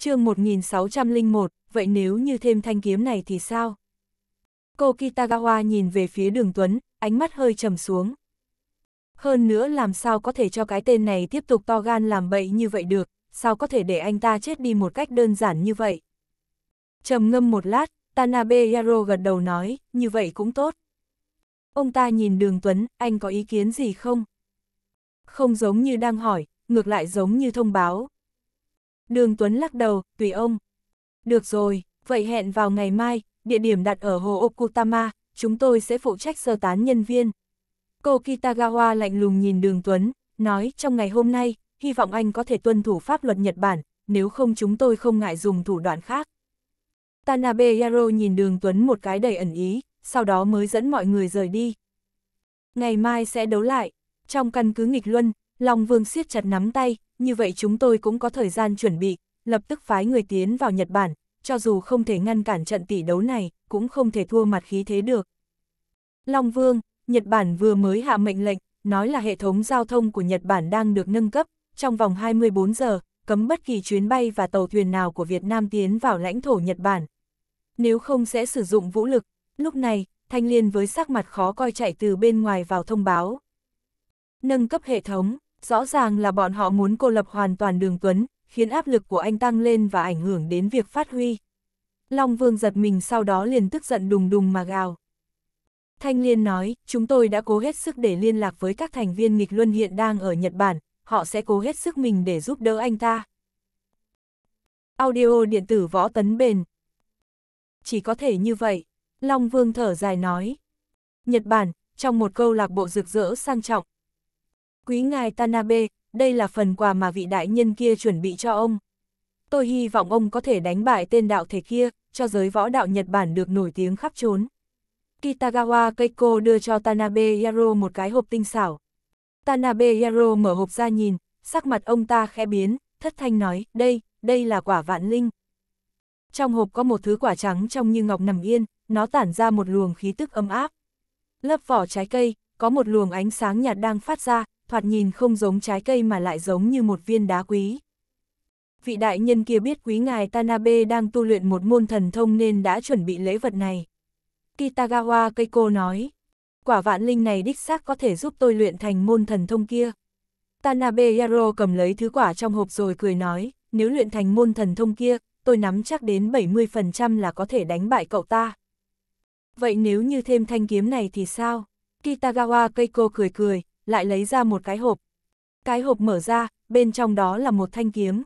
chương 1601, vậy nếu như thêm thanh kiếm này thì sao? Cô Kitagawa nhìn về phía đường Tuấn, ánh mắt hơi trầm xuống. Hơn nữa làm sao có thể cho cái tên này tiếp tục to gan làm bậy như vậy được, sao có thể để anh ta chết đi một cách đơn giản như vậy? trầm ngâm một lát, Tanabe Yaro gật đầu nói, như vậy cũng tốt. Ông ta nhìn đường Tuấn, anh có ý kiến gì không? Không giống như đang hỏi, ngược lại giống như thông báo, Đường Tuấn lắc đầu, tùy ông. Được rồi, vậy hẹn vào ngày mai, địa điểm đặt ở hồ Okutama, chúng tôi sẽ phụ trách sơ tán nhân viên. Cô Kitagawa lạnh lùng nhìn đường Tuấn, nói trong ngày hôm nay, hy vọng anh có thể tuân thủ pháp luật Nhật Bản, nếu không chúng tôi không ngại dùng thủ đoạn khác. Tanabe Yaro nhìn đường Tuấn một cái đầy ẩn ý, sau đó mới dẫn mọi người rời đi. Ngày mai sẽ đấu lại, trong căn cứ nghịch luân, Long Vương siết chặt nắm tay, như vậy chúng tôi cũng có thời gian chuẩn bị, lập tức phái người tiến vào Nhật Bản, cho dù không thể ngăn cản trận tỷ đấu này, cũng không thể thua mặt khí thế được. Long Vương, Nhật Bản vừa mới hạ mệnh lệnh, nói là hệ thống giao thông của Nhật Bản đang được nâng cấp, trong vòng 24 giờ, cấm bất kỳ chuyến bay và tàu thuyền nào của Việt Nam tiến vào lãnh thổ Nhật Bản. Nếu không sẽ sử dụng vũ lực, lúc này, Thanh Liên với sắc mặt khó coi chạy từ bên ngoài vào thông báo. Nâng cấp hệ thống Rõ ràng là bọn họ muốn cô lập hoàn toàn đường Tuấn, khiến áp lực của anh tăng lên và ảnh hưởng đến việc phát huy. Long Vương giật mình sau đó liền tức giận đùng đùng mà gào. Thanh Liên nói, chúng tôi đã cố hết sức để liên lạc với các thành viên nghịch luân hiện đang ở Nhật Bản, họ sẽ cố hết sức mình để giúp đỡ anh ta. Audio điện tử võ tấn bền. Chỉ có thể như vậy, Long Vương thở dài nói. Nhật Bản, trong một câu lạc bộ rực rỡ sang trọng, Quý ngài Tanabe, đây là phần quà mà vị đại nhân kia chuẩn bị cho ông. Tôi hy vọng ông có thể đánh bại tên đạo thể kia, cho giới võ đạo Nhật Bản được nổi tiếng khắp trốn. Kitagawa Keiko đưa cho Tanabe Yaro một cái hộp tinh xảo. Tanabe Yaro mở hộp ra nhìn, sắc mặt ông ta khẽ biến, thất thanh nói, đây, đây là quả vạn linh. Trong hộp có một thứ quả trắng trông như ngọc nằm yên, nó tản ra một luồng khí tức ấm áp. Lớp vỏ trái cây, có một luồng ánh sáng nhạt đang phát ra, thoạt nhìn không giống trái cây mà lại giống như một viên đá quý. Vị đại nhân kia biết quý ngài Tanabe đang tu luyện một môn thần thông nên đã chuẩn bị lễ vật này. Kitagawa Keiko nói, quả vạn linh này đích xác có thể giúp tôi luyện thành môn thần thông kia. Tanabe Yaro cầm lấy thứ quả trong hộp rồi cười nói, nếu luyện thành môn thần thông kia, tôi nắm chắc đến 70% là có thể đánh bại cậu ta. Vậy nếu như thêm thanh kiếm này thì sao? Kitagawa Keiko cười cười, lại lấy ra một cái hộp. Cái hộp mở ra, bên trong đó là một thanh kiếm.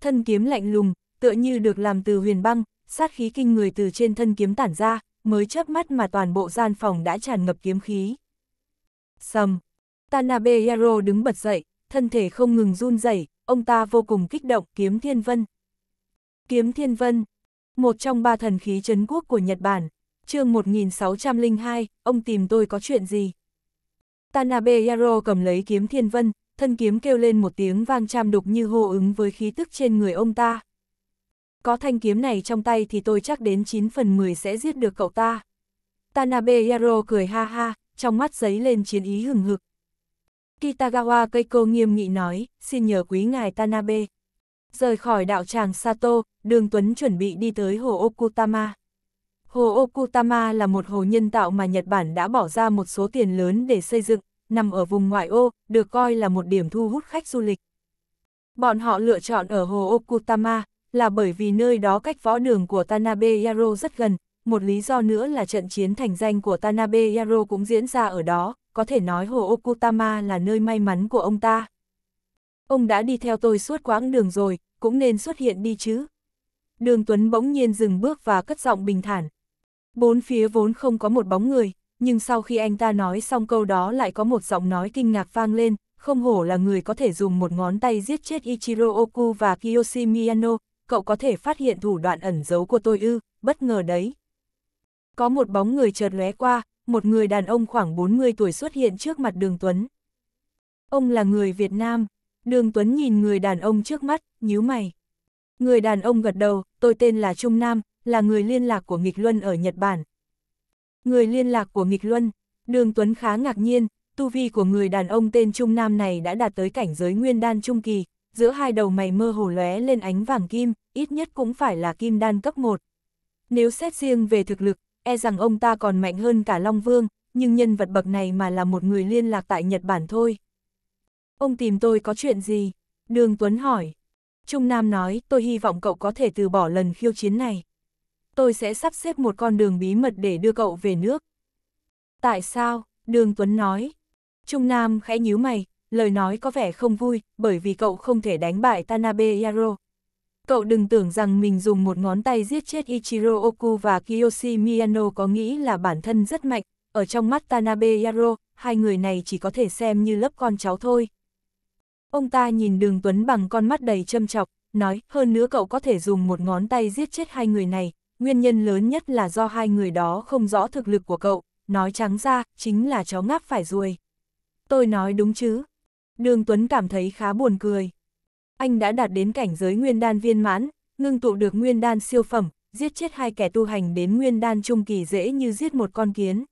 Thân kiếm lạnh lùng, tựa như được làm từ huyền băng, sát khí kinh người từ trên thân kiếm tản ra, mới chớp mắt mà toàn bộ gian phòng đã tràn ngập kiếm khí. Sầm. Tanabe Yaro đứng bật dậy, thân thể không ngừng run rẩy, ông ta vô cùng kích động kiếm thiên vân. Kiếm thiên vân, một trong ba thần khí chấn quốc của Nhật Bản, chương 1602, ông tìm tôi có chuyện gì? Tanabe Yaro cầm lấy kiếm thiên vân, thân kiếm kêu lên một tiếng vang cham đục như hô ứng với khí tức trên người ông ta. Có thanh kiếm này trong tay thì tôi chắc đến 9 phần 10 sẽ giết được cậu ta. Tanabe Yaro cười ha ha, trong mắt giấy lên chiến ý hừng hực. Kitagawa Keiko nghiêm nghị nói, xin nhờ quý ngài Tanabe. Rời khỏi đạo tràng Sato, đường Tuấn chuẩn bị đi tới hồ Okutama. Hồ Okutama là một hồ nhân tạo mà Nhật Bản đã bỏ ra một số tiền lớn để xây dựng, nằm ở vùng ngoại ô, được coi là một điểm thu hút khách du lịch. Bọn họ lựa chọn ở hồ Okutama là bởi vì nơi đó cách võ đường của Tanabe Yaro rất gần, một lý do nữa là trận chiến thành danh của Tanabe Yaro cũng diễn ra ở đó, có thể nói hồ Okutama là nơi may mắn của ông ta. Ông đã đi theo tôi suốt quãng đường rồi, cũng nên xuất hiện đi chứ. Đường Tuấn bỗng nhiên dừng bước và cất giọng bình thản, Bốn phía vốn không có một bóng người, nhưng sau khi anh ta nói xong câu đó lại có một giọng nói kinh ngạc vang lên, không hổ là người có thể dùng một ngón tay giết chết Ichiro Oku và Kiyoshi Miyano, cậu có thể phát hiện thủ đoạn ẩn giấu của tôi ư, bất ngờ đấy. Có một bóng người chợt lóe qua, một người đàn ông khoảng 40 tuổi xuất hiện trước mặt Đường Tuấn. Ông là người Việt Nam, Đường Tuấn nhìn người đàn ông trước mắt, nhíu mày. Người đàn ông gật đầu, tôi tên là Trung Nam, là người liên lạc của nghịch luân ở Nhật Bản. Người liên lạc của nghịch luân, Đường Tuấn khá ngạc nhiên, tu vi của người đàn ông tên Trung Nam này đã đạt tới cảnh giới nguyên đan trung kỳ, giữa hai đầu mày mơ hồ lóe lên ánh vàng kim, ít nhất cũng phải là kim đan cấp 1. Nếu xét riêng về thực lực, e rằng ông ta còn mạnh hơn cả Long Vương, nhưng nhân vật bậc này mà là một người liên lạc tại Nhật Bản thôi. Ông tìm tôi có chuyện gì? Đường Tuấn hỏi. Trung Nam nói, tôi hy vọng cậu có thể từ bỏ lần khiêu chiến này tôi sẽ sắp xếp một con đường bí mật để đưa cậu về nước. Tại sao? Đường Tuấn nói. Trung Nam khẽ nhíu mày, lời nói có vẻ không vui, bởi vì cậu không thể đánh bại Tanabe Yaro. Cậu đừng tưởng rằng mình dùng một ngón tay giết chết Ichiro Oku và Kiyoshi Miyano có nghĩ là bản thân rất mạnh, ở trong mắt Tanabe Yaro, hai người này chỉ có thể xem như lớp con cháu thôi. Ông ta nhìn đường Tuấn bằng con mắt đầy châm chọc, nói, hơn nữa cậu có thể dùng một ngón tay giết chết hai người này, nguyên nhân lớn nhất là do hai người đó không rõ thực lực của cậu, nói trắng ra, chính là chó ngáp phải ruồi. Tôi nói đúng chứ? Đường Tuấn cảm thấy khá buồn cười. Anh đã đạt đến cảnh giới nguyên đan viên mãn, ngưng tụ được nguyên đan siêu phẩm, giết chết hai kẻ tu hành đến nguyên đan trung kỳ dễ như giết một con kiến.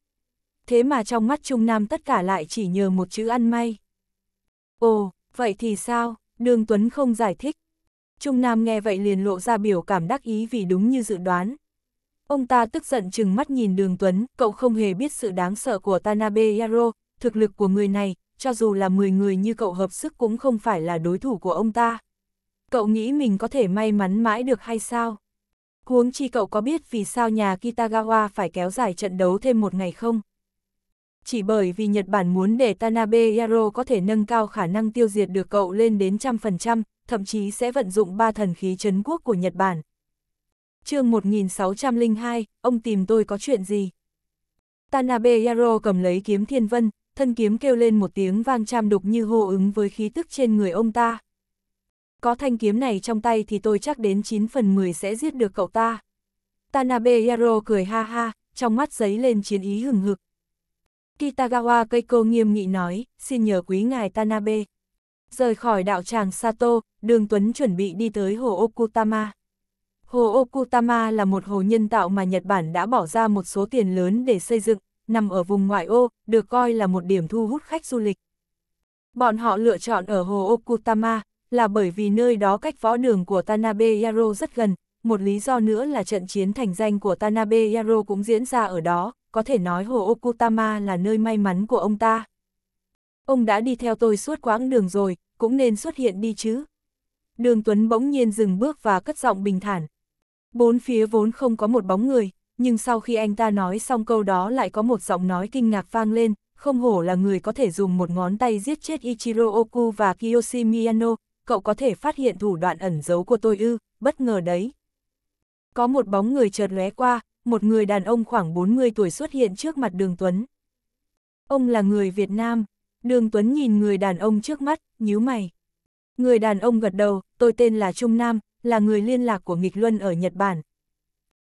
Thế mà trong mắt Trung Nam tất cả lại chỉ nhờ một chữ ăn may. Ồ, vậy thì sao? Đường Tuấn không giải thích. Trung Nam nghe vậy liền lộ ra biểu cảm đắc ý vì đúng như dự đoán. Ông ta tức giận chừng mắt nhìn Đường Tuấn, cậu không hề biết sự đáng sợ của Tanabe Yaro, thực lực của người này, cho dù là 10 người như cậu hợp sức cũng không phải là đối thủ của ông ta. Cậu nghĩ mình có thể may mắn mãi được hay sao? Huống chi cậu có biết vì sao nhà Kitagawa phải kéo dài trận đấu thêm một ngày không? chỉ bởi vì Nhật Bản muốn để Tanabe Yaro có thể nâng cao khả năng tiêu diệt được cậu lên đến trăm phần trăm, thậm chí sẽ vận dụng ba thần khí chấn quốc của Nhật Bản. chương 1602, ông tìm tôi có chuyện gì? Tanabe Yaro cầm lấy kiếm thiên vân, thân kiếm kêu lên một tiếng vang cham đục như hô ứng với khí tức trên người ông ta. Có thanh kiếm này trong tay thì tôi chắc đến 9 phần 10 sẽ giết được cậu ta. Tanabe Yaro cười ha ha, trong mắt giấy lên chiến ý hừng hực, Kitagawa Keiko nghiêm nghị nói, xin nhờ quý ngài Tanabe. Rời khỏi đạo tràng Sato, đường Tuấn chuẩn bị đi tới hồ Okutama. Hồ Okutama là một hồ nhân tạo mà Nhật Bản đã bỏ ra một số tiền lớn để xây dựng, nằm ở vùng ngoại ô, được coi là một điểm thu hút khách du lịch. Bọn họ lựa chọn ở hồ Okutama là bởi vì nơi đó cách võ đường của Tanabe Yaro rất gần, một lý do nữa là trận chiến thành danh của Tanabe Yaro cũng diễn ra ở đó, có thể nói hồ Okutama là nơi may mắn của ông ta. Ông đã đi theo tôi suốt quãng đường rồi, cũng nên xuất hiện đi chứ. Đường Tuấn bỗng nhiên dừng bước và cất giọng bình thản. Bốn phía vốn không có một bóng người, nhưng sau khi anh ta nói xong câu đó lại có một giọng nói kinh ngạc vang lên, không hổ là người có thể dùng một ngón tay giết chết Ichiro Oku và Kiyoshi Miyano, cậu có thể phát hiện thủ đoạn ẩn giấu của tôi ư, bất ngờ đấy. Có một bóng người chợt lóe qua, một người đàn ông khoảng 40 tuổi xuất hiện trước mặt Đường Tuấn. Ông là người Việt Nam, Đường Tuấn nhìn người đàn ông trước mắt, nhíu mày. Người đàn ông gật đầu, tôi tên là Trung Nam, là người liên lạc của Nghịch Luân ở Nhật Bản.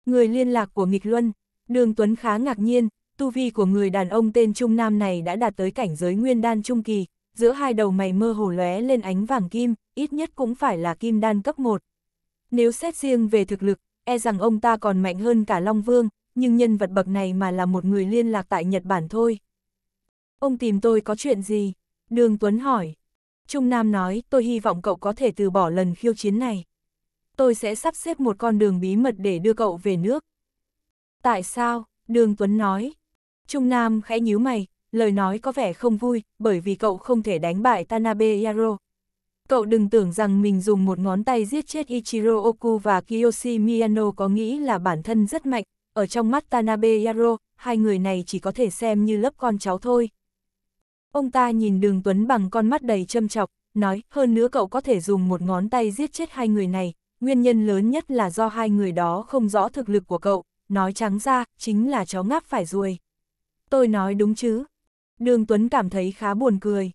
Người liên lạc của Nghịch Luân, Đường Tuấn khá ngạc nhiên, tu vi của người đàn ông tên Trung Nam này đã đạt tới cảnh giới nguyên đan trung kỳ, giữa hai đầu mày mơ hồ lóe lên ánh vàng kim, ít nhất cũng phải là kim đan cấp 1. Nếu xét riêng về thực lực, e rằng ông ta còn mạnh hơn cả Long Vương, nhưng nhân vật bậc này mà là một người liên lạc tại Nhật Bản thôi. Ông tìm tôi có chuyện gì? Đường Tuấn hỏi. Trung Nam nói, tôi hy vọng cậu có thể từ bỏ lần khiêu chiến này. Tôi sẽ sắp xếp một con đường bí mật để đưa cậu về nước. Tại sao? Đường Tuấn nói. Trung Nam khẽ nhíu mày, lời nói có vẻ không vui, bởi vì cậu không thể đánh bại Tanabe Yaro, Cậu đừng tưởng rằng mình dùng một ngón tay giết chết Ichiro Oku và Kiyoshi Miyano có nghĩ là bản thân rất mạnh, ở trong mắt Tanabe Yaro, hai người này chỉ có thể xem như lớp con cháu thôi. Ông ta nhìn đường Tuấn bằng con mắt đầy châm chọc, nói hơn nữa cậu có thể dùng một ngón tay giết chết hai người này, nguyên nhân lớn nhất là do hai người đó không rõ thực lực của cậu, nói trắng ra, chính là chó ngáp phải ruồi. Tôi nói đúng chứ. Đường Tuấn cảm thấy khá buồn cười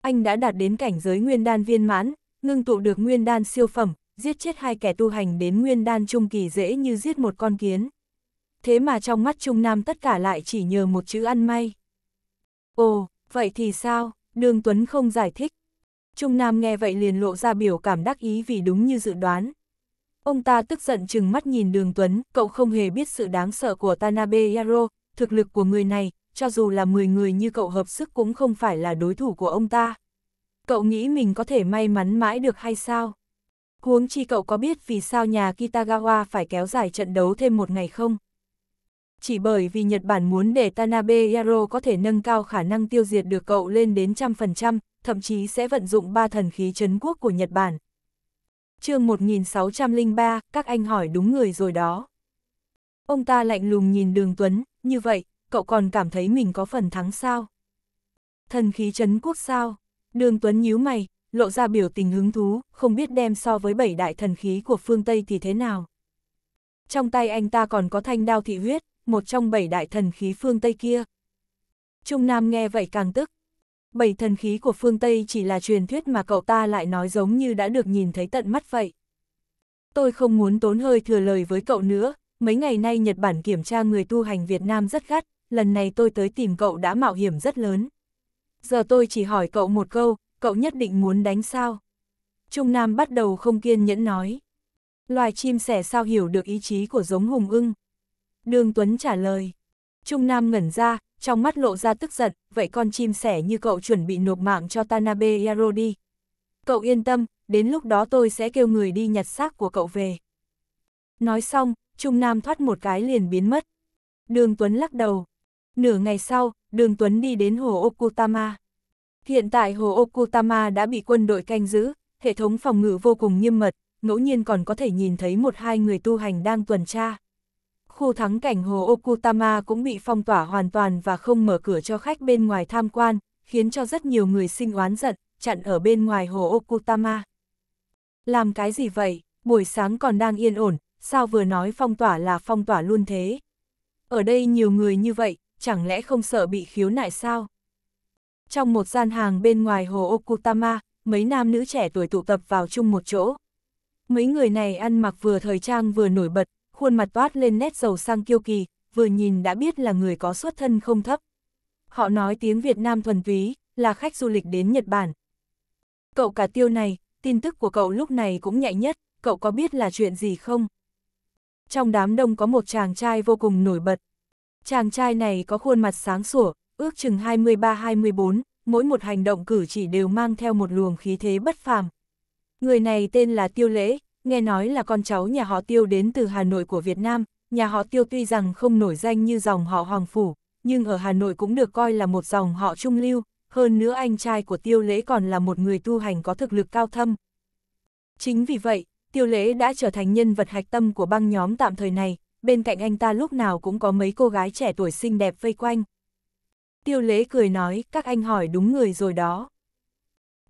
anh đã đạt đến cảnh giới nguyên đan viên mãn, ngưng tụ được nguyên đan siêu phẩm, giết chết hai kẻ tu hành đến nguyên đan trung kỳ dễ như giết một con kiến. Thế mà trong mắt Trung Nam tất cả lại chỉ nhờ một chữ ăn may. Ồ, vậy thì sao? Đường Tuấn không giải thích. Trung Nam nghe vậy liền lộ ra biểu cảm đắc ý vì đúng như dự đoán. Ông ta tức giận chừng mắt nhìn Đường Tuấn, cậu không hề biết sự đáng sợ của Tanabe Yaro, thực lực của người này, cho dù là 10 người như cậu hợp sức cũng không phải là đối thủ của ông ta. Cậu nghĩ mình có thể may mắn mãi được hay sao? Huống chi cậu có biết vì sao nhà Kitagawa phải kéo dài trận đấu thêm một ngày không? Chỉ bởi vì Nhật Bản muốn để Tanabe Yaro có thể nâng cao khả năng tiêu diệt được cậu lên đến trăm phần trăm, thậm chí sẽ vận dụng ba thần khí chấn quốc của Nhật Bản. chương 1603, các anh hỏi đúng người rồi đó. Ông ta lạnh lùng nhìn đường Tuấn, như vậy, cậu còn cảm thấy mình có phần thắng sao? Thần khí chấn quốc sao? Đường Tuấn nhíu mày, lộ ra biểu tình hứng thú, không biết đem so với bảy đại thần khí của phương Tây thì thế nào. Trong tay anh ta còn có thanh đao thị huyết, một trong bảy đại thần khí phương Tây kia. Trung Nam nghe vậy càng tức. Bảy thần khí của phương Tây chỉ là truyền thuyết mà cậu ta lại nói giống như đã được nhìn thấy tận mắt vậy. Tôi không muốn tốn hơi thừa lời với cậu nữa, mấy ngày nay Nhật Bản kiểm tra người tu hành Việt Nam rất gắt, lần này tôi tới tìm cậu đã mạo hiểm rất lớn. Giờ tôi chỉ hỏi cậu một câu, cậu nhất định muốn đánh sao? Trung Nam bắt đầu không kiên nhẫn nói. Loài chim sẻ sao hiểu được ý chí của giống hùng ưng? Đường Tuấn trả lời. Trung Nam ngẩn ra, trong mắt lộ ra tức giận, vậy con chim sẻ như cậu chuẩn bị nộp mạng cho Tanabe Yaro đi. Cậu yên tâm, đến lúc đó tôi sẽ kêu người đi nhặt xác của cậu về. Nói xong, Trung Nam thoát một cái liền biến mất. Đường Tuấn lắc đầu, Nửa ngày sau, đường Tuấn đi đến hồ Okutama. Hiện tại hồ Okutama đã bị quân đội canh giữ, hệ thống phòng ngự vô cùng nghiêm mật, ngẫu nhiên còn có thể nhìn thấy một hai người tu hành đang tuần tra. Khu thắng cảnh hồ Okutama cũng bị phong tỏa hoàn toàn và không mở cửa cho khách bên ngoài tham quan, khiến cho rất nhiều người sinh oán giận, chặn ở bên ngoài hồ Okutama. Làm cái gì vậy, buổi sáng còn đang yên ổn, sao vừa nói phong tỏa là phong tỏa luôn thế? Ở đây nhiều người như vậy, chẳng lẽ không sợ bị khiếu nại sao? Trong một gian hàng bên ngoài hồ Okutama, mấy nam nữ trẻ tuổi tụ tập vào chung một chỗ. Mấy người này ăn mặc vừa thời trang vừa nổi bật, khuôn mặt toát lên nét giàu sang kiêu kỳ, vừa nhìn đã biết là người có xuất thân không thấp. Họ nói tiếng Việt Nam thuần túy, là khách du lịch đến Nhật Bản. Cậu cả tiêu này, tin tức của cậu lúc này cũng nhạy nhất, cậu có biết là chuyện gì không? Trong đám đông có một chàng trai vô cùng nổi bật, Chàng trai này có khuôn mặt sáng sủa, ước chừng 23-24, mỗi một hành động cử chỉ đều mang theo một luồng khí thế bất phàm. Người này tên là Tiêu Lễ, nghe nói là con cháu nhà họ Tiêu đến từ Hà Nội của Việt Nam, nhà họ Tiêu tuy rằng không nổi danh như dòng họ Hoàng Phủ, nhưng ở Hà Nội cũng được coi là một dòng họ trung lưu, hơn nữa anh trai của Tiêu Lễ còn là một người tu hành có thực lực cao thâm. Chính vì vậy, Tiêu Lễ đã trở thành nhân vật hạch tâm của băng nhóm tạm thời này, bên cạnh anh ta lúc nào cũng có mấy cô gái trẻ tuổi xinh đẹp vây quanh. Tiêu lễ cười nói, các anh hỏi đúng người rồi đó.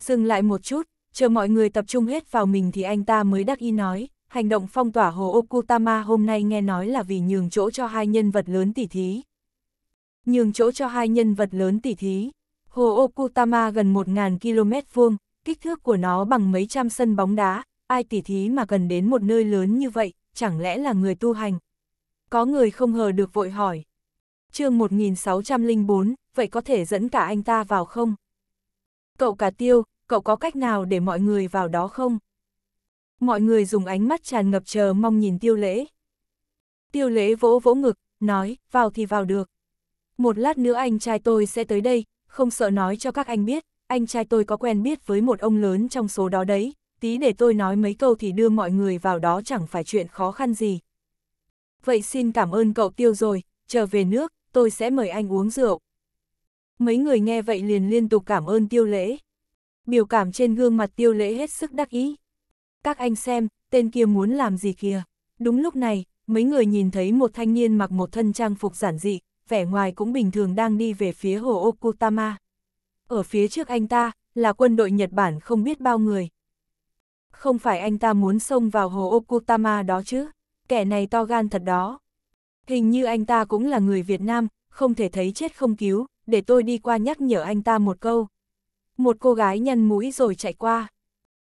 Dừng lại một chút, chờ mọi người tập trung hết vào mình thì anh ta mới đắc ý nói, hành động phong tỏa hồ Okutama hôm nay nghe nói là vì nhường chỗ cho hai nhân vật lớn tỉ thí. Nhường chỗ cho hai nhân vật lớn tỉ thí. Hồ Okutama gần 1.000 km vuông, kích thước của nó bằng mấy trăm sân bóng đá, ai tỉ thí mà cần đến một nơi lớn như vậy, chẳng lẽ là người tu hành, có người không hờ được vội hỏi. chương 1604, vậy có thể dẫn cả anh ta vào không? Cậu cả tiêu, cậu có cách nào để mọi người vào đó không? Mọi người dùng ánh mắt tràn ngập chờ mong nhìn tiêu lễ. Tiêu lễ vỗ vỗ ngực, nói, vào thì vào được. Một lát nữa anh trai tôi sẽ tới đây, không sợ nói cho các anh biết, anh trai tôi có quen biết với một ông lớn trong số đó đấy, tí để tôi nói mấy câu thì đưa mọi người vào đó chẳng phải chuyện khó khăn gì, vậy xin cảm ơn cậu tiêu rồi, trở về nước, tôi sẽ mời anh uống rượu. Mấy người nghe vậy liền liên tục cảm ơn tiêu lễ. Biểu cảm trên gương mặt tiêu lễ hết sức đắc ý. Các anh xem, tên kia muốn làm gì kìa. Đúng lúc này, mấy người nhìn thấy một thanh niên mặc một thân trang phục giản dị, vẻ ngoài cũng bình thường đang đi về phía hồ Okutama. Ở phía trước anh ta, là quân đội Nhật Bản không biết bao người. Không phải anh ta muốn xông vào hồ Okutama đó chứ? kẻ này to gan thật đó. Hình như anh ta cũng là người Việt Nam, không thể thấy chết không cứu, để tôi đi qua nhắc nhở anh ta một câu. Một cô gái nhăn mũi rồi chạy qua.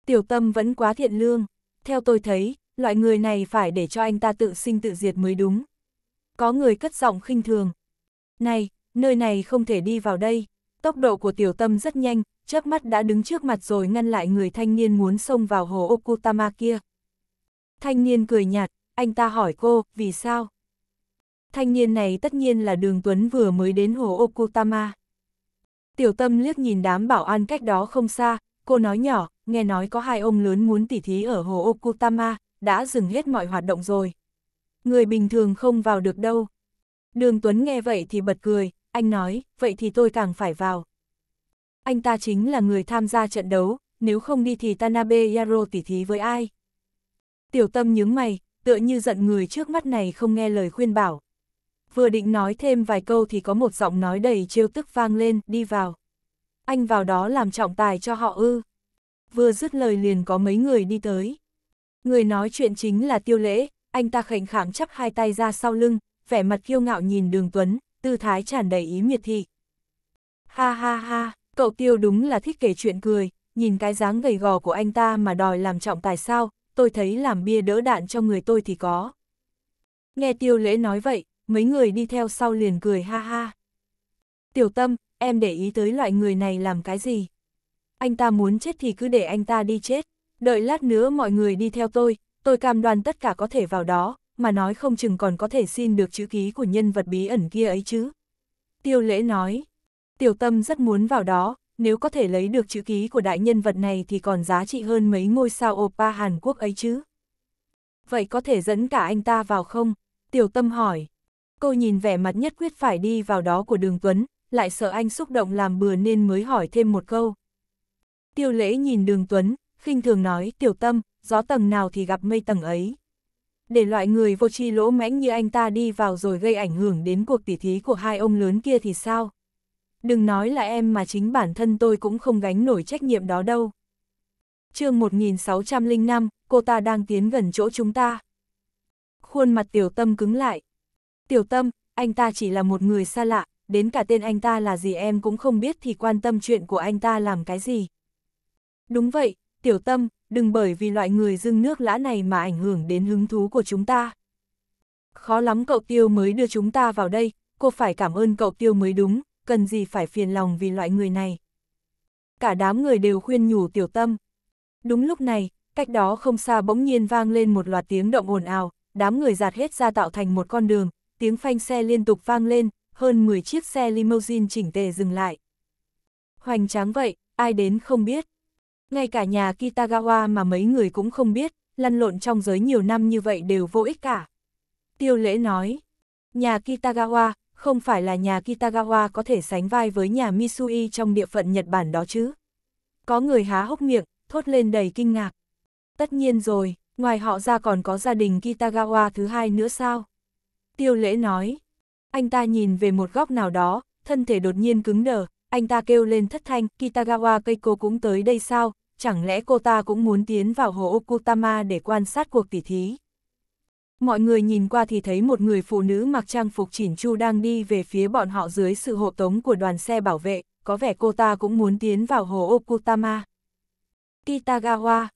Tiểu tâm vẫn quá thiện lương. Theo tôi thấy, loại người này phải để cho anh ta tự sinh tự diệt mới đúng. Có người cất giọng khinh thường. Này, nơi này không thể đi vào đây. Tốc độ của tiểu tâm rất nhanh, chớp mắt đã đứng trước mặt rồi ngăn lại người thanh niên muốn xông vào hồ Okutama kia. Thanh niên cười nhạt, anh ta hỏi cô, vì sao? Thanh niên này tất nhiên là đường Tuấn vừa mới đến hồ Okutama. Tiểu tâm liếc nhìn đám bảo an cách đó không xa, cô nói nhỏ, nghe nói có hai ông lớn muốn tỉ thí ở hồ Okutama, đã dừng hết mọi hoạt động rồi. Người bình thường không vào được đâu. Đường Tuấn nghe vậy thì bật cười, anh nói, vậy thì tôi càng phải vào. Anh ta chính là người tham gia trận đấu, nếu không đi thì Tanabe Yaro tỉ thí với ai. Tiểu tâm nhướng mày, tựa như giận người trước mắt này không nghe lời khuyên bảo. Vừa định nói thêm vài câu thì có một giọng nói đầy trêu tức vang lên, đi vào. Anh vào đó làm trọng tài cho họ ư. Vừa dứt lời liền có mấy người đi tới. Người nói chuyện chính là Tiêu Lễ, anh ta khệnh khẳng chắp hai tay ra sau lưng, vẻ mặt kiêu ngạo nhìn Đường Tuấn, tư thái tràn đầy ý miệt thị. Ha ha ha, cậu Tiêu đúng là thích kể chuyện cười, nhìn cái dáng gầy gò của anh ta mà đòi làm trọng tài sao, tôi thấy làm bia đỡ đạn cho người tôi thì có. Nghe tiêu lễ nói vậy, mấy người đi theo sau liền cười ha ha. Tiểu tâm, em để ý tới loại người này làm cái gì? Anh ta muốn chết thì cứ để anh ta đi chết, đợi lát nữa mọi người đi theo tôi, tôi cam đoan tất cả có thể vào đó, mà nói không chừng còn có thể xin được chữ ký của nhân vật bí ẩn kia ấy chứ. Tiêu lễ nói, tiểu tâm rất muốn vào đó, nếu có thể lấy được chữ ký của đại nhân vật này thì còn giá trị hơn mấy ngôi sao OPA Hàn Quốc ấy chứ. Vậy có thể dẫn cả anh ta vào không? Tiểu Tâm hỏi. Cô nhìn vẻ mặt nhất quyết phải đi vào đó của Đường Tuấn, lại sợ anh xúc động làm bừa nên mới hỏi thêm một câu. Tiêu lễ nhìn Đường Tuấn, khinh thường nói Tiểu Tâm, gió tầng nào thì gặp mây tầng ấy. Để loại người vô tri lỗ mãnh như anh ta đi vào rồi gây ảnh hưởng đến cuộc tỉ thí của hai ông lớn kia thì sao? Đừng nói là em mà chính bản thân tôi cũng không gánh nổi trách nhiệm đó đâu. chương 1605, cô ta đang tiến gần chỗ chúng ta. Khuôn mặt tiểu tâm cứng lại. Tiểu tâm, anh ta chỉ là một người xa lạ, đến cả tên anh ta là gì em cũng không biết thì quan tâm chuyện của anh ta làm cái gì. Đúng vậy, tiểu tâm, đừng bởi vì loại người dưng nước lã này mà ảnh hưởng đến hứng thú của chúng ta. Khó lắm cậu tiêu mới đưa chúng ta vào đây, cô phải cảm ơn cậu tiêu mới đúng, cần gì phải phiền lòng vì loại người này. Cả đám người đều khuyên nhủ tiểu tâm. Đúng lúc này, cách đó không xa bỗng nhiên vang lên một loạt tiếng động ồn ào, đám người giạt hết ra tạo thành một con đường, tiếng phanh xe liên tục vang lên, hơn 10 chiếc xe limousine chỉnh tề dừng lại. Hoành tráng vậy, ai đến không biết. Ngay cả nhà Kitagawa mà mấy người cũng không biết, lăn lộn trong giới nhiều năm như vậy đều vô ích cả. Tiêu lễ nói, nhà Kitagawa, không phải là nhà Kitagawa có thể sánh vai với nhà Misui trong địa phận Nhật Bản đó chứ. Có người há hốc miệng, thốt lên đầy kinh ngạc. Tất nhiên rồi, ngoài họ ra còn có gia đình Kitagawa thứ hai nữa sao? Tiêu lễ nói, anh ta nhìn về một góc nào đó, thân thể đột nhiên cứng đờ, anh ta kêu lên thất thanh, Kitagawa Keiko cũng tới đây sao, chẳng lẽ cô ta cũng muốn tiến vào hồ Okutama để quan sát cuộc tỉ thí? Mọi người nhìn qua thì thấy một người phụ nữ mặc trang phục chỉn chu đang đi về phía bọn họ dưới sự hộ tống của đoàn xe bảo vệ, có vẻ cô ta cũng muốn tiến vào hồ Okutama. Kitagawa.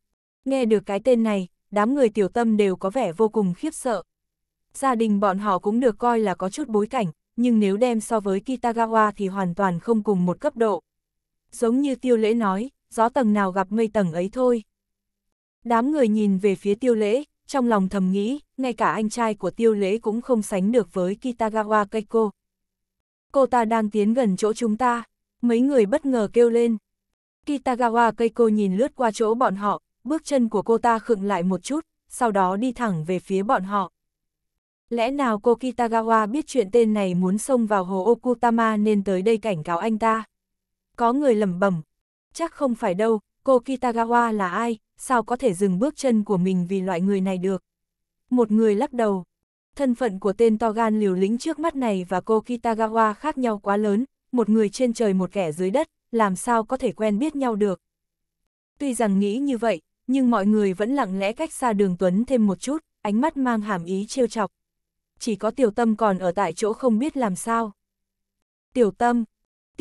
Nghe được cái tên này, đám người tiểu tâm đều có vẻ vô cùng khiếp sợ. Gia đình bọn họ cũng được coi là có chút bối cảnh, nhưng nếu đem so với Kitagawa thì hoàn toàn không cùng một cấp độ. Giống như tiêu lễ nói, gió tầng nào gặp mây tầng ấy thôi. Đám người nhìn về phía tiêu lễ, trong lòng thầm nghĩ, ngay cả anh trai của tiêu lễ cũng không sánh được với Kitagawa Keiko. Cô ta đang tiến gần chỗ chúng ta, mấy người bất ngờ kêu lên. Kitagawa Keiko nhìn lướt qua chỗ bọn họ, bước chân của cô ta khựng lại một chút, sau đó đi thẳng về phía bọn họ. Lẽ nào cô Kitagawa biết chuyện tên này muốn xông vào hồ Okutama nên tới đây cảnh cáo anh ta? Có người lẩm bẩm, chắc không phải đâu, cô Kitagawa là ai, sao có thể dừng bước chân của mình vì loại người này được. Một người lắc đầu. Thân phận của tên to gan liều lĩnh trước mắt này và cô Kitagawa khác nhau quá lớn, một người trên trời một kẻ dưới đất, làm sao có thể quen biết nhau được. Tuy rằng nghĩ như vậy, nhưng mọi người vẫn lặng lẽ cách xa đường Tuấn thêm một chút, ánh mắt mang hàm ý trêu chọc. Chỉ có tiểu tâm còn ở tại chỗ không biết làm sao. Tiểu tâm,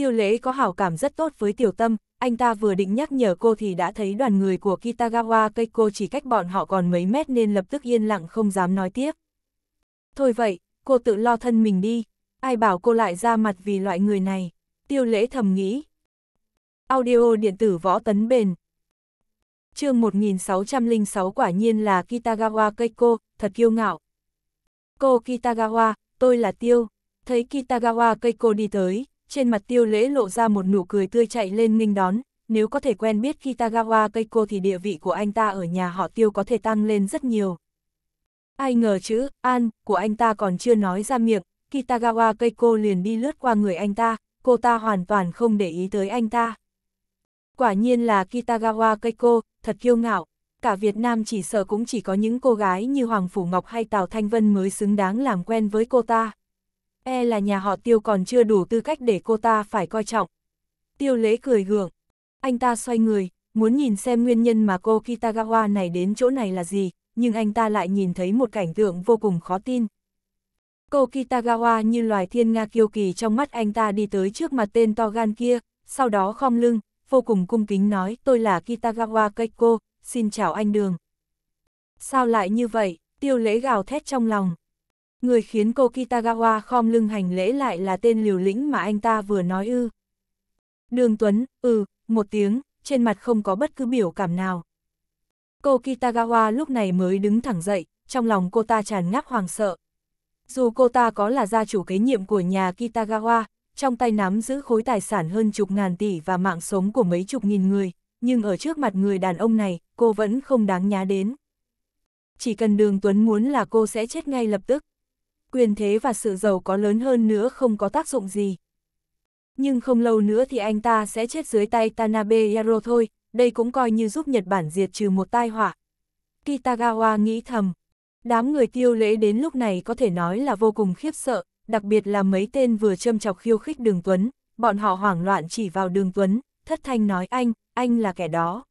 Tiêu lễ có hảo cảm rất tốt với tiểu tâm, anh ta vừa định nhắc nhở cô thì đã thấy đoàn người của Kitagawa Keiko chỉ cách bọn họ còn mấy mét nên lập tức yên lặng không dám nói tiếp. Thôi vậy, cô tự lo thân mình đi, ai bảo cô lại ra mặt vì loại người này, tiêu lễ thầm nghĩ. Audio điện tử võ tấn bền chương 1606 quả nhiên là Kitagawa Keiko, thật kiêu ngạo. Cô Kitagawa, tôi là Tiêu. Thấy Kitagawa Keiko đi tới, trên mặt tiêu lễ lộ ra một nụ cười tươi chạy lên nghinh đón, nếu có thể quen biết Kitagawa Keiko thì địa vị của anh ta ở nhà họ tiêu có thể tăng lên rất nhiều. Ai ngờ chữ, an, của anh ta còn chưa nói ra miệng, Kitagawa Keiko liền đi lướt qua người anh ta, cô ta hoàn toàn không để ý tới anh ta. Quả nhiên là Kitagawa Keiko, thật kiêu ngạo, cả Việt Nam chỉ sợ cũng chỉ có những cô gái như Hoàng Phủ Ngọc hay Tào Thanh Vân mới xứng đáng làm quen với cô ta e là nhà họ tiêu còn chưa đủ tư cách để cô ta phải coi trọng. Tiêu lễ cười gượng, anh ta xoay người, muốn nhìn xem nguyên nhân mà cô Kitagawa này đến chỗ này là gì, nhưng anh ta lại nhìn thấy một cảnh tượng vô cùng khó tin. Cô Kitagawa như loài thiên nga kiêu kỳ trong mắt anh ta đi tới trước mặt tên to gan kia, sau đó khom lưng, vô cùng cung kính nói tôi là Kitagawa Keiko, xin chào anh Đường. Sao lại như vậy, tiêu lễ gào thét trong lòng. Người khiến cô Kitagawa khom lưng hành lễ lại là tên liều lĩnh mà anh ta vừa nói ư. Đường Tuấn, ừ, một tiếng, trên mặt không có bất cứ biểu cảm nào. Cô Kitagawa lúc này mới đứng thẳng dậy, trong lòng cô ta tràn ngáp hoàng sợ. Dù cô ta có là gia chủ kế nhiệm của nhà Kitagawa, trong tay nắm giữ khối tài sản hơn chục ngàn tỷ và mạng sống của mấy chục nghìn người, nhưng ở trước mặt người đàn ông này, cô vẫn không đáng nhá đến. Chỉ cần đường Tuấn muốn là cô sẽ chết ngay lập tức quyền thế và sự giàu có lớn hơn nữa không có tác dụng gì. Nhưng không lâu nữa thì anh ta sẽ chết dưới tay Tanabe Yaro thôi, đây cũng coi như giúp Nhật Bản diệt trừ một tai họa. Kitagawa nghĩ thầm, đám người tiêu lễ đến lúc này có thể nói là vô cùng khiếp sợ, đặc biệt là mấy tên vừa châm chọc khiêu khích Đường Tuấn, bọn họ hoảng loạn chỉ vào Đường Tuấn, thất thanh nói anh, anh là kẻ đó.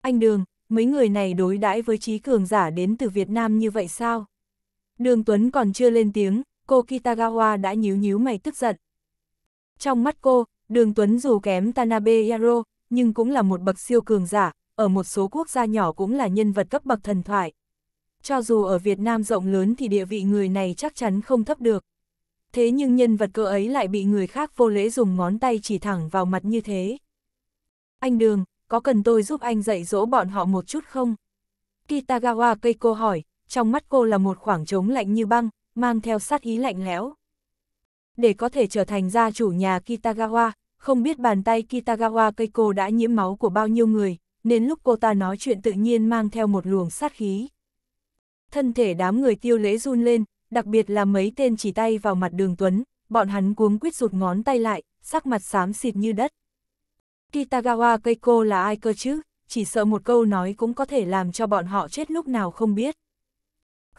Anh Đường, mấy người này đối đãi với trí cường giả đến từ Việt Nam như vậy sao? Đường Tuấn còn chưa lên tiếng, cô Kitagawa đã nhíu nhíu mày tức giận. Trong mắt cô, đường Tuấn dù kém Tanabe Yaro, nhưng cũng là một bậc siêu cường giả, ở một số quốc gia nhỏ cũng là nhân vật cấp bậc thần thoại. Cho dù ở Việt Nam rộng lớn thì địa vị người này chắc chắn không thấp được. Thế nhưng nhân vật cơ ấy lại bị người khác vô lễ dùng ngón tay chỉ thẳng vào mặt như thế. Anh Đường, có cần tôi giúp anh dạy dỗ bọn họ một chút không? Kitagawa Keiko hỏi, trong mắt cô là một khoảng trống lạnh như băng, mang theo sát ý lạnh lẽo. Để có thể trở thành gia chủ nhà Kitagawa, không biết bàn tay Kitagawa cây cô đã nhiễm máu của bao nhiêu người, nên lúc cô ta nói chuyện tự nhiên mang theo một luồng sát khí. Thân thể đám người tiêu lễ run lên, đặc biệt là mấy tên chỉ tay vào mặt đường Tuấn, bọn hắn cuống quýt rụt ngón tay lại, sắc mặt xám xịt như đất. Kitagawa Keiko là ai cơ chứ, chỉ sợ một câu nói cũng có thể làm cho bọn họ chết lúc nào không biết.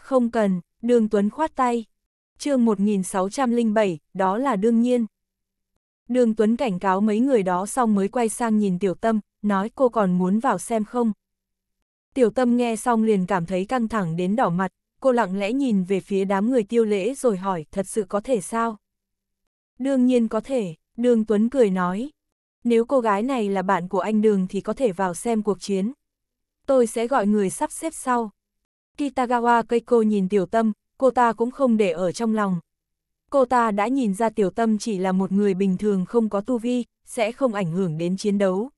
Không cần, đường Tuấn khoát tay. chương 1607, đó là đương nhiên. Đường Tuấn cảnh cáo mấy người đó xong mới quay sang nhìn Tiểu Tâm, nói cô còn muốn vào xem không. Tiểu Tâm nghe xong liền cảm thấy căng thẳng đến đỏ mặt, cô lặng lẽ nhìn về phía đám người tiêu lễ rồi hỏi thật sự có thể sao? Đương nhiên có thể, Đường Tuấn cười nói. Nếu cô gái này là bạn của anh Đường thì có thể vào xem cuộc chiến. Tôi sẽ gọi người sắp xếp sau. Kitagawa Keiko nhìn tiểu tâm, cô ta cũng không để ở trong lòng. Cô ta đã nhìn ra tiểu tâm chỉ là một người bình thường không có tu vi, sẽ không ảnh hưởng đến chiến đấu.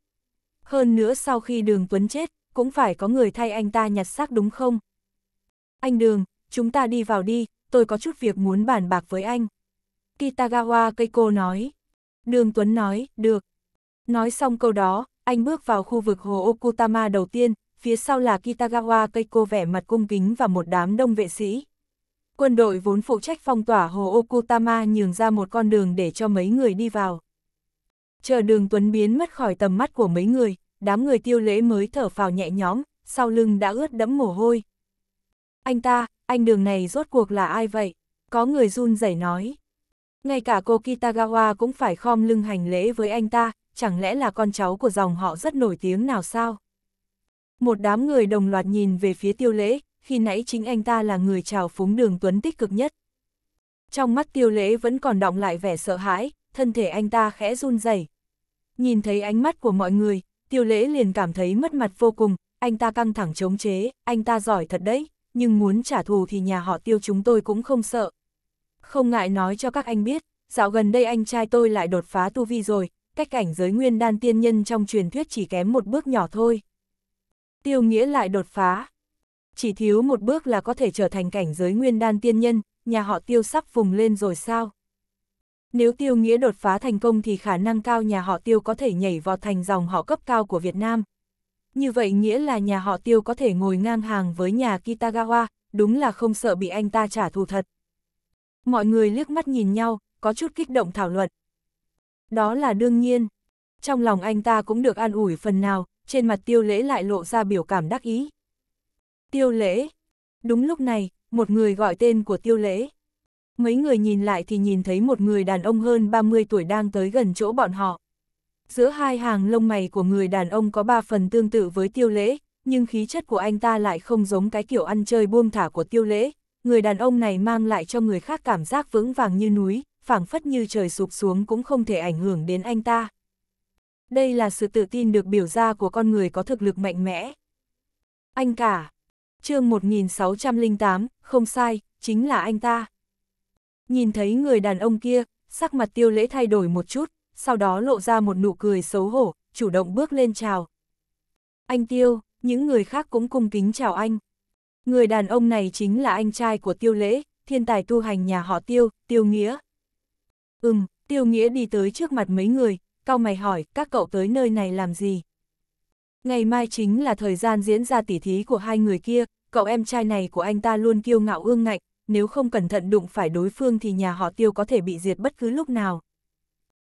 Hơn nữa sau khi đường Tuấn chết, cũng phải có người thay anh ta nhặt xác đúng không? Anh Đường, chúng ta đi vào đi, tôi có chút việc muốn bàn bạc với anh. Kitagawa Keiko nói. Đường Tuấn nói, được. Nói xong câu đó, anh bước vào khu vực hồ Okutama đầu tiên, phía sau là Kitagawa Keiko vẻ mặt cung kính và một đám đông vệ sĩ. Quân đội vốn phụ trách phong tỏa hồ Okutama nhường ra một con đường để cho mấy người đi vào. Chờ đường Tuấn biến mất khỏi tầm mắt của mấy người, đám người tiêu lễ mới thở phào nhẹ nhõm, sau lưng đã ướt đẫm mồ hôi. Anh ta, anh đường này rốt cuộc là ai vậy? Có người run rẩy nói. Ngay cả cô Kitagawa cũng phải khom lưng hành lễ với anh ta, chẳng lẽ là con cháu của dòng họ rất nổi tiếng nào sao? Một đám người đồng loạt nhìn về phía tiêu lễ, khi nãy chính anh ta là người trào phúng đường Tuấn tích cực nhất. Trong mắt tiêu lễ vẫn còn đọng lại vẻ sợ hãi, thân thể anh ta khẽ run rẩy. Nhìn thấy ánh mắt của mọi người, tiêu lễ liền cảm thấy mất mặt vô cùng, anh ta căng thẳng chống chế, anh ta giỏi thật đấy, nhưng muốn trả thù thì nhà họ tiêu chúng tôi cũng không sợ. Không ngại nói cho các anh biết, dạo gần đây anh trai tôi lại đột phá tu vi rồi, cách cảnh giới nguyên đan tiên nhân trong truyền thuyết chỉ kém một bước nhỏ thôi. Tiêu nghĩa lại đột phá. Chỉ thiếu một bước là có thể trở thành cảnh giới nguyên đan tiên nhân, nhà họ tiêu sắp vùng lên rồi sao? Nếu tiêu nghĩa đột phá thành công thì khả năng cao nhà họ tiêu có thể nhảy vào thành dòng họ cấp cao của Việt Nam. Như vậy nghĩa là nhà họ tiêu có thể ngồi ngang hàng với nhà Kitagawa, đúng là không sợ bị anh ta trả thù thật. Mọi người liếc mắt nhìn nhau, có chút kích động thảo luận. Đó là đương nhiên. Trong lòng anh ta cũng được an ủi phần nào, trên mặt tiêu lễ lại lộ ra biểu cảm đắc ý. Tiêu lễ. Đúng lúc này, một người gọi tên của tiêu lễ. Mấy người nhìn lại thì nhìn thấy một người đàn ông hơn 30 tuổi đang tới gần chỗ bọn họ. Giữa hai hàng lông mày của người đàn ông có ba phần tương tự với tiêu lễ, nhưng khí chất của anh ta lại không giống cái kiểu ăn chơi buông thả của tiêu lễ. Người đàn ông này mang lại cho người khác cảm giác vững vàng như núi, phảng phất như trời sụp xuống cũng không thể ảnh hưởng đến anh ta đây là sự tự tin được biểu ra của con người có thực lực mạnh mẽ. Anh cả, chương 1608, không sai, chính là anh ta. Nhìn thấy người đàn ông kia, sắc mặt tiêu lễ thay đổi một chút, sau đó lộ ra một nụ cười xấu hổ, chủ động bước lên chào. Anh tiêu, những người khác cũng cung kính chào anh. Người đàn ông này chính là anh trai của tiêu lễ, thiên tài tu hành nhà họ tiêu, tiêu nghĩa. Ừm, tiêu nghĩa đi tới trước mặt mấy người, cao mày hỏi, các cậu tới nơi này làm gì? Ngày mai chính là thời gian diễn ra tỉ thí của hai người kia, cậu em trai này của anh ta luôn kiêu ngạo ương ngạnh, nếu không cẩn thận đụng phải đối phương thì nhà họ tiêu có thể bị diệt bất cứ lúc nào.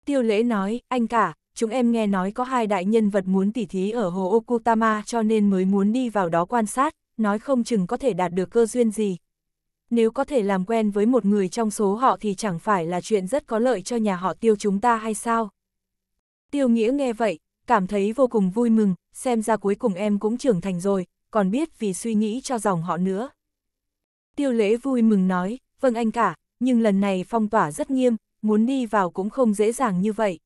Tiêu lễ nói, anh cả, chúng em nghe nói có hai đại nhân vật muốn tỉ thí ở hồ Okutama cho nên mới muốn đi vào đó quan sát, nói không chừng có thể đạt được cơ duyên gì. Nếu có thể làm quen với một người trong số họ thì chẳng phải là chuyện rất có lợi cho nhà họ tiêu chúng ta hay sao? Tiêu Nghĩa nghe vậy, cảm thấy vô cùng vui mừng, xem ra cuối cùng em cũng trưởng thành rồi, còn biết vì suy nghĩ cho dòng họ nữa. Tiêu lễ vui mừng nói, vâng anh cả, nhưng lần này phong tỏa rất nghiêm, muốn đi vào cũng không dễ dàng như vậy.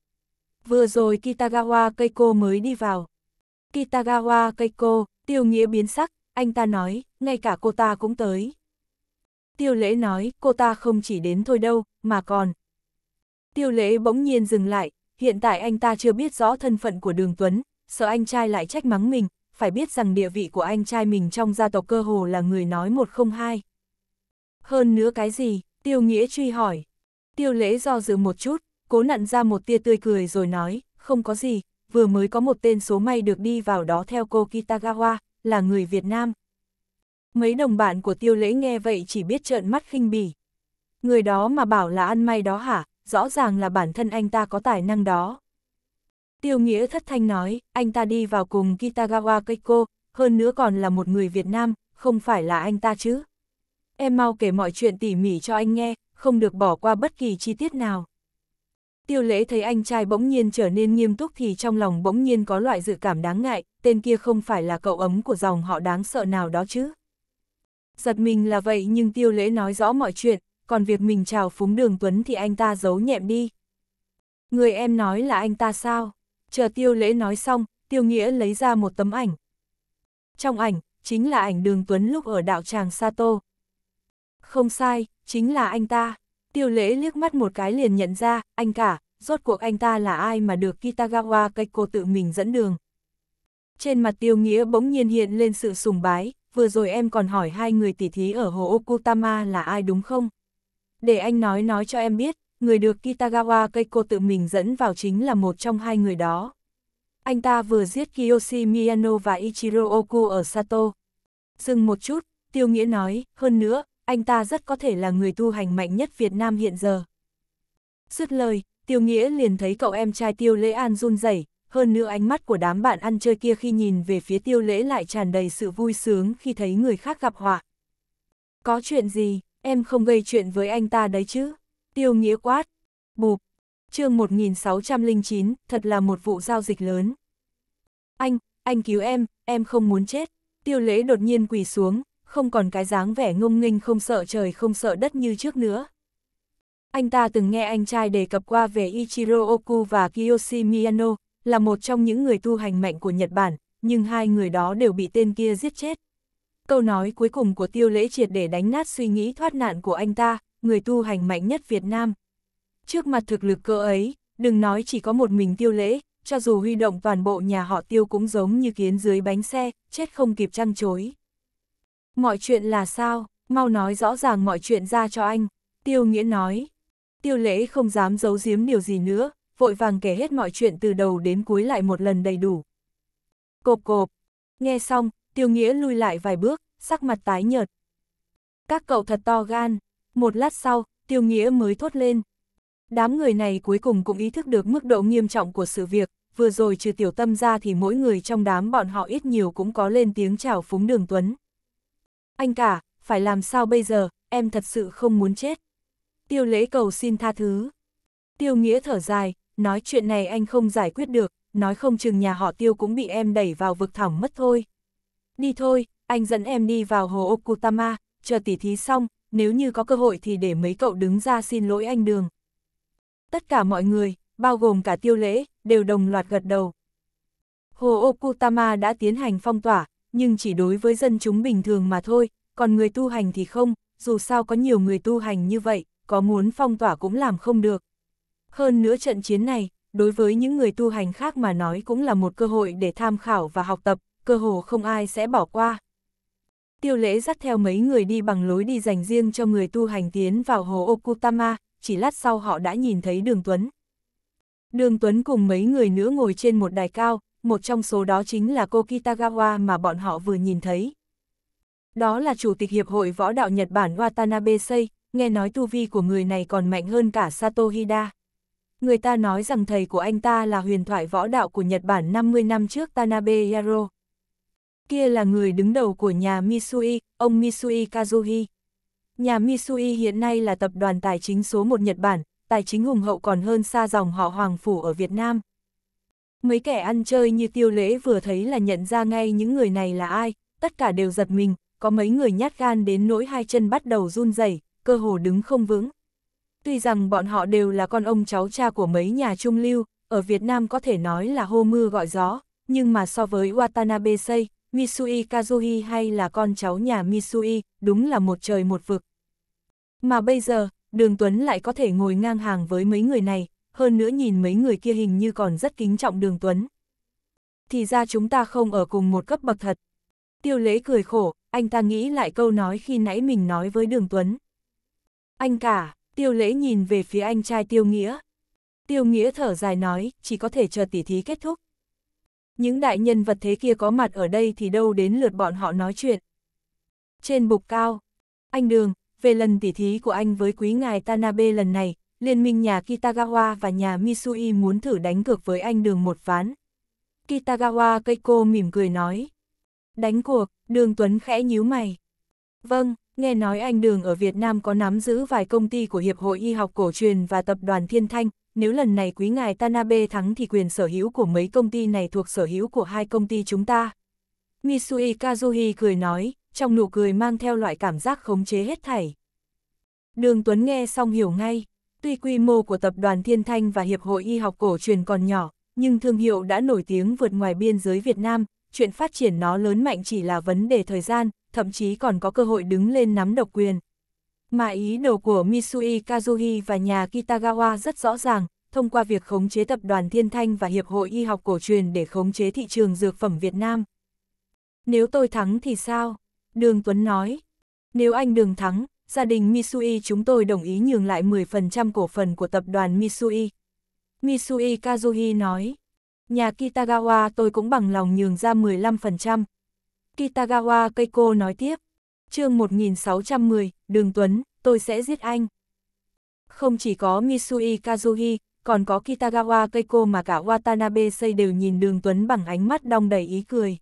Vừa rồi Kitagawa Keiko mới đi vào. Kitagawa Keiko, tiêu nghĩa biến sắc, anh ta nói, ngay cả cô ta cũng tới. Tiêu lễ nói, cô ta không chỉ đến thôi đâu, mà còn. Tiêu lễ bỗng nhiên dừng lại, hiện tại anh ta chưa biết rõ thân phận của Đường Tuấn, sợ anh trai lại trách mắng mình, phải biết rằng địa vị của anh trai mình trong gia tộc cơ hồ là người nói một không hai. Hơn nữa cái gì, tiêu nghĩa truy hỏi. Tiêu lễ do dự một chút, cố nặn ra một tia tươi cười rồi nói, không có gì, vừa mới có một tên số may được đi vào đó theo cô Kitagawa, là người Việt Nam. Mấy đồng bạn của tiêu lễ nghe vậy chỉ biết trợn mắt khinh bỉ. Người đó mà bảo là ăn may đó hả, rõ ràng là bản thân anh ta có tài năng đó. Tiêu Nghĩa thất thanh nói, anh ta đi vào cùng Kitagawa Keiko, hơn nữa còn là một người Việt Nam, không phải là anh ta chứ. Em mau kể mọi chuyện tỉ mỉ cho anh nghe, không được bỏ qua bất kỳ chi tiết nào. Tiêu lễ thấy anh trai bỗng nhiên trở nên nghiêm túc thì trong lòng bỗng nhiên có loại dự cảm đáng ngại, tên kia không phải là cậu ấm của dòng họ đáng sợ nào đó chứ. Giật mình là vậy nhưng tiêu lễ nói rõ mọi chuyện, còn việc mình chào phúng đường Tuấn thì anh ta giấu nhẹm đi. Người em nói là anh ta sao? Chờ tiêu lễ nói xong, tiêu nghĩa lấy ra một tấm ảnh. Trong ảnh, chính là ảnh đường Tuấn lúc ở đạo tràng Sato. Không sai, chính là anh ta. Tiêu lễ liếc mắt một cái liền nhận ra, anh cả, rốt cuộc anh ta là ai mà được Kitagawa Keiko tự mình dẫn đường. Trên mặt tiêu nghĩa bỗng nhiên hiện lên sự sùng bái, vừa rồi em còn hỏi hai người tỷ thí ở hồ Okutama là ai đúng không? Để anh nói nói cho em biết, người được Kitagawa Keiko tự mình dẫn vào chính là một trong hai người đó. Anh ta vừa giết Kiyoshi Miyano và Ichiro Oku ở Sato. Dừng một chút, Tiêu Nghĩa nói, hơn nữa, anh ta rất có thể là người tu hành mạnh nhất Việt Nam hiện giờ. Dứt lời, Tiêu Nghĩa liền thấy cậu em trai Tiêu Lễ An run rẩy, hơn nữa ánh mắt của đám bạn ăn chơi kia khi nhìn về phía Tiêu Lễ lại tràn đầy sự vui sướng khi thấy người khác gặp họa. Có chuyện gì? em không gây chuyện với anh ta đấy chứ. Tiêu nghĩa quát, bụp, chương 1609, thật là một vụ giao dịch lớn. Anh, anh cứu em, em không muốn chết. Tiêu lễ đột nhiên quỳ xuống, không còn cái dáng vẻ ngông nghênh không sợ trời không sợ đất như trước nữa. Anh ta từng nghe anh trai đề cập qua về Ichiro Oku và Kiyoshi Miyano, là một trong những người tu hành mạnh của Nhật Bản, nhưng hai người đó đều bị tên kia giết chết. Câu nói cuối cùng của tiêu lễ triệt để đánh nát suy nghĩ thoát nạn của anh ta, người tu hành mạnh nhất Việt Nam. Trước mặt thực lực cơ ấy, đừng nói chỉ có một mình tiêu lễ, cho dù huy động toàn bộ nhà họ tiêu cũng giống như kiến dưới bánh xe, chết không kịp trăng chối. Mọi chuyện là sao, mau nói rõ ràng mọi chuyện ra cho anh, tiêu nghĩa nói. Tiêu lễ không dám giấu giếm điều gì nữa, vội vàng kể hết mọi chuyện từ đầu đến cuối lại một lần đầy đủ. Cộp cộp, nghe xong, Tiêu Nghĩa lui lại vài bước, sắc mặt tái nhợt. Các cậu thật to gan. Một lát sau, Tiêu Nghĩa mới thốt lên. Đám người này cuối cùng cũng ý thức được mức độ nghiêm trọng của sự việc, vừa rồi trừ tiểu tâm ra thì mỗi người trong đám bọn họ ít nhiều cũng có lên tiếng chào phúng đường Tuấn. Anh cả, phải làm sao bây giờ, em thật sự không muốn chết. Tiêu lễ cầu xin tha thứ. Tiêu nghĩa thở dài, nói chuyện này anh không giải quyết được, nói không chừng nhà họ tiêu cũng bị em đẩy vào vực thẳm mất thôi. Đi thôi, anh dẫn em đi vào hồ Okutama, chờ tỉ thí xong, nếu như có cơ hội thì để mấy cậu đứng ra xin lỗi anh đường. Tất cả mọi người, bao gồm cả tiêu lễ, đều đồng loạt gật đầu. Hồ Okutama đã tiến hành phong tỏa, nhưng chỉ đối với dân chúng bình thường mà thôi, còn người tu hành thì không, dù sao có nhiều người tu hành như vậy, có muốn phong tỏa cũng làm không được. Hơn nữa trận chiến này, đối với những người tu hành khác mà nói cũng là một cơ hội để tham khảo và học tập, cơ hồ không ai sẽ bỏ qua. Tiêu lễ dắt theo mấy người đi bằng lối đi dành riêng cho người tu hành tiến vào hồ Okutama, chỉ lát sau họ đã nhìn thấy đường Tuấn. Đường Tuấn cùng mấy người nữa ngồi trên một đài cao, một trong số đó chính là cô Kitagawa mà bọn họ vừa nhìn thấy. Đó là Chủ tịch Hiệp hội Võ đạo Nhật Bản Watanabe Sei, nghe nói tu vi của người này còn mạnh hơn cả Sato Hida. Người ta nói rằng thầy của anh ta là huyền thoại võ đạo của Nhật Bản 50 năm trước Tanabe Yaro kia là người đứng đầu của nhà Misui, ông Misui Kazuhi. Nhà Misui hiện nay là tập đoàn tài chính số 1 Nhật Bản, tài chính hùng hậu còn hơn xa dòng họ Hoàng Phủ ở Việt Nam. Mấy kẻ ăn chơi như tiêu lễ vừa thấy là nhận ra ngay những người này là ai, tất cả đều giật mình, có mấy người nhát gan đến nỗi hai chân bắt đầu run rẩy, cơ hồ đứng không vững. Tuy rằng bọn họ đều là con ông cháu cha của mấy nhà trung lưu, ở Việt Nam có thể nói là hô mưa gọi gió, nhưng mà so với Watanabe Sei, Misui Kazuhi hay là con cháu nhà Misui, đúng là một trời một vực. Mà bây giờ, Đường Tuấn lại có thể ngồi ngang hàng với mấy người này, hơn nữa nhìn mấy người kia hình như còn rất kính trọng Đường Tuấn. Thì ra chúng ta không ở cùng một cấp bậc thật. Tiêu lễ cười khổ, anh ta nghĩ lại câu nói khi nãy mình nói với Đường Tuấn. Anh cả, tiêu lễ nhìn về phía anh trai tiêu nghĩa. Tiêu nghĩa thở dài nói, chỉ có thể chờ tỉ thí kết thúc những đại nhân vật thế kia có mặt ở đây thì đâu đến lượt bọn họ nói chuyện. Trên bục cao, anh Đường, về lần tỉ thí của anh với quý ngài Tanabe lần này, liên minh nhà Kitagawa và nhà Misui muốn thử đánh cược với anh Đường một ván. Kitagawa Keiko mỉm cười nói. Đánh cuộc, Đường Tuấn khẽ nhíu mày. Vâng, nghe nói anh Đường ở Việt Nam có nắm giữ vài công ty của Hiệp hội Y học Cổ truyền và Tập đoàn Thiên Thanh, nếu lần này quý ngài Tanabe thắng thì quyền sở hữu của mấy công ty này thuộc sở hữu của hai công ty chúng ta. Misui Kazuhi cười nói, trong nụ cười mang theo loại cảm giác khống chế hết thảy. Đường Tuấn nghe xong hiểu ngay, tuy quy mô của tập đoàn Thiên Thanh và Hiệp hội Y học cổ truyền còn nhỏ, nhưng thương hiệu đã nổi tiếng vượt ngoài biên giới Việt Nam, chuyện phát triển nó lớn mạnh chỉ là vấn đề thời gian, thậm chí còn có cơ hội đứng lên nắm độc quyền, mà ý đồ của Misui Kazuhi và nhà Kitagawa rất rõ ràng, thông qua việc khống chế tập đoàn Thiên Thanh và Hiệp hội Y học cổ truyền để khống chế thị trường dược phẩm Việt Nam. Nếu tôi thắng thì sao? Đường Tuấn nói. Nếu anh Đường thắng, gia đình Misui chúng tôi đồng ý nhường lại 10% cổ phần của tập đoàn Misui. Misui Kazuhi nói. Nhà Kitagawa tôi cũng bằng lòng nhường ra 15%. Kitagawa Keiko nói tiếp chương 1610, Đường Tuấn, tôi sẽ giết anh. Không chỉ có Misui Kazuhi, còn có Kitagawa Keiko mà cả Watanabe xây đều nhìn Đường Tuấn bằng ánh mắt đong đầy ý cười.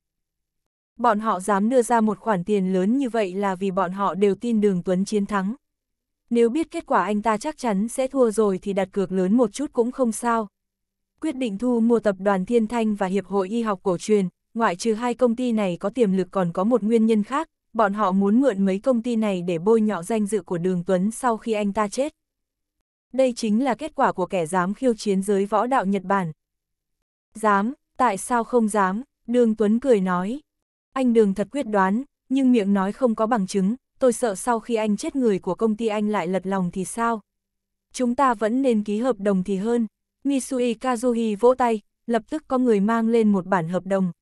Bọn họ dám đưa ra một khoản tiền lớn như vậy là vì bọn họ đều tin Đường Tuấn chiến thắng. Nếu biết kết quả anh ta chắc chắn sẽ thua rồi thì đặt cược lớn một chút cũng không sao. Quyết định thu mua tập đoàn Thiên Thanh và Hiệp hội Y học cổ truyền, ngoại trừ hai công ty này có tiềm lực còn có một nguyên nhân khác, bọn họ muốn mượn mấy công ty này để bôi nhọ danh dự của Đường Tuấn sau khi anh ta chết. Đây chính là kết quả của kẻ dám khiêu chiến giới võ đạo Nhật Bản. Dám, tại sao không dám, Đường Tuấn cười nói. Anh Đường thật quyết đoán, nhưng miệng nói không có bằng chứng, tôi sợ sau khi anh chết người của công ty anh lại lật lòng thì sao? Chúng ta vẫn nên ký hợp đồng thì hơn. Misui Kazuhi vỗ tay, lập tức có người mang lên một bản hợp đồng.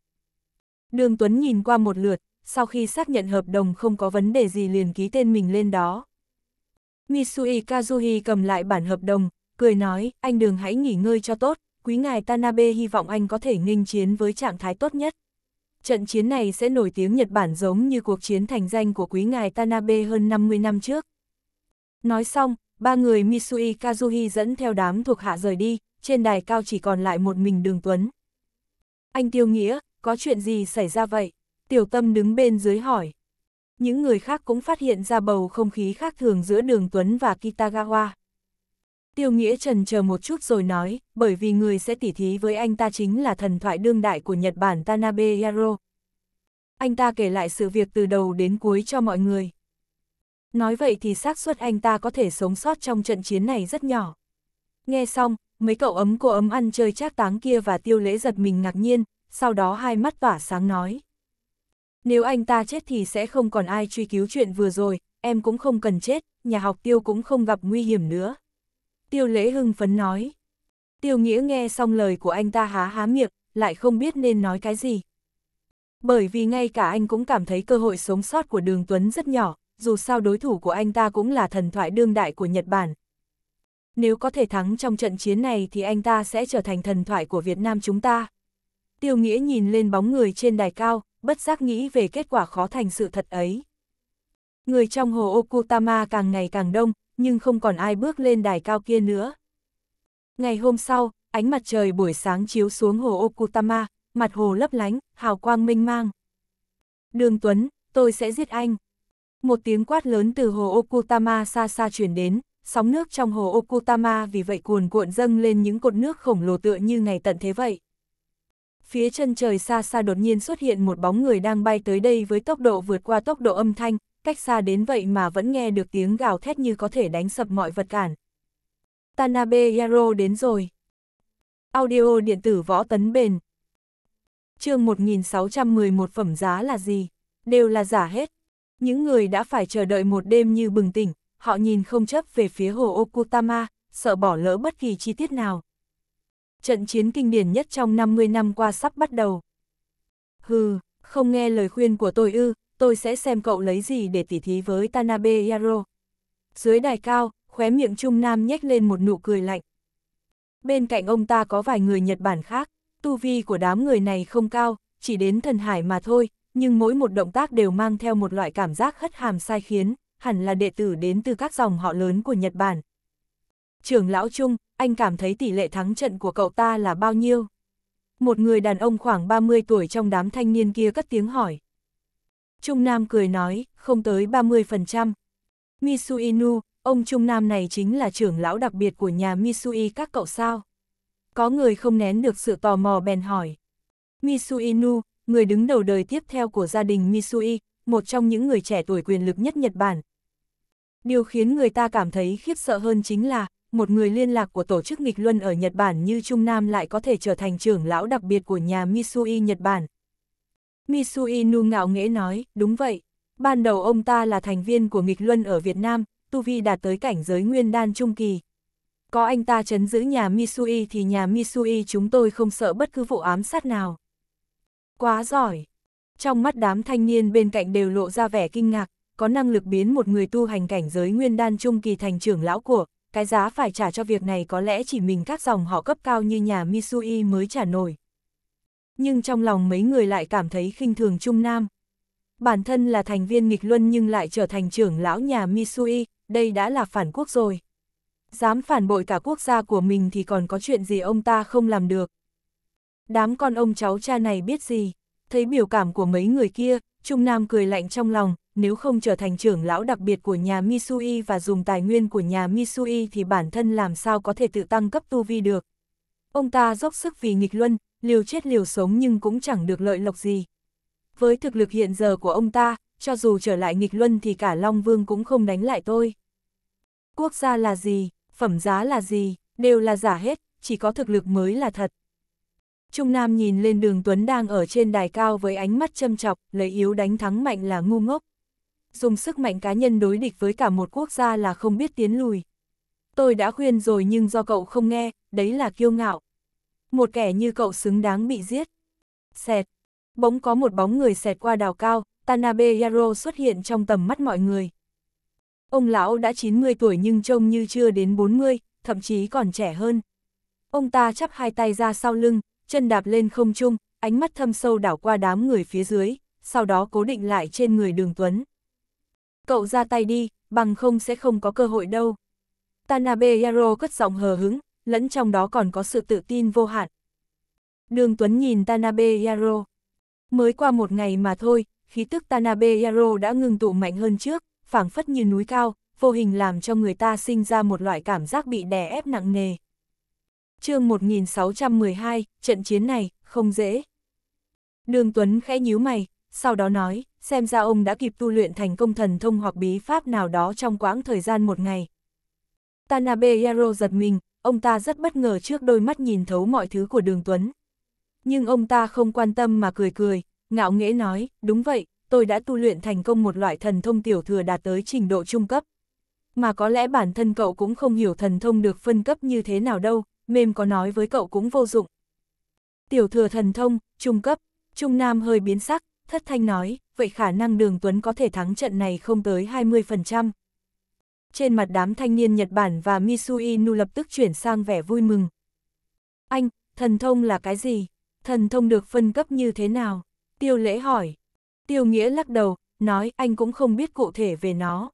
Đường Tuấn nhìn qua một lượt, sau khi xác nhận hợp đồng không có vấn đề gì liền ký tên mình lên đó. Misui Kazuhi cầm lại bản hợp đồng, cười nói, anh đường hãy nghỉ ngơi cho tốt, quý ngài Tanabe hy vọng anh có thể nghênh chiến với trạng thái tốt nhất. Trận chiến này sẽ nổi tiếng Nhật Bản giống như cuộc chiến thành danh của quý ngài Tanabe hơn 50 năm trước. Nói xong, ba người Misui Kazuhi dẫn theo đám thuộc hạ rời đi, trên đài cao chỉ còn lại một mình đường Tuấn. Anh Tiêu Nghĩa, có chuyện gì xảy ra vậy? tiểu tâm đứng bên dưới hỏi. Những người khác cũng phát hiện ra bầu không khí khác thường giữa đường Tuấn và Kitagawa. Tiêu Nghĩa Trần chờ một chút rồi nói, bởi vì người sẽ tỉ thí với anh ta chính là thần thoại đương đại của Nhật Bản Tanabe Yaro. Anh ta kể lại sự việc từ đầu đến cuối cho mọi người. Nói vậy thì xác suất anh ta có thể sống sót trong trận chiến này rất nhỏ. Nghe xong, mấy cậu ấm cô ấm ăn chơi trác táng kia và tiêu lễ giật mình ngạc nhiên, sau đó hai mắt tỏa sáng nói. Nếu anh ta chết thì sẽ không còn ai truy cứu chuyện vừa rồi, em cũng không cần chết, nhà học tiêu cũng không gặp nguy hiểm nữa. Tiêu lễ hưng phấn nói. Tiêu nghĩa nghe xong lời của anh ta há há miệng, lại không biết nên nói cái gì. Bởi vì ngay cả anh cũng cảm thấy cơ hội sống sót của đường Tuấn rất nhỏ, dù sao đối thủ của anh ta cũng là thần thoại đương đại của Nhật Bản. Nếu có thể thắng trong trận chiến này thì anh ta sẽ trở thành thần thoại của Việt Nam chúng ta. Tiêu Nghĩa nhìn lên bóng người trên đài cao, bất giác nghĩ về kết quả khó thành sự thật ấy. Người trong hồ Okutama càng ngày càng đông, nhưng không còn ai bước lên đài cao kia nữa. Ngày hôm sau, ánh mặt trời buổi sáng chiếu xuống hồ Okutama, mặt hồ lấp lánh, hào quang minh mang. Đường Tuấn, tôi sẽ giết anh. Một tiếng quát lớn từ hồ Okutama xa xa chuyển đến, sóng nước trong hồ Okutama vì vậy cuồn cuộn dâng lên những cột nước khổng lồ tựa như ngày tận thế vậy phía chân trời xa xa đột nhiên xuất hiện một bóng người đang bay tới đây với tốc độ vượt qua tốc độ âm thanh, cách xa đến vậy mà vẫn nghe được tiếng gào thét như có thể đánh sập mọi vật cản. Tanabe Yaro đến rồi. Audio điện tử võ tấn bền. chương 1611 phẩm giá là gì? Đều là giả hết. Những người đã phải chờ đợi một đêm như bừng tỉnh, họ nhìn không chấp về phía hồ Okutama, sợ bỏ lỡ bất kỳ chi tiết nào trận chiến kinh điển nhất trong 50 năm qua sắp bắt đầu. Hừ, không nghe lời khuyên của tôi ư, tôi sẽ xem cậu lấy gì để tỉ thí với Tanabe Yaro. Dưới đài cao, khóe miệng Trung Nam nhếch lên một nụ cười lạnh. Bên cạnh ông ta có vài người Nhật Bản khác, tu vi của đám người này không cao, chỉ đến thần hải mà thôi, nhưng mỗi một động tác đều mang theo một loại cảm giác hất hàm sai khiến, hẳn là đệ tử đến từ các dòng họ lớn của Nhật Bản. Trưởng lão Trung, anh cảm thấy tỷ lệ thắng trận của cậu ta là bao nhiêu? Một người đàn ông khoảng 30 tuổi trong đám thanh niên kia cất tiếng hỏi. Trung Nam cười nói, không tới 30%. Misuinu, ông Trung Nam này chính là trưởng lão đặc biệt của nhà Misui các cậu sao? Có người không nén được sự tò mò bèn hỏi. Misuinu, người đứng đầu đời tiếp theo của gia đình Misui, một trong những người trẻ tuổi quyền lực nhất Nhật Bản. Điều khiến người ta cảm thấy khiếp sợ hơn chính là, một người liên lạc của tổ chức nghịch luân ở Nhật Bản như Trung Nam lại có thể trở thành trưởng lão đặc biệt của nhà Misui Nhật Bản. Misui Nu ngạo nghễ nói, đúng vậy, ban đầu ông ta là thành viên của nghịch luân ở Việt Nam, tu vi đạt tới cảnh giới nguyên đan trung kỳ. Có anh ta chấn giữ nhà Misui thì nhà Misui chúng tôi không sợ bất cứ vụ ám sát nào. Quá giỏi! Trong mắt đám thanh niên bên cạnh đều lộ ra vẻ kinh ngạc, có năng lực biến một người tu hành cảnh giới nguyên đan trung kỳ thành trưởng lão của cái giá phải trả cho việc này có lẽ chỉ mình các dòng họ cấp cao như nhà Misui mới trả nổi. Nhưng trong lòng mấy người lại cảm thấy khinh thường Trung Nam. Bản thân là thành viên nghịch luân nhưng lại trở thành trưởng lão nhà Misui, đây đã là phản quốc rồi. Dám phản bội cả quốc gia của mình thì còn có chuyện gì ông ta không làm được. Đám con ông cháu cha này biết gì, thấy biểu cảm của mấy người kia, Trung Nam cười lạnh trong lòng, nếu không trở thành trưởng lão đặc biệt của nhà Misui và dùng tài nguyên của nhà Misui thì bản thân làm sao có thể tự tăng cấp tu vi được. Ông ta dốc sức vì nghịch luân, liều chết liều sống nhưng cũng chẳng được lợi lộc gì. Với thực lực hiện giờ của ông ta, cho dù trở lại nghịch luân thì cả Long Vương cũng không đánh lại tôi. Quốc gia là gì, phẩm giá là gì, đều là giả hết, chỉ có thực lực mới là thật. Trung Nam nhìn lên đường Tuấn đang ở trên đài cao với ánh mắt châm chọc, lấy yếu đánh thắng mạnh là ngu ngốc. Dùng sức mạnh cá nhân đối địch với cả một quốc gia là không biết tiến lùi. Tôi đã khuyên rồi nhưng do cậu không nghe, đấy là kiêu ngạo. Một kẻ như cậu xứng đáng bị giết. Xẹt. Bỗng có một bóng người xẹt qua đào cao, Tanabe Yaro xuất hiện trong tầm mắt mọi người. Ông lão đã 90 tuổi nhưng trông như chưa đến 40, thậm chí còn trẻ hơn. Ông ta chắp hai tay ra sau lưng, chân đạp lên không trung, ánh mắt thâm sâu đảo qua đám người phía dưới, sau đó cố định lại trên người đường Tuấn. Cậu ra tay đi, bằng không sẽ không có cơ hội đâu. Tanabe Yaro cất giọng hờ hứng, lẫn trong đó còn có sự tự tin vô hạn. Đường Tuấn nhìn Tanabe Yaro. Mới qua một ngày mà thôi, khí tức Tanabe Yaro đã ngừng tụ mạnh hơn trước, phảng phất như núi cao, vô hình làm cho người ta sinh ra một loại cảm giác bị đè ép nặng nề chương 1612, trận chiến này, không dễ. Đường Tuấn khẽ nhíu mày, sau đó nói, xem ra ông đã kịp tu luyện thành công thần thông hoặc bí pháp nào đó trong quãng thời gian một ngày. Tanabe Yaro giật mình, ông ta rất bất ngờ trước đôi mắt nhìn thấu mọi thứ của đường Tuấn. Nhưng ông ta không quan tâm mà cười cười, ngạo nghễ nói, đúng vậy, tôi đã tu luyện thành công một loại thần thông tiểu thừa đạt tới trình độ trung cấp. Mà có lẽ bản thân cậu cũng không hiểu thần thông được phân cấp như thế nào đâu, mềm có nói với cậu cũng vô dụng. Tiểu thừa thần thông, trung cấp, Trung Nam hơi biến sắc, thất thanh nói, vậy khả năng đường Tuấn có thể thắng trận này không tới 20%. Trên mặt đám thanh niên Nhật Bản và Misui Nu lập tức chuyển sang vẻ vui mừng. Anh, thần thông là cái gì? Thần thông được phân cấp như thế nào? Tiêu lễ hỏi. Tiêu nghĩa lắc đầu, nói anh cũng không biết cụ thể về nó.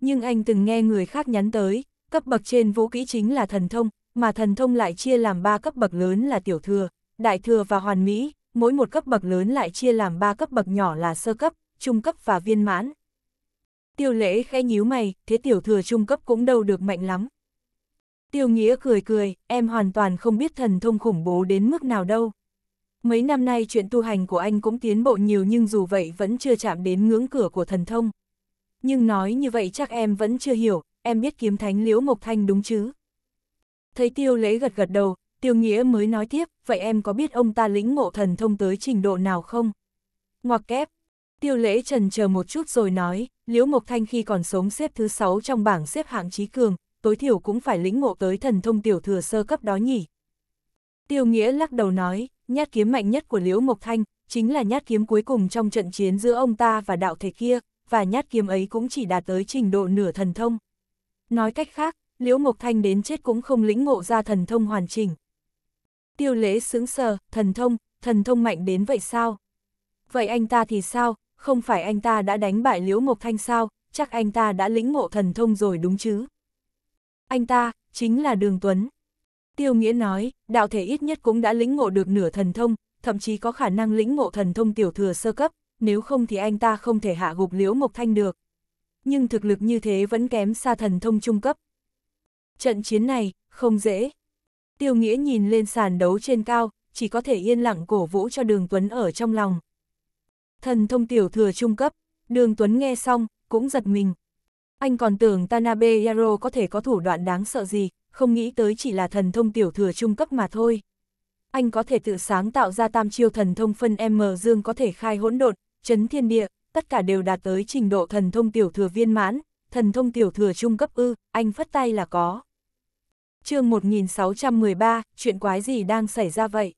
Nhưng anh từng nghe người khác nhắn tới, cấp bậc trên vũ kỹ chính là thần thông, mà thần thông lại chia làm 3 cấp bậc lớn là tiểu thừa, đại thừa và hoàn mỹ, mỗi một cấp bậc lớn lại chia làm 3 cấp bậc nhỏ là sơ cấp, trung cấp và viên mãn. Tiêu lễ khẽ nhíu mày, thế tiểu thừa trung cấp cũng đâu được mạnh lắm. Tiêu nghĩa cười cười, em hoàn toàn không biết thần thông khủng bố đến mức nào đâu. Mấy năm nay chuyện tu hành của anh cũng tiến bộ nhiều nhưng dù vậy vẫn chưa chạm đến ngưỡng cửa của thần thông. Nhưng nói như vậy chắc em vẫn chưa hiểu, em biết kiếm thánh liễu mộc thanh đúng chứ? Thấy tiêu lễ gật gật đầu, tiêu nghĩa mới nói tiếp, vậy em có biết ông ta lĩnh ngộ thần thông tới trình độ nào không? Ngoặc kép, tiêu lễ trần chờ một chút rồi nói, Liễu Mộc Thanh khi còn sống xếp thứ 6 trong bảng xếp hạng trí cường, tối thiểu cũng phải lĩnh ngộ tới thần thông tiểu thừa sơ cấp đó nhỉ. Tiêu nghĩa lắc đầu nói, nhát kiếm mạnh nhất của Liễu Mộc Thanh, chính là nhát kiếm cuối cùng trong trận chiến giữa ông ta và đạo thể kia, và nhát kiếm ấy cũng chỉ đạt tới trình độ nửa thần thông. Nói cách khác, Liễu Mộc Thanh đến chết cũng không lĩnh ngộ ra thần thông hoàn chỉnh. Tiêu lễ sướng sờ, thần thông, thần thông mạnh đến vậy sao? Vậy anh ta thì sao, không phải anh ta đã đánh bại Liễu Mộc Thanh sao, chắc anh ta đã lĩnh ngộ thần thông rồi đúng chứ? Anh ta, chính là Đường Tuấn. Tiêu Nghĩa nói, đạo thể ít nhất cũng đã lĩnh ngộ được nửa thần thông, thậm chí có khả năng lĩnh ngộ thần thông tiểu thừa sơ cấp, nếu không thì anh ta không thể hạ gục Liễu Mộc Thanh được. Nhưng thực lực như thế vẫn kém xa thần thông trung cấp, trận chiến này, không dễ. Tiêu Nghĩa nhìn lên sàn đấu trên cao, chỉ có thể yên lặng cổ vũ cho Đường Tuấn ở trong lòng. Thần thông tiểu thừa trung cấp, Đường Tuấn nghe xong, cũng giật mình. Anh còn tưởng Tanabe Yaro có thể có thủ đoạn đáng sợ gì, không nghĩ tới chỉ là thần thông tiểu thừa trung cấp mà thôi. Anh có thể tự sáng tạo ra tam chiêu thần thông phân M dương có thể khai hỗn độn, chấn thiên địa, tất cả đều đạt tới trình độ thần thông tiểu thừa viên mãn, thần thông tiểu thừa trung cấp ư, anh phất tay là có chương 1613, chuyện quái gì đang xảy ra vậy?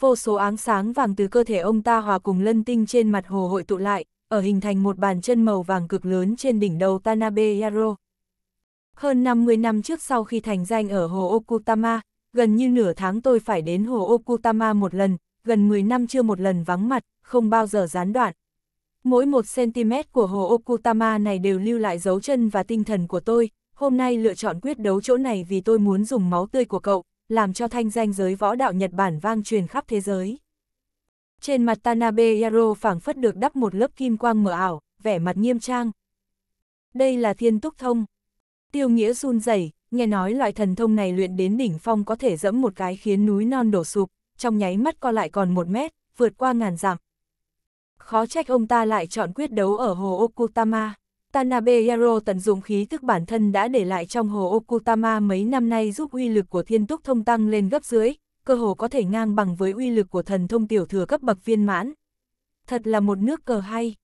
Vô số áng sáng vàng từ cơ thể ông ta hòa cùng lân tinh trên mặt hồ hội tụ lại, ở hình thành một bàn chân màu vàng cực lớn trên đỉnh đầu Tanabe Yaro. Hơn 50 năm trước sau khi thành danh ở hồ Okutama, gần như nửa tháng tôi phải đến hồ Okutama một lần, gần 10 năm chưa một lần vắng mặt, không bao giờ gián đoạn. Mỗi một cm của hồ Okutama này đều lưu lại dấu chân và tinh thần của tôi, hôm nay lựa chọn quyết đấu chỗ này vì tôi muốn dùng máu tươi của cậu, làm cho thanh danh giới võ đạo Nhật Bản vang truyền khắp thế giới. Trên mặt Tanabe Yaro phảng phất được đắp một lớp kim quang mờ ảo, vẻ mặt nghiêm trang. Đây là thiên túc thông. Tiêu nghĩa run rẩy, nghe nói loại thần thông này luyện đến đỉnh phong có thể dẫm một cái khiến núi non đổ sụp, trong nháy mắt co lại còn một mét, vượt qua ngàn dặm. Khó trách ông ta lại chọn quyết đấu ở hồ Okutama. Tanabe Yaro tận dụng khí thức bản thân đã để lại trong hồ Okutama mấy năm nay giúp uy lực của thiên túc thông tăng lên gấp dưới, cơ hồ có thể ngang bằng với uy lực của thần thông tiểu thừa cấp bậc viên mãn. Thật là một nước cờ hay.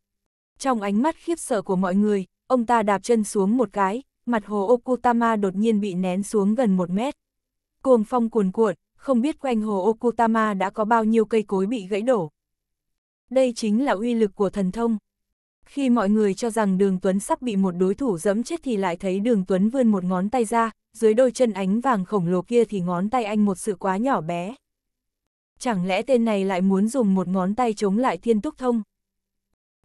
Trong ánh mắt khiếp sợ của mọi người, ông ta đạp chân xuống một cái, mặt hồ Okutama đột nhiên bị nén xuống gần một mét. Cuồng phong cuồn cuộn, không biết quanh hồ Okutama đã có bao nhiêu cây cối bị gãy đổ. Đây chính là uy lực của thần thông. Khi mọi người cho rằng đường Tuấn sắp bị một đối thủ dẫm chết thì lại thấy đường Tuấn vươn một ngón tay ra, dưới đôi chân ánh vàng khổng lồ kia thì ngón tay anh một sự quá nhỏ bé. Chẳng lẽ tên này lại muốn dùng một ngón tay chống lại thiên túc thông?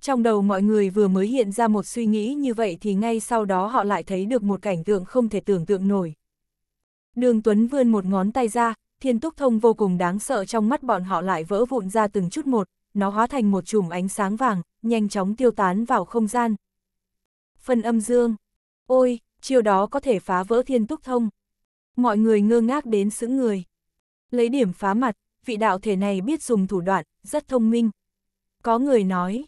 Trong đầu mọi người vừa mới hiện ra một suy nghĩ như vậy thì ngay sau đó họ lại thấy được một cảnh tượng không thể tưởng tượng nổi. Đường Tuấn vươn một ngón tay ra, thiên túc thông vô cùng đáng sợ trong mắt bọn họ lại vỡ vụn ra từng chút một, nó hóa thành một chùm ánh sáng vàng, nhanh chóng tiêu tán vào không gian. Phần âm dương. Ôi, chiêu đó có thể phá vỡ thiên túc thông. Mọi người ngơ ngác đến sững người. Lấy điểm phá mặt, vị đạo thể này biết dùng thủ đoạn, rất thông minh. Có người nói.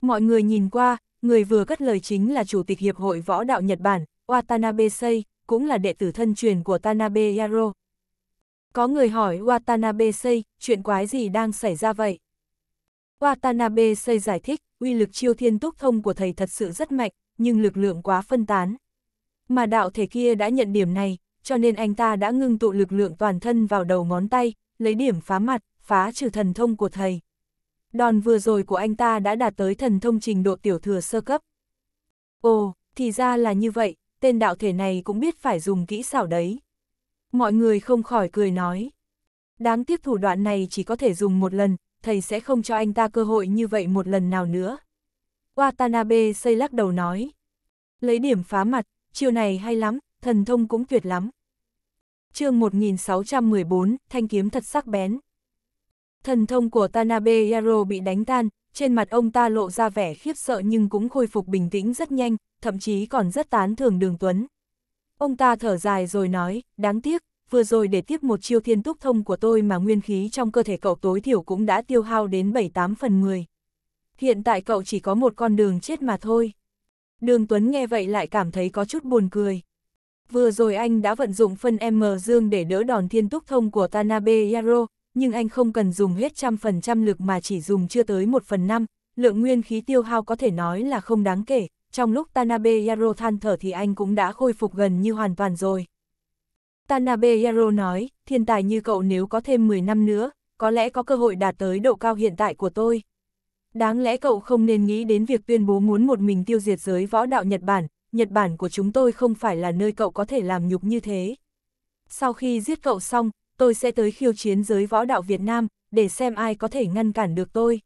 Mọi người nhìn qua, người vừa cất lời chính là Chủ tịch Hiệp hội Võ đạo Nhật Bản, Watanabe Sei, cũng là đệ tử thân truyền của Tanabe Yaro. Có người hỏi Watanabe Sei, chuyện quái gì đang xảy ra vậy? Watanabe xây giải thích, uy lực chiêu thiên túc thông của thầy thật sự rất mạnh, nhưng lực lượng quá phân tán. Mà đạo thể kia đã nhận điểm này, cho nên anh ta đã ngưng tụ lực lượng toàn thân vào đầu ngón tay, lấy điểm phá mặt, phá trừ thần thông của thầy. Đòn vừa rồi của anh ta đã đạt tới thần thông trình độ tiểu thừa sơ cấp. Ồ, thì ra là như vậy, tên đạo thể này cũng biết phải dùng kỹ xảo đấy. Mọi người không khỏi cười nói. Đáng tiếc thủ đoạn này chỉ có thể dùng một lần, thầy sẽ không cho anh ta cơ hội như vậy một lần nào nữa. Watanabe xây lắc đầu nói. Lấy điểm phá mặt, chiêu này hay lắm, thần thông cũng tuyệt lắm. chương 1614, thanh kiếm thật sắc bén. Thần thông của Tanabe Yaro bị đánh tan, trên mặt ông ta lộ ra vẻ khiếp sợ nhưng cũng khôi phục bình tĩnh rất nhanh, thậm chí còn rất tán thường đường Tuấn. Ông ta thở dài rồi nói, đáng tiếc, vừa rồi để tiếp một chiêu thiên túc thông của tôi mà nguyên khí trong cơ thể cậu tối thiểu cũng đã tiêu hao đến 7-8 phần 10. Hiện tại cậu chỉ có một con đường chết mà thôi. Đường Tuấn nghe vậy lại cảm thấy có chút buồn cười. Vừa rồi anh đã vận dụng phân M dương để đỡ đòn thiên túc thông của Tanabe Yaro, nhưng anh không cần dùng hết trăm phần trăm lực mà chỉ dùng chưa tới một phần năm, lượng nguyên khí tiêu hao có thể nói là không đáng kể. Trong lúc Tanabe Yaro than thở thì anh cũng đã khôi phục gần như hoàn toàn rồi. Tanabe Yaro nói, thiên tài như cậu nếu có thêm 10 năm nữa, có lẽ có cơ hội đạt tới độ cao hiện tại của tôi. Đáng lẽ cậu không nên nghĩ đến việc tuyên bố muốn một mình tiêu diệt giới võ đạo Nhật Bản, Nhật Bản của chúng tôi không phải là nơi cậu có thể làm nhục như thế. Sau khi giết cậu xong, tôi sẽ tới khiêu chiến giới võ đạo Việt Nam, để xem ai có thể ngăn cản được tôi.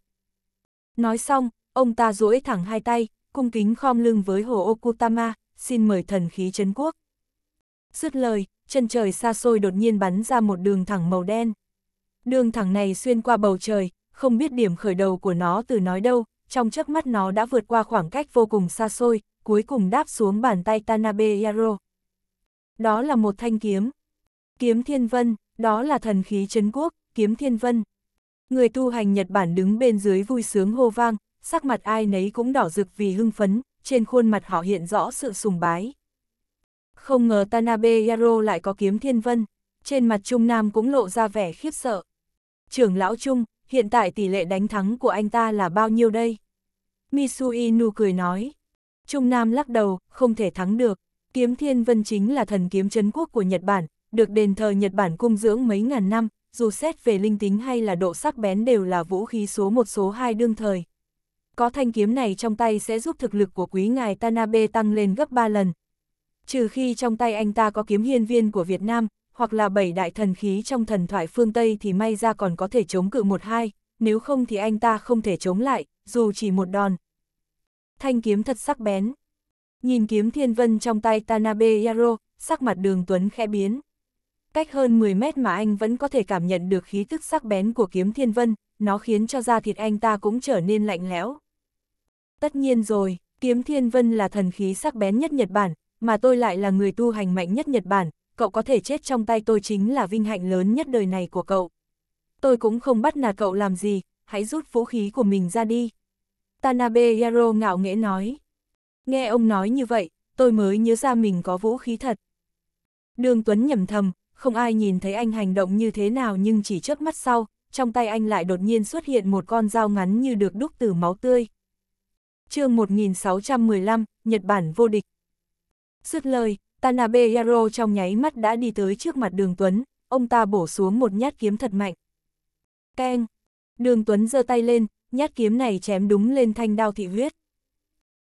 Nói xong, ông ta duỗi thẳng hai tay, cung kính khom lưng với Hồ Okutama, xin mời thần khí chấn quốc. Dứt lời, chân trời xa xôi đột nhiên bắn ra một đường thẳng màu đen. Đường thẳng này xuyên qua bầu trời, không biết điểm khởi đầu của nó từ nói đâu, trong chớp mắt nó đã vượt qua khoảng cách vô cùng xa xôi, cuối cùng đáp xuống bàn tay Tanabe Yaro. Đó là một thanh kiếm. Kiếm Thiên Vân, đó là thần khí chấn quốc, Kiếm Thiên Vân. Người tu hành Nhật Bản đứng bên dưới vui sướng hô vang, sắc mặt ai nấy cũng đỏ rực vì hưng phấn, trên khuôn mặt họ hiện rõ sự sùng bái. Không ngờ Tanabe Yaro lại có kiếm thiên vân, trên mặt Trung Nam cũng lộ ra vẻ khiếp sợ. Trưởng lão Trung, hiện tại tỷ lệ đánh thắng của anh ta là bao nhiêu đây? Misui Nu cười nói. Trung Nam lắc đầu, không thể thắng được. Kiếm Thiên Vân chính là thần kiếm chấn quốc của Nhật Bản, được đền thờ Nhật Bản cung dưỡng mấy ngàn năm, dù xét về linh tính hay là độ sắc bén đều là vũ khí số một số hai đương thời. Có thanh kiếm này trong tay sẽ giúp thực lực của quý ngài Tanabe tăng lên gấp 3 lần, trừ khi trong tay anh ta có kiếm hiên viên của Việt Nam, hoặc là bảy đại thần khí trong thần thoại phương Tây thì may ra còn có thể chống cự một hai, nếu không thì anh ta không thể chống lại, dù chỉ một đòn. Thanh kiếm thật sắc bén. Nhìn kiếm thiên vân trong tay Tanabe Yaro, sắc mặt đường Tuấn khẽ biến. Cách hơn 10 mét mà anh vẫn có thể cảm nhận được khí tức sắc bén của kiếm thiên vân, nó khiến cho da thịt anh ta cũng trở nên lạnh lẽo. Tất nhiên rồi, kiếm thiên vân là thần khí sắc bén nhất Nhật Bản, mà tôi lại là người tu hành mạnh nhất Nhật Bản, cậu có thể chết trong tay tôi chính là vinh hạnh lớn nhất đời này của cậu. Tôi cũng không bắt nạt cậu làm gì, hãy rút vũ khí của mình ra đi. Tanabe Yaro ngạo nghễ nói. Nghe ông nói như vậy, tôi mới nhớ ra mình có vũ khí thật. Đường Tuấn nhầm thầm, không ai nhìn thấy anh hành động như thế nào nhưng chỉ chớp mắt sau, trong tay anh lại đột nhiên xuất hiện một con dao ngắn như được đúc từ máu tươi. chương 1615, Nhật Bản vô địch. Dứt lời, Tanabe Yaro trong nháy mắt đã đi tới trước mặt đường Tuấn, ông ta bổ xuống một nhát kiếm thật mạnh. Keng! Đường Tuấn giơ tay lên, nhát kiếm này chém đúng lên thanh đao thị huyết.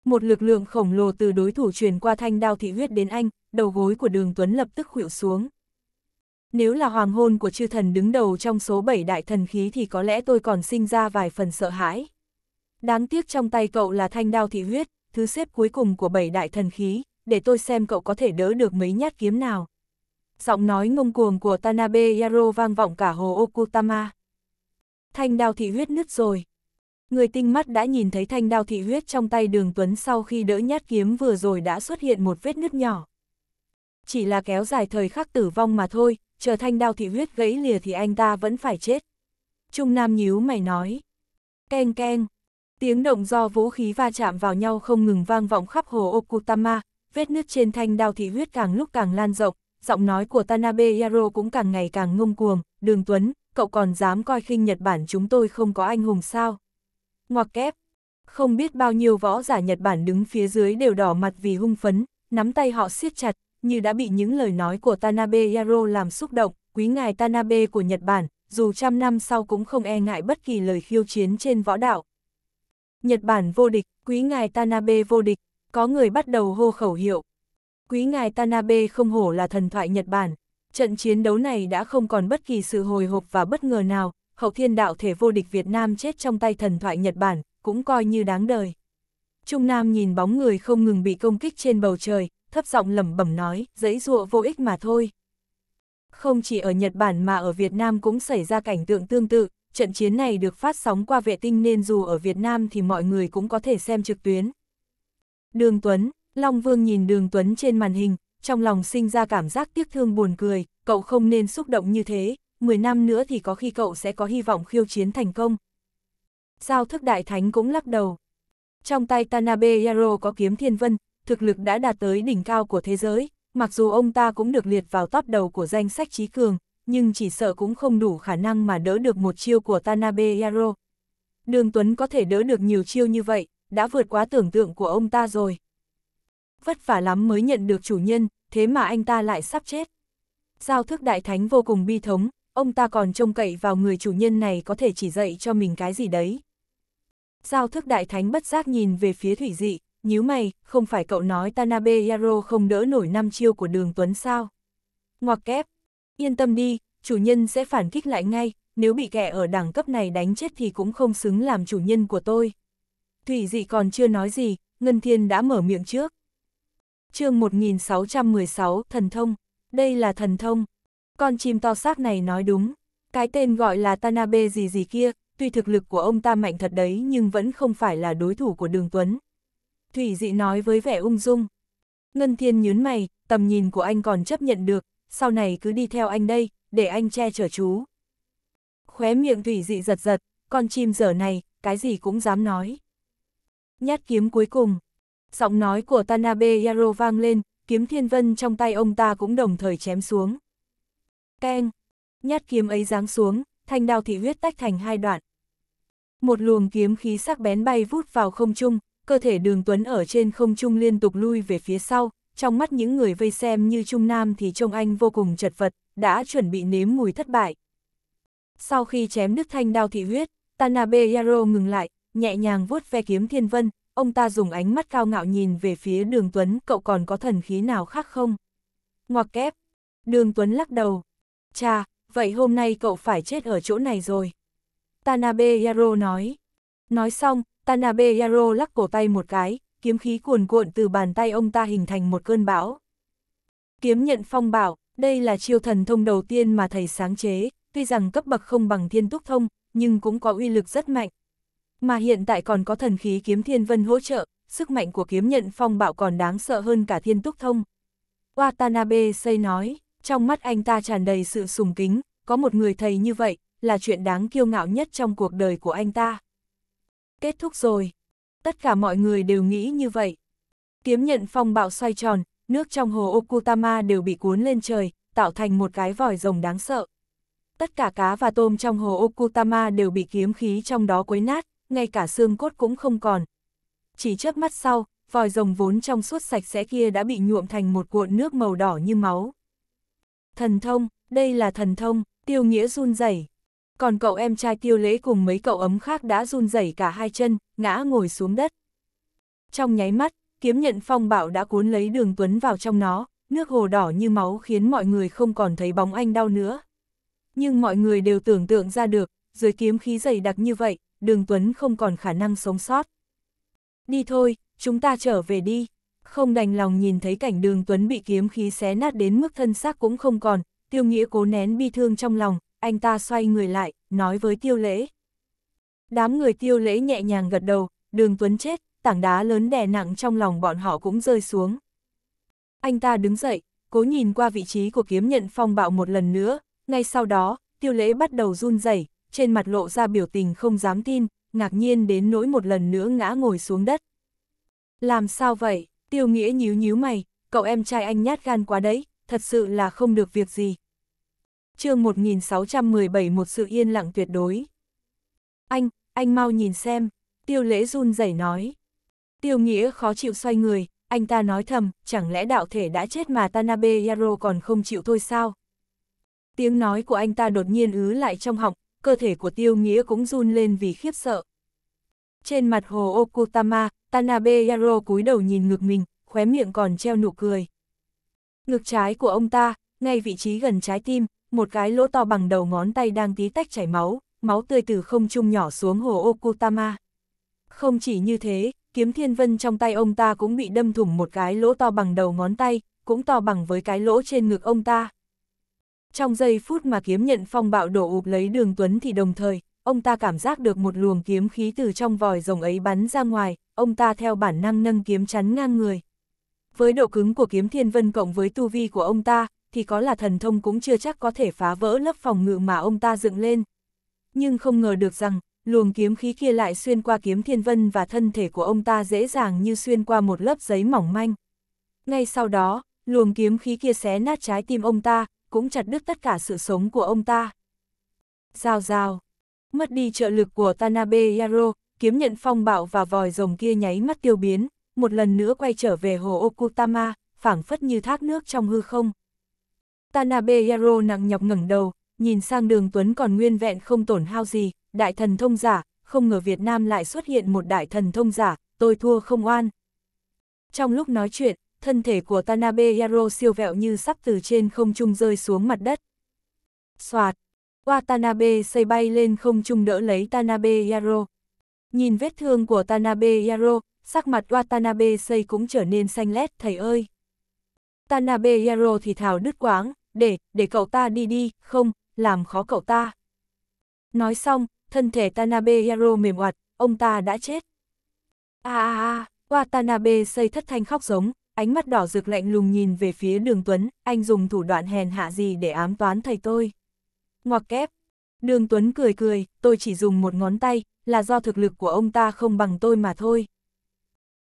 Một lực lượng khổng lồ từ đối thủ truyền qua thanh đao thị huyết đến anh, đầu gối của đường Tuấn lập tức khuỵu xuống. Nếu là hoàng hôn của chư thần đứng đầu trong số 7 đại thần khí thì có lẽ tôi còn sinh ra vài phần sợ hãi. Đáng tiếc trong tay cậu là thanh đao thị huyết, thứ xếp cuối cùng của 7 đại thần khí, để tôi xem cậu có thể đỡ được mấy nhát kiếm nào. Giọng nói ngông cuồng của Tanabe Yaro vang vọng cả hồ Okutama. Thanh đao thị huyết nứt rồi. Người tinh mắt đã nhìn thấy thanh đao thị huyết trong tay đường Tuấn sau khi đỡ nhát kiếm vừa rồi đã xuất hiện một vết nứt nhỏ. Chỉ là kéo dài thời khắc tử vong mà thôi, chờ thanh đao thị huyết gãy lìa thì anh ta vẫn phải chết. Trung Nam nhíu mày nói. Keng keng. Tiếng động do vũ khí va chạm vào nhau không ngừng vang vọng khắp hồ Okutama, vết nứt trên thanh đao thị huyết càng lúc càng lan rộng, giọng nói của Tanabe Yaro cũng càng ngày càng ngông cuồng, đường Tuấn, cậu còn dám coi khinh Nhật Bản chúng tôi không có anh hùng sao. Ngoặc kép, không biết bao nhiêu võ giả Nhật Bản đứng phía dưới đều đỏ mặt vì hung phấn, nắm tay họ siết chặt, như đã bị những lời nói của Tanabe Yaro làm xúc động, quý ngài Tanabe của Nhật Bản, dù trăm năm sau cũng không e ngại bất kỳ lời khiêu chiến trên võ đạo. Nhật Bản vô địch, quý ngài Tanabe vô địch. Có người bắt đầu hô khẩu hiệu. Quý ngài Tanabe không hổ là thần thoại Nhật Bản. Trận chiến đấu này đã không còn bất kỳ sự hồi hộp và bất ngờ nào, hậu thiên đạo thể vô địch Việt Nam chết trong tay thần thoại Nhật Bản, cũng coi như đáng đời. Trung Nam nhìn bóng người không ngừng bị công kích trên bầu trời, thấp giọng lẩm bẩm nói, dẫy dụa vô ích mà thôi. Không chỉ ở Nhật Bản mà ở Việt Nam cũng xảy ra cảnh tượng tương tự, trận chiến này được phát sóng qua vệ tinh nên dù ở Việt Nam thì mọi người cũng có thể xem trực tuyến. Đường Tuấn, Long Vương nhìn Đường Tuấn trên màn hình, trong lòng sinh ra cảm giác tiếc thương buồn cười, cậu không nên xúc động như thế, 10 năm nữa thì có khi cậu sẽ có hy vọng khiêu chiến thành công. Giao thức đại thánh cũng lắc đầu. Trong tay Tanabe Yaro có kiếm thiên vân, thực lực đã đạt tới đỉnh cao của thế giới, mặc dù ông ta cũng được liệt vào top đầu của danh sách trí cường, nhưng chỉ sợ cũng không đủ khả năng mà đỡ được một chiêu của Tanabe Yaro. Đường Tuấn có thể đỡ được nhiều chiêu như vậy, đã vượt quá tưởng tượng của ông ta rồi. Vất vả lắm mới nhận được chủ nhân, thế mà anh ta lại sắp chết. Giao thức đại thánh vô cùng bi thống, ông ta còn trông cậy vào người chủ nhân này có thể chỉ dạy cho mình cái gì đấy. Giao thức đại thánh bất giác nhìn về phía thủy dị, nhíu mày, không phải cậu nói Tanabe Yaro không đỡ nổi năm chiêu của đường Tuấn sao? Ngoặc kép, yên tâm đi, chủ nhân sẽ phản kích lại ngay, nếu bị kẻ ở đẳng cấp này đánh chết thì cũng không xứng làm chủ nhân của tôi. Thủy dị còn chưa nói gì, Ngân Thiên đã mở miệng trước. chương 1616, thần thông, đây là thần thông. Con chim to xác này nói đúng, cái tên gọi là Tanabe gì gì kia, tuy thực lực của ông ta mạnh thật đấy nhưng vẫn không phải là đối thủ của Đường Tuấn. Thủy dị nói với vẻ ung dung. Ngân Thiên nhớn mày, tầm nhìn của anh còn chấp nhận được, sau này cứ đi theo anh đây, để anh che chở chú. Khóe miệng Thủy dị giật giật, con chim dở này, cái gì cũng dám nói nhát kiếm cuối cùng. Giọng nói của Tanabe Yaro vang lên, kiếm thiên vân trong tay ông ta cũng đồng thời chém xuống. Keng! Nhát kiếm ấy giáng xuống, thanh đao thị huyết tách thành hai đoạn. Một luồng kiếm khí sắc bén bay vút vào không trung, cơ thể đường tuấn ở trên không trung liên tục lui về phía sau, trong mắt những người vây xem như Trung Nam thì trông anh vô cùng chật vật, đã chuẩn bị nếm mùi thất bại. Sau khi chém đứt thanh đao thị huyết, Tanabe Yaro ngừng lại, nhẹ nhàng vuốt ve kiếm thiên vân, ông ta dùng ánh mắt cao ngạo nhìn về phía đường Tuấn, cậu còn có thần khí nào khác không? Ngoặc kép, đường Tuấn lắc đầu. cha vậy hôm nay cậu phải chết ở chỗ này rồi. Tanabe Yaro nói. Nói xong, Tanabe Yaro lắc cổ tay một cái, kiếm khí cuồn cuộn từ bàn tay ông ta hình thành một cơn bão. Kiếm nhận phong bảo, đây là chiêu thần thông đầu tiên mà thầy sáng chế, tuy rằng cấp bậc không bằng thiên túc thông, nhưng cũng có uy lực rất mạnh, mà hiện tại còn có thần khí kiếm thiên vân hỗ trợ, sức mạnh của kiếm nhận phong bạo còn đáng sợ hơn cả thiên túc thông. Watanabe xây nói, trong mắt anh ta tràn đầy sự sùng kính, có một người thầy như vậy, là chuyện đáng kiêu ngạo nhất trong cuộc đời của anh ta. Kết thúc rồi. Tất cả mọi người đều nghĩ như vậy. Kiếm nhận phong bạo xoay tròn, nước trong hồ Okutama đều bị cuốn lên trời, tạo thành một cái vòi rồng đáng sợ. Tất cả cá và tôm trong hồ Okutama đều bị kiếm khí trong đó quấy nát, ngay cả xương cốt cũng không còn. Chỉ chớp mắt sau, vòi rồng vốn trong suốt sạch sẽ kia đã bị nhuộm thành một cuộn nước màu đỏ như máu. Thần thông, đây là thần thông, tiêu nghĩa run rẩy. Còn cậu em trai tiêu lễ cùng mấy cậu ấm khác đã run rẩy cả hai chân, ngã ngồi xuống đất. Trong nháy mắt, kiếm nhận phong bạo đã cuốn lấy đường tuấn vào trong nó, nước hồ đỏ như máu khiến mọi người không còn thấy bóng anh đau nữa. Nhưng mọi người đều tưởng tượng ra được, dưới kiếm khí dày đặc như vậy, đường Tuấn không còn khả năng sống sót. Đi thôi, chúng ta trở về đi. Không đành lòng nhìn thấy cảnh đường Tuấn bị kiếm khí xé nát đến mức thân xác cũng không còn, tiêu nghĩa cố nén bi thương trong lòng, anh ta xoay người lại, nói với tiêu lễ. Đám người tiêu lễ nhẹ nhàng gật đầu, đường Tuấn chết, tảng đá lớn đè nặng trong lòng bọn họ cũng rơi xuống. Anh ta đứng dậy, cố nhìn qua vị trí của kiếm nhận phong bạo một lần nữa, ngay sau đó, tiêu lễ bắt đầu run rẩy trên mặt lộ ra biểu tình không dám tin, ngạc nhiên đến nỗi một lần nữa ngã ngồi xuống đất. Làm sao vậy, tiêu nghĩa nhíu nhíu mày, cậu em trai anh nhát gan quá đấy, thật sự là không được việc gì. chương 1617 một sự yên lặng tuyệt đối. Anh, anh mau nhìn xem, tiêu lễ run rẩy nói. Tiêu nghĩa khó chịu xoay người, anh ta nói thầm, chẳng lẽ đạo thể đã chết mà Tanabe Yaro còn không chịu thôi sao? Tiếng nói của anh ta đột nhiên ứ lại trong họng, cơ thể của tiêu nghĩa cũng run lên vì khiếp sợ. Trên mặt hồ Okutama, Tanabe Yaro cúi đầu nhìn ngực mình, khóe miệng còn treo nụ cười. Ngực trái của ông ta, ngay vị trí gần trái tim, một cái lỗ to bằng đầu ngón tay đang tí tách chảy máu, máu tươi từ không trung nhỏ xuống hồ Okutama. Không chỉ như thế, kiếm thiên vân trong tay ông ta cũng bị đâm thủng một cái lỗ to bằng đầu ngón tay, cũng to bằng với cái lỗ trên ngực ông ta. Trong giây phút mà kiếm nhận phong bạo đổ ụp lấy đường Tuấn thì đồng thời, ông ta cảm giác được một luồng kiếm khí từ trong vòi rồng ấy bắn ra ngoài, ông ta theo bản năng nâng kiếm chắn ngang người. Với độ cứng của kiếm thiên vân cộng với tu vi của ông ta, thì có là thần thông cũng chưa chắc có thể phá vỡ lớp phòng ngự mà ông ta dựng lên. Nhưng không ngờ được rằng, luồng kiếm khí kia lại xuyên qua kiếm thiên vân và thân thể của ông ta dễ dàng như xuyên qua một lớp giấy mỏng manh. Ngay sau đó, luồng kiếm khí kia xé nát trái tim ông ta, cũng chặt đứt tất cả sự sống của ông ta. Rào rào, mất đi trợ lực của Tanabe Yaro, kiếm nhận phong bạo và vòi rồng kia nháy mắt tiêu biến, một lần nữa quay trở về hồ Okutama, phảng phất như thác nước trong hư không. Tanabe Yaro nặng nhọc ngẩng đầu, nhìn sang đường Tuấn còn nguyên vẹn không tổn hao gì, đại thần thông giả, không ngờ Việt Nam lại xuất hiện một đại thần thông giả, tôi thua không oan. Trong lúc nói chuyện, thân thể của Tanabe Yaro siêu vẹo như sắp từ trên không trung rơi xuống mặt đất. Soạt, Watanabe xây bay lên không trung đỡ lấy Tanabe Yaro. Nhìn vết thương của Tanabe Yaro, sắc mặt Watanabe xây cũng trở nên xanh lét, thầy ơi. Tanabe Yaro thì thào đứt quáng, để, để cậu ta đi đi, không, làm khó cậu ta. Nói xong, thân thể Tanabe Yaro mềm oặt, ông ta đã chết. À à à, Watanabe xây thất thanh khóc giống, ánh mắt đỏ rực lạnh lùng nhìn về phía đường Tuấn, anh dùng thủ đoạn hèn hạ gì để ám toán thầy tôi. Ngoặc kép, đường Tuấn cười cười, tôi chỉ dùng một ngón tay, là do thực lực của ông ta không bằng tôi mà thôi.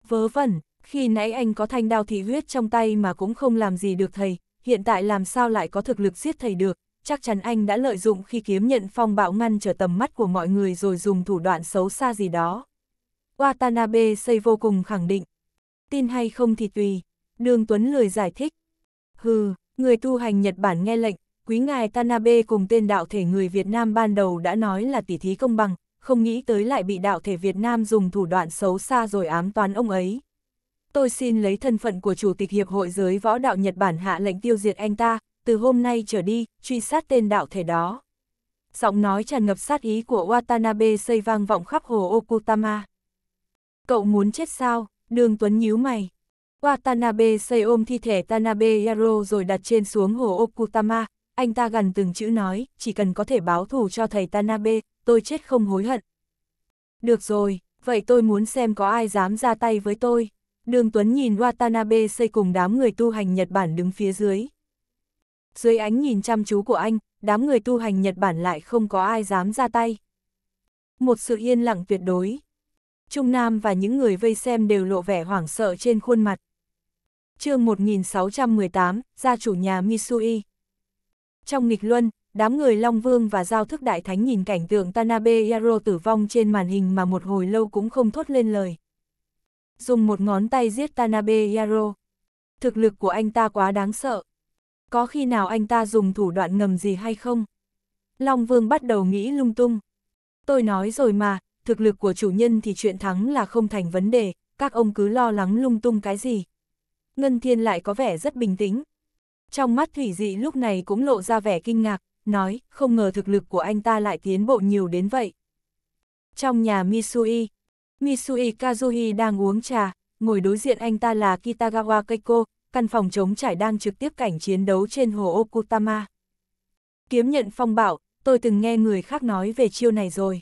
Vớ vẩn, khi nãy anh có thanh đao thị huyết trong tay mà cũng không làm gì được thầy, hiện tại làm sao lại có thực lực giết thầy được, chắc chắn anh đã lợi dụng khi kiếm nhận phong bạo ngăn trở tầm mắt của mọi người rồi dùng thủ đoạn xấu xa gì đó. Watanabe xây vô cùng khẳng định, tin hay không thì tùy, Đường Tuấn lười giải thích. Hừ, người tu hành Nhật Bản nghe lệnh, quý ngài Tanabe cùng tên đạo thể người Việt Nam ban đầu đã nói là tỉ thí công bằng, không nghĩ tới lại bị đạo thể Việt Nam dùng thủ đoạn xấu xa rồi ám toán ông ấy. Tôi xin lấy thân phận của Chủ tịch Hiệp hội giới võ đạo Nhật Bản hạ lệnh tiêu diệt anh ta, từ hôm nay trở đi, truy sát tên đạo thể đó. Giọng nói tràn ngập sát ý của Watanabe xây vang vọng khắp hồ Okutama. Cậu muốn chết sao? Đường Tuấn nhíu mày. Watanabe xây ôm thi thể Tanabe Yaro rồi đặt trên xuống hồ Okutama, anh ta gần từng chữ nói, chỉ cần có thể báo thù cho thầy Tanabe, tôi chết không hối hận. Được rồi, vậy tôi muốn xem có ai dám ra tay với tôi. Đường Tuấn nhìn Watanabe xây cùng đám người tu hành Nhật Bản đứng phía dưới. Dưới ánh nhìn chăm chú của anh, đám người tu hành Nhật Bản lại không có ai dám ra tay. Một sự yên lặng tuyệt đối, Trung Nam và những người vây xem đều lộ vẻ hoảng sợ trên khuôn mặt. chương 1618, gia chủ nhà Misui. Trong nghịch luân, đám người Long Vương và Giao thức Đại Thánh nhìn cảnh tượng Tanabe Yaro tử vong trên màn hình mà một hồi lâu cũng không thốt lên lời. Dùng một ngón tay giết Tanabe Yaro. Thực lực của anh ta quá đáng sợ. Có khi nào anh ta dùng thủ đoạn ngầm gì hay không? Long Vương bắt đầu nghĩ lung tung. Tôi nói rồi mà, thực lực của chủ nhân thì chuyện thắng là không thành vấn đề, các ông cứ lo lắng lung tung cái gì. Ngân Thiên lại có vẻ rất bình tĩnh. Trong mắt Thủy Dị lúc này cũng lộ ra vẻ kinh ngạc, nói, không ngờ thực lực của anh ta lại tiến bộ nhiều đến vậy. Trong nhà Misui, Misui Kazuhi đang uống trà, ngồi đối diện anh ta là Kitagawa Keiko, căn phòng chống trải đang trực tiếp cảnh chiến đấu trên hồ Okutama. Kiếm nhận phong bảo, tôi từng nghe người khác nói về chiêu này rồi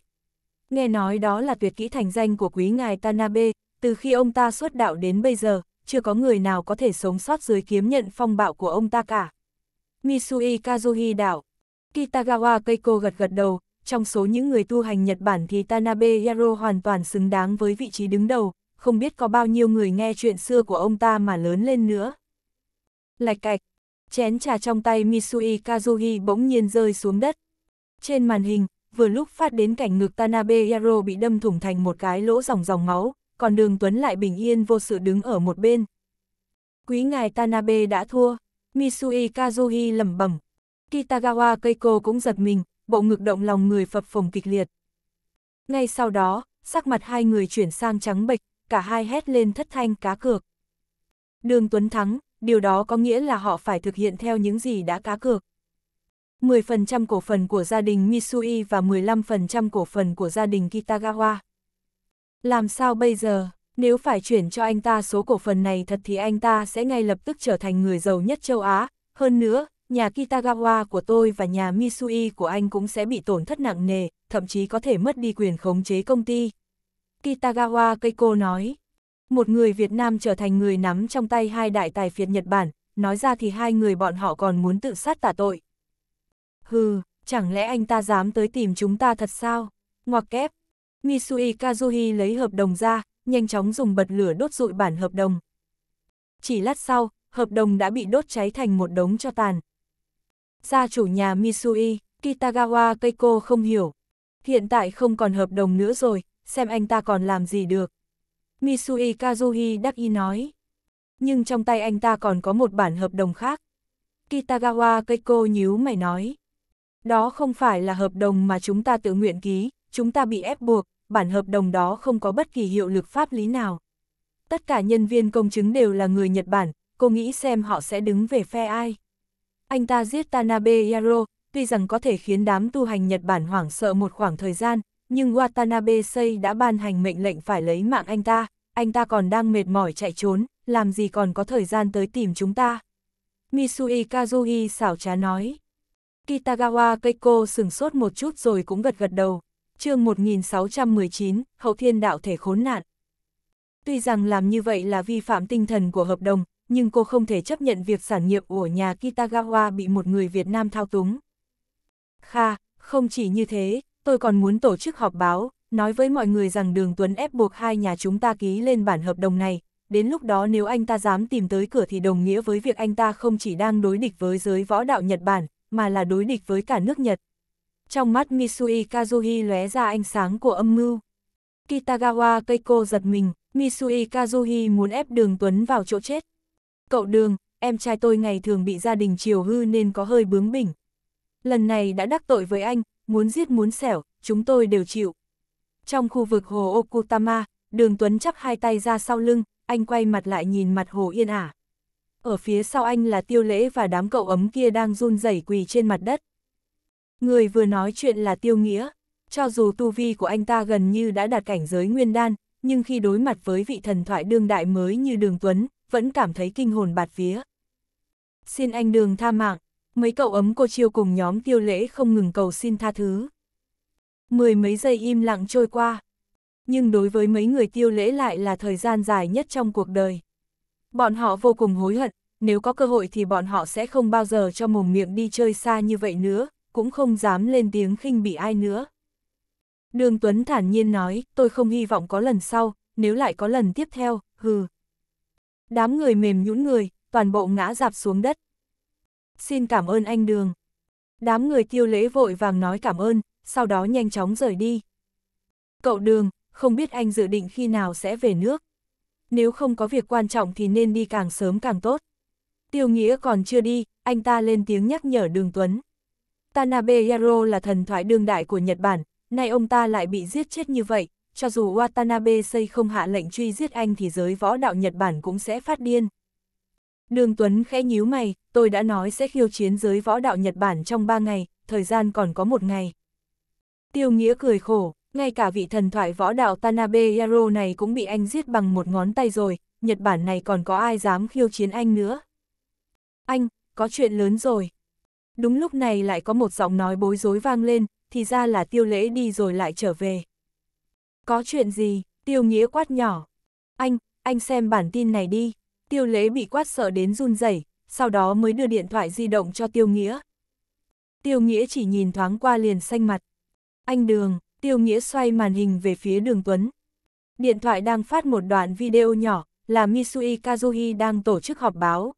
nghe nói đó là tuyệt kỹ thành danh của quý ngài Tanabe, từ khi ông ta xuất đạo đến bây giờ, chưa có người nào có thể sống sót dưới kiếm nhận phong bạo của ông ta cả. Misui Kazuhi đảo Kitagawa Keiko gật gật đầu, trong số những người tu hành Nhật Bản thì Tanabe Yaro hoàn toàn xứng đáng với vị trí đứng đầu, không biết có bao nhiêu người nghe chuyện xưa của ông ta mà lớn lên nữa. Lạch cạch, chén trà trong tay Misui Kazuhi bỗng nhiên rơi xuống đất. Trên màn hình, vừa lúc phát đến cảnh ngực Tanabe Yaro bị đâm thủng thành một cái lỗ dòng dòng máu, còn đường Tuấn lại bình yên vô sự đứng ở một bên. Quý ngài Tanabe đã thua, Misui Kazuhi lẩm bẩm. Kitagawa Keiko cũng giật mình, bộ ngực động lòng người phập phồng kịch liệt. Ngay sau đó, sắc mặt hai người chuyển sang trắng bệch, cả hai hét lên thất thanh cá cược. Đường Tuấn thắng, điều đó có nghĩa là họ phải thực hiện theo những gì đã cá cược. 10% cổ phần của gia đình Misui và 15% cổ phần của gia đình Kitagawa. Làm sao bây giờ, nếu phải chuyển cho anh ta số cổ phần này thật thì anh ta sẽ ngay lập tức trở thành người giàu nhất châu Á. Hơn nữa, nhà Kitagawa của tôi và nhà Misui của anh cũng sẽ bị tổn thất nặng nề, thậm chí có thể mất đi quyền khống chế công ty. Kitagawa Keiko nói, một người Việt Nam trở thành người nắm trong tay hai đại tài phiệt Nhật Bản, nói ra thì hai người bọn họ còn muốn tự sát tả tội. Hừ, chẳng lẽ anh ta dám tới tìm chúng ta thật sao? Ngoặc kép. Misui Kazuhi lấy hợp đồng ra, nhanh chóng dùng bật lửa đốt rụi bản hợp đồng. Chỉ lát sau, hợp đồng đã bị đốt cháy thành một đống cho tàn. Gia chủ nhà Misui, Kitagawa Keiko không hiểu. Hiện tại không còn hợp đồng nữa rồi, xem anh ta còn làm gì được. Misui Kazuhi đắc ý nói. Nhưng trong tay anh ta còn có một bản hợp đồng khác. Kitagawa Keiko nhíu mày nói. Đó không phải là hợp đồng mà chúng ta tự nguyện ký, chúng ta bị ép buộc, bản hợp đồng đó không có bất kỳ hiệu lực pháp lý nào. Tất cả nhân viên công chứng đều là người Nhật Bản, cô nghĩ xem họ sẽ đứng về phe ai. Anh ta giết Tanabe Yaro, tuy rằng có thể khiến đám tu hành Nhật Bản hoảng sợ một khoảng thời gian, nhưng Watanabe Sei đã ban hành mệnh lệnh phải lấy mạng anh ta, anh ta còn đang mệt mỏi chạy trốn, làm gì còn có thời gian tới tìm chúng ta. Misui Kazuhi xảo trá nói. Kitagawa Keiko sừng sốt một chút rồi cũng gật gật đầu. chương 1619, Hậu Thiên Đạo Thể Khốn Nạn. Tuy rằng làm như vậy là vi phạm tinh thần của hợp đồng, nhưng cô không thể chấp nhận việc sản nghiệp của nhà Kitagawa bị một người Việt Nam thao túng. Kha, không chỉ như thế, tôi còn muốn tổ chức họp báo, nói với mọi người rằng Đường Tuấn ép buộc hai nhà chúng ta ký lên bản hợp đồng này, đến lúc đó nếu anh ta dám tìm tới cửa thì đồng nghĩa với việc anh ta không chỉ đang đối địch với giới võ đạo Nhật Bản, mà là đối địch với cả nước Nhật. Trong mắt Misui Kazuhi lóe ra ánh sáng của âm mưu. Kitagawa Keiko giật mình, Misui Kazuhi muốn ép đường Tuấn vào chỗ chết. Cậu đường, em trai tôi ngày thường bị gia đình chiều hư nên có hơi bướng bỉnh. Lần này đã đắc tội với anh, muốn giết muốn xẻo, chúng tôi đều chịu. Trong khu vực hồ Okutama, đường Tuấn chắp hai tay ra sau lưng, anh quay mặt lại nhìn mặt hồ yên ả. Ở phía sau anh là tiêu lễ và đám cậu ấm kia đang run rẩy quỳ trên mặt đất. Người vừa nói chuyện là tiêu nghĩa. Cho dù tu vi của anh ta gần như đã đạt cảnh giới nguyên đan, nhưng khi đối mặt với vị thần thoại đương đại mới như Đường Tuấn, vẫn cảm thấy kinh hồn bạt vía. Xin anh Đường tha mạng, mấy cậu ấm cô chiêu cùng nhóm tiêu lễ không ngừng cầu xin tha thứ. Mười mấy giây im lặng trôi qua, nhưng đối với mấy người tiêu lễ lại là thời gian dài nhất trong cuộc đời. Bọn họ vô cùng hối hận, nếu có cơ hội thì bọn họ sẽ không bao giờ cho mồm miệng đi chơi xa như vậy nữa, cũng không dám lên tiếng khinh bị ai nữa. Đường Tuấn thản nhiên nói, tôi không hy vọng có lần sau, nếu lại có lần tiếp theo, hừ. Đám người mềm nhũn người, toàn bộ ngã dạp xuống đất. Xin cảm ơn anh Đường. Đám người tiêu lễ vội vàng nói cảm ơn, sau đó nhanh chóng rời đi. Cậu Đường, không biết anh dự định khi nào sẽ về nước nếu không có việc quan trọng thì nên đi càng sớm càng tốt. Tiêu Nghĩa còn chưa đi, anh ta lên tiếng nhắc nhở Đường Tuấn. Tanabe Yaro là thần thoại đương đại của Nhật Bản, nay ông ta lại bị giết chết như vậy, cho dù Watanabe xây không hạ lệnh truy giết anh thì giới võ đạo Nhật Bản cũng sẽ phát điên. Đường Tuấn khẽ nhíu mày, tôi đã nói sẽ khiêu chiến giới võ đạo Nhật Bản trong 3 ngày, thời gian còn có một ngày. Tiêu Nghĩa cười khổ, ngay cả vị thần thoại võ đạo Tanabe Yaro này cũng bị anh giết bằng một ngón tay rồi, Nhật Bản này còn có ai dám khiêu chiến anh nữa. Anh, có chuyện lớn rồi. Đúng lúc này lại có một giọng nói bối rối vang lên, thì ra là tiêu lễ đi rồi lại trở về. Có chuyện gì, tiêu nghĩa quát nhỏ. Anh, anh xem bản tin này đi. Tiêu lễ bị quát sợ đến run rẩy, sau đó mới đưa điện thoại di động cho tiêu nghĩa. Tiêu nghĩa chỉ nhìn thoáng qua liền xanh mặt. Anh Đường, Tiêu Nghĩa xoay màn hình về phía đường Tuấn. Điện thoại đang phát một đoạn video nhỏ, là Misui Kazuhi đang tổ chức họp báo.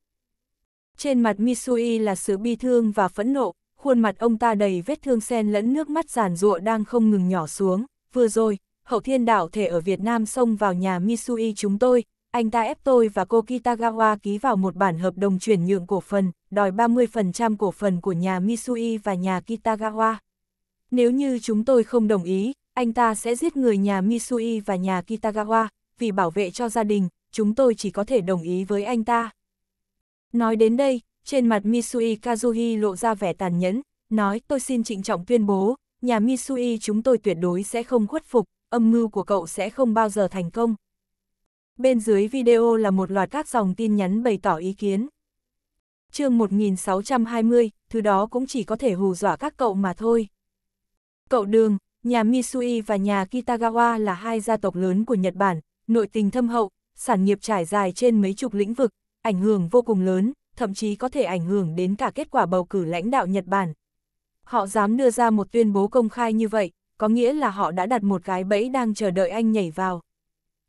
Trên mặt Misui là sự bi thương và phẫn nộ, khuôn mặt ông ta đầy vết thương sen lẫn nước mắt giàn ruộ đang không ngừng nhỏ xuống. Vừa rồi, hậu thiên đảo thể ở Việt Nam xông vào nhà Misui chúng tôi, anh ta ép tôi và cô Kitagawa ký vào một bản hợp đồng chuyển nhượng cổ phần, đòi 30% cổ phần của nhà Misui và nhà Kitagawa. Nếu như chúng tôi không đồng ý, anh ta sẽ giết người nhà Misui và nhà Kitagawa, vì bảo vệ cho gia đình, chúng tôi chỉ có thể đồng ý với anh ta. Nói đến đây, trên mặt Misui Kazuhi lộ ra vẻ tàn nhẫn, nói tôi xin trịnh trọng tuyên bố, nhà Misui chúng tôi tuyệt đối sẽ không khuất phục, âm mưu của cậu sẽ không bao giờ thành công. Bên dưới video là một loạt các dòng tin nhắn bày tỏ ý kiến. chương 1620, thứ đó cũng chỉ có thể hù dọa các cậu mà thôi. Cậu đường, nhà Misui và nhà Kitagawa là hai gia tộc lớn của Nhật Bản, nội tình thâm hậu, sản nghiệp trải dài trên mấy chục lĩnh vực, ảnh hưởng vô cùng lớn, thậm chí có thể ảnh hưởng đến cả kết quả bầu cử lãnh đạo Nhật Bản. Họ dám đưa ra một tuyên bố công khai như vậy, có nghĩa là họ đã đặt một cái bẫy đang chờ đợi anh nhảy vào.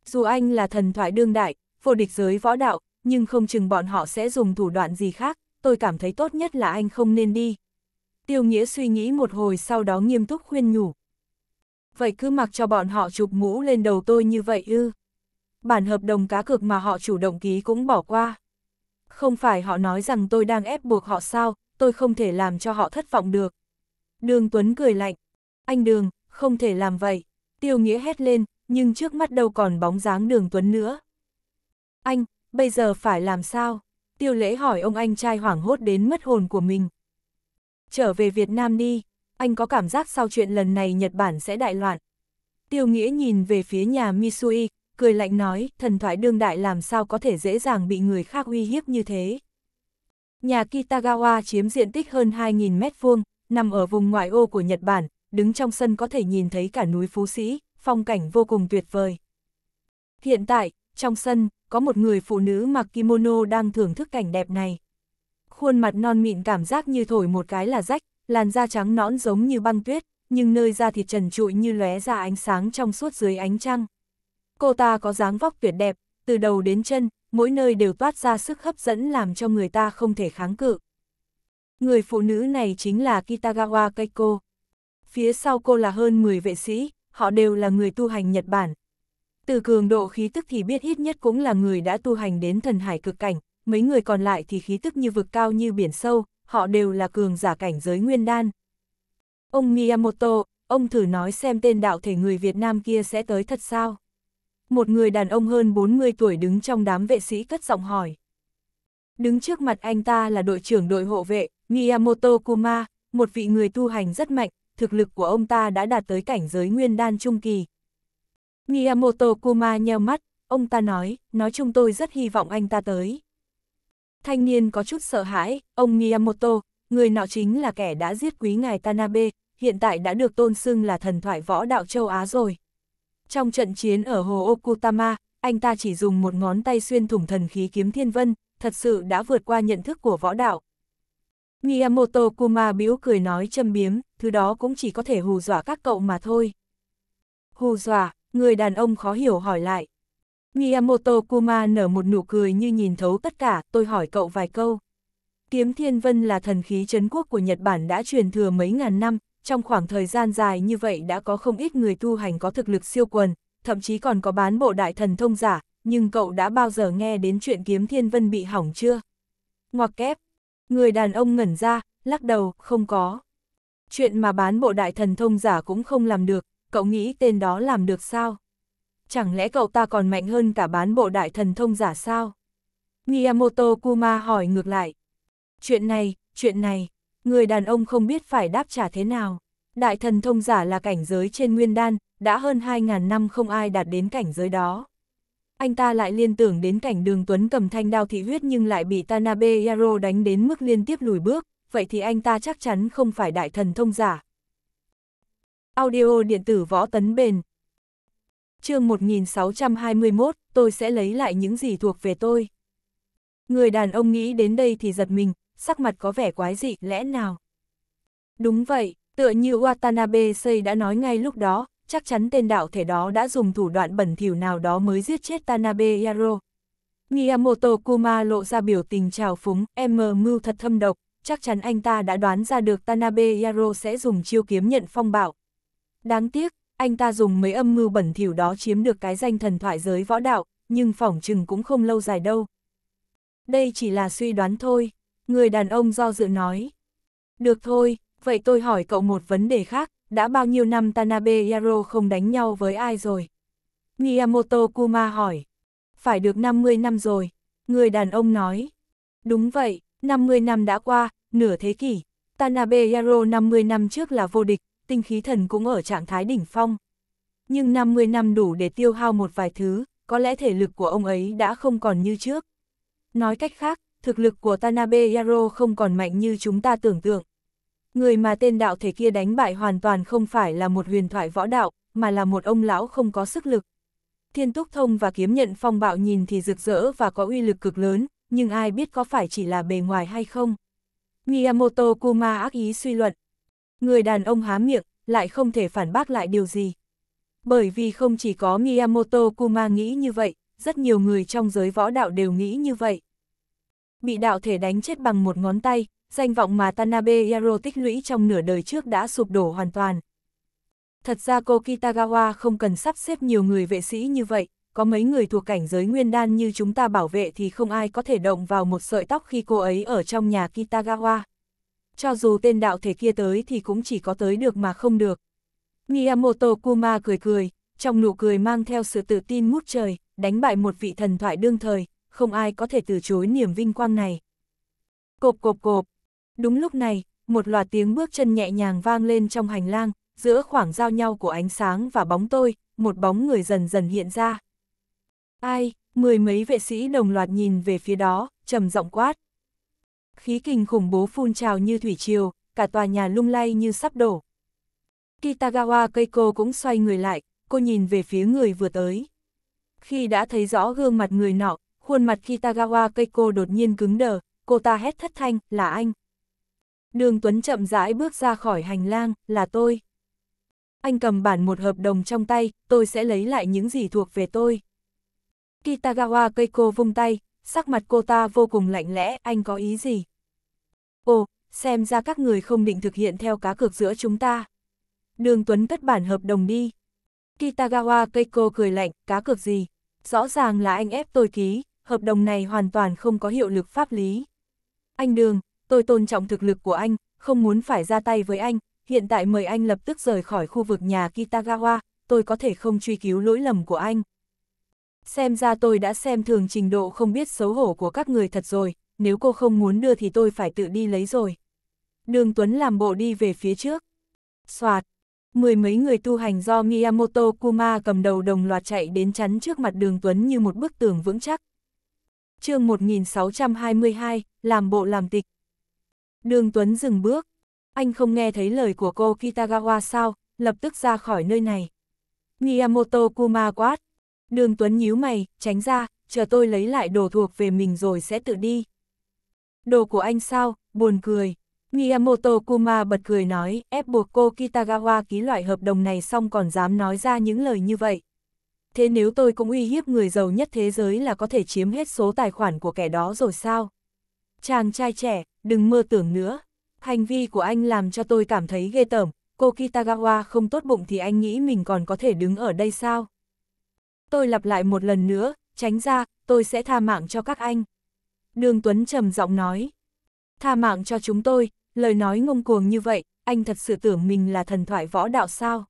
Dù anh là thần thoại đương đại, vô địch giới võ đạo, nhưng không chừng bọn họ sẽ dùng thủ đoạn gì khác, tôi cảm thấy tốt nhất là anh không nên đi. Tiêu Nghĩa suy nghĩ một hồi sau đó nghiêm túc khuyên nhủ. Vậy cứ mặc cho bọn họ chụp mũ lên đầu tôi như vậy ư. Bản hợp đồng cá cược mà họ chủ động ký cũng bỏ qua. Không phải họ nói rằng tôi đang ép buộc họ sao, tôi không thể làm cho họ thất vọng được. Đường Tuấn cười lạnh. Anh Đường, không thể làm vậy. Tiêu Nghĩa hét lên, nhưng trước mắt đâu còn bóng dáng đường Tuấn nữa. Anh, bây giờ phải làm sao? Tiêu lễ hỏi ông anh trai hoảng hốt đến mất hồn của mình. Trở về Việt Nam đi, anh có cảm giác sau chuyện lần này Nhật Bản sẽ đại loạn. Tiêu Nghĩa nhìn về phía nhà Misui, cười lạnh nói, thần thoại đương đại làm sao có thể dễ dàng bị người khác uy hiếp như thế. Nhà Kitagawa chiếm diện tích hơn 2.000 m2, nằm ở vùng ngoại ô của Nhật Bản, đứng trong sân có thể nhìn thấy cả núi Phú Sĩ, phong cảnh vô cùng tuyệt vời. Hiện tại, trong sân, có một người phụ nữ mặc kimono đang thưởng thức cảnh đẹp này khuôn mặt non mịn cảm giác như thổi một cái là rách, làn da trắng nõn giống như băng tuyết, nhưng nơi da thịt trần trụi như lóe ra ánh sáng trong suốt dưới ánh trăng. Cô ta có dáng vóc tuyệt đẹp, từ đầu đến chân, mỗi nơi đều toát ra sức hấp dẫn làm cho người ta không thể kháng cự. Người phụ nữ này chính là Kitagawa Keiko. Phía sau cô là hơn 10 vệ sĩ, họ đều là người tu hành Nhật Bản. Từ cường độ khí tức thì biết ít nhất cũng là người đã tu hành đến thần hải cực cảnh, mấy người còn lại thì khí tức như vực cao như biển sâu, họ đều là cường giả cảnh giới nguyên đan. Ông Miyamoto, ông thử nói xem tên đạo thể người Việt Nam kia sẽ tới thật sao? Một người đàn ông hơn 40 tuổi đứng trong đám vệ sĩ cất giọng hỏi. Đứng trước mặt anh ta là đội trưởng đội hộ vệ, Miyamoto Kuma, một vị người tu hành rất mạnh, thực lực của ông ta đã đạt tới cảnh giới nguyên đan trung kỳ. Miyamoto Kuma nheo mắt, ông ta nói, nói chung tôi rất hy vọng anh ta tới. Thanh niên có chút sợ hãi, ông Miyamoto, người nọ chính là kẻ đã giết quý ngài Tanabe, hiện tại đã được tôn xưng là thần thoại võ đạo châu Á rồi. Trong trận chiến ở hồ Okutama, anh ta chỉ dùng một ngón tay xuyên thủng thần khí kiếm thiên vân, thật sự đã vượt qua nhận thức của võ đạo. Miyamoto Kuma bĩu cười nói châm biếm, thứ đó cũng chỉ có thể hù dọa các cậu mà thôi. Hù dọa, người đàn ông khó hiểu hỏi lại, Miyamoto Kuma nở một nụ cười như nhìn thấu tất cả, tôi hỏi cậu vài câu. Kiếm Thiên Vân là thần khí chấn quốc của Nhật Bản đã truyền thừa mấy ngàn năm, trong khoảng thời gian dài như vậy đã có không ít người tu hành có thực lực siêu quần, thậm chí còn có bán bộ đại thần thông giả, nhưng cậu đã bao giờ nghe đến chuyện Kiếm Thiên Vân bị hỏng chưa? Ngoặc kép, người đàn ông ngẩn ra, lắc đầu, không có. Chuyện mà bán bộ đại thần thông giả cũng không làm được, cậu nghĩ tên đó làm được sao? chẳng lẽ cậu ta còn mạnh hơn cả bán bộ đại thần thông giả sao? Miyamoto Kuma hỏi ngược lại. Chuyện này, chuyện này, người đàn ông không biết phải đáp trả thế nào. Đại thần thông giả là cảnh giới trên nguyên đan, đã hơn 2.000 năm không ai đạt đến cảnh giới đó. Anh ta lại liên tưởng đến cảnh đường Tuấn cầm thanh đao thị huyết nhưng lại bị Tanabe Yaro đánh đến mức liên tiếp lùi bước, vậy thì anh ta chắc chắn không phải đại thần thông giả. Audio điện tử võ tấn bền, chương 1621, tôi sẽ lấy lại những gì thuộc về tôi. Người đàn ông nghĩ đến đây thì giật mình, sắc mặt có vẻ quái dị, lẽ nào? Đúng vậy, tựa như Watanabe Sei đã nói ngay lúc đó, chắc chắn tên đạo thể đó đã dùng thủ đoạn bẩn thỉu nào đó mới giết chết Tanabe Yaro. Miyamoto Kuma lộ ra biểu tình trào phúng, em mờ mưu thật thâm độc, chắc chắn anh ta đã đoán ra được Tanabe Yaro sẽ dùng chiêu kiếm nhận phong bạo. Đáng tiếc, anh ta dùng mấy âm mưu bẩn thỉu đó chiếm được cái danh thần thoại giới võ đạo, nhưng phỏng chừng cũng không lâu dài đâu. Đây chỉ là suy đoán thôi, người đàn ông do dự nói. Được thôi, vậy tôi hỏi cậu một vấn đề khác, đã bao nhiêu năm Tanabe Yaro không đánh nhau với ai rồi? Miyamoto Kuma hỏi. Phải được 50 năm rồi, người đàn ông nói. Đúng vậy, 50 năm đã qua, nửa thế kỷ. Tanabe Yaro 50 năm trước là vô địch, tinh khí thần cũng ở trạng thái đỉnh phong. Nhưng 50 năm đủ để tiêu hao một vài thứ, có lẽ thể lực của ông ấy đã không còn như trước. Nói cách khác, thực lực của Tanabe Yaro không còn mạnh như chúng ta tưởng tượng. Người mà tên đạo thể kia đánh bại hoàn toàn không phải là một huyền thoại võ đạo, mà là một ông lão không có sức lực. Thiên túc thông và kiếm nhận phong bạo nhìn thì rực rỡ và có uy lực cực lớn, nhưng ai biết có phải chỉ là bề ngoài hay không. Miyamoto Kuma ác ý suy luận, Người đàn ông há miệng, lại không thể phản bác lại điều gì. Bởi vì không chỉ có Miyamoto Kuma nghĩ như vậy, rất nhiều người trong giới võ đạo đều nghĩ như vậy. Bị đạo thể đánh chết bằng một ngón tay, danh vọng mà Tanabe Yaro tích lũy trong nửa đời trước đã sụp đổ hoàn toàn. Thật ra cô Kitagawa không cần sắp xếp nhiều người vệ sĩ như vậy, có mấy người thuộc cảnh giới nguyên đan như chúng ta bảo vệ thì không ai có thể động vào một sợi tóc khi cô ấy ở trong nhà Kitagawa cho dù tên đạo thể kia tới thì cũng chỉ có tới được mà không được. Miyamoto Kuma cười cười, trong nụ cười mang theo sự tự tin mút trời, đánh bại một vị thần thoại đương thời, không ai có thể từ chối niềm vinh quang này. Cộp cộp cộp, đúng lúc này, một loạt tiếng bước chân nhẹ nhàng vang lên trong hành lang, giữa khoảng giao nhau của ánh sáng và bóng tôi, một bóng người dần dần hiện ra. Ai, mười mấy vệ sĩ đồng loạt nhìn về phía đó, trầm giọng quát. Khí kình khủng bố phun trào như thủy triều, cả tòa nhà lung lay như sắp đổ. Kitagawa Keiko cũng xoay người lại, cô nhìn về phía người vừa tới. Khi đã thấy rõ gương mặt người nọ, khuôn mặt Kitagawa Keiko đột nhiên cứng đờ, cô ta hét thất thanh, là anh. Đường Tuấn chậm rãi bước ra khỏi hành lang, là tôi. Anh cầm bản một hợp đồng trong tay, tôi sẽ lấy lại những gì thuộc về tôi. Kitagawa Keiko vung tay, sắc mặt cô ta vô cùng lạnh lẽ, anh có ý gì? Ồ, xem ra các người không định thực hiện theo cá cược giữa chúng ta. Đường Tuấn cất bản hợp đồng đi. Kitagawa Keiko cười lạnh, cá cược gì? Rõ ràng là anh ép tôi ký, hợp đồng này hoàn toàn không có hiệu lực pháp lý. Anh Đường, tôi tôn trọng thực lực của anh, không muốn phải ra tay với anh, hiện tại mời anh lập tức rời khỏi khu vực nhà Kitagawa, tôi có thể không truy cứu lỗi lầm của anh xem ra tôi đã xem thường trình độ không biết xấu hổ của các người thật rồi, nếu cô không muốn đưa thì tôi phải tự đi lấy rồi. Đường Tuấn làm bộ đi về phía trước. Xoạt, mười mấy người tu hành do Miyamoto Kuma cầm đầu đồng loạt chạy đến chắn trước mặt đường Tuấn như một bức tường vững chắc. chương 1622, làm bộ làm tịch. Đường Tuấn dừng bước. Anh không nghe thấy lời của cô Kitagawa sao, lập tức ra khỏi nơi này. Miyamoto Kuma quát, Đường Tuấn nhíu mày, tránh ra, chờ tôi lấy lại đồ thuộc về mình rồi sẽ tự đi. Đồ của anh sao, buồn cười. Miyamoto Kuma bật cười nói, ép buộc cô Kitagawa ký loại hợp đồng này xong còn dám nói ra những lời như vậy. Thế nếu tôi cũng uy hiếp người giàu nhất thế giới là có thể chiếm hết số tài khoản của kẻ đó rồi sao? Chàng trai trẻ, đừng mơ tưởng nữa. Hành vi của anh làm cho tôi cảm thấy ghê tởm, cô Kitagawa không tốt bụng thì anh nghĩ mình còn có thể đứng ở đây sao? Tôi lặp lại một lần nữa, tránh ra, tôi sẽ tha mạng cho các anh. Đường Tuấn trầm giọng nói. Tha mạng cho chúng tôi, lời nói ngông cuồng như vậy, anh thật sự tưởng mình là thần thoại võ đạo sao.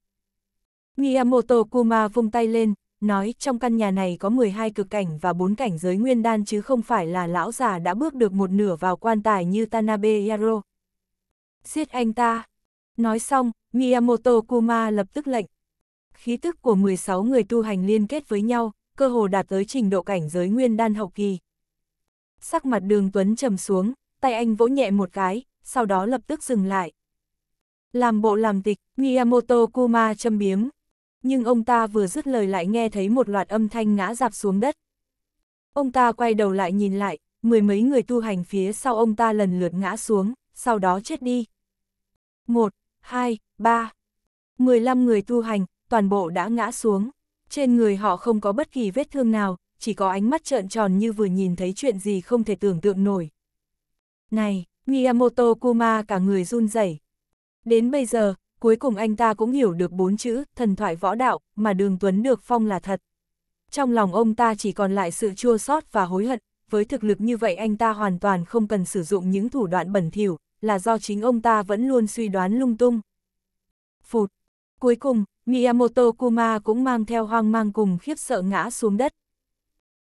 Miyamoto Kuma vung tay lên, nói trong căn nhà này có 12 cực cảnh và 4 cảnh giới nguyên đan chứ không phải là lão già đã bước được một nửa vào quan tài như Tanabe Yaro. Giết anh ta. Nói xong, Miyamoto Kuma lập tức lệnh, khí tức của 16 người tu hành liên kết với nhau, cơ hồ đạt tới trình độ cảnh giới nguyên đan hậu kỳ. Sắc mặt đường Tuấn trầm xuống, tay anh vỗ nhẹ một cái, sau đó lập tức dừng lại. Làm bộ làm tịch, Miyamoto Kuma châm biếm. Nhưng ông ta vừa dứt lời lại nghe thấy một loạt âm thanh ngã dạp xuống đất. Ông ta quay đầu lại nhìn lại, mười mấy người tu hành phía sau ông ta lần lượt ngã xuống, sau đó chết đi. một hai ba mười lăm người tu hành, toàn bộ đã ngã xuống. Trên người họ không có bất kỳ vết thương nào, chỉ có ánh mắt trợn tròn như vừa nhìn thấy chuyện gì không thể tưởng tượng nổi. Này, Miyamoto Kuma cả người run rẩy. Đến bây giờ, cuối cùng anh ta cũng hiểu được bốn chữ thần thoại võ đạo mà Đường Tuấn được phong là thật. Trong lòng ông ta chỉ còn lại sự chua xót và hối hận, với thực lực như vậy anh ta hoàn toàn không cần sử dụng những thủ đoạn bẩn thỉu, là do chính ông ta vẫn luôn suy đoán lung tung. Phụt! Cuối cùng, Miyamoto Kuma cũng mang theo hoang mang cùng khiếp sợ ngã xuống đất.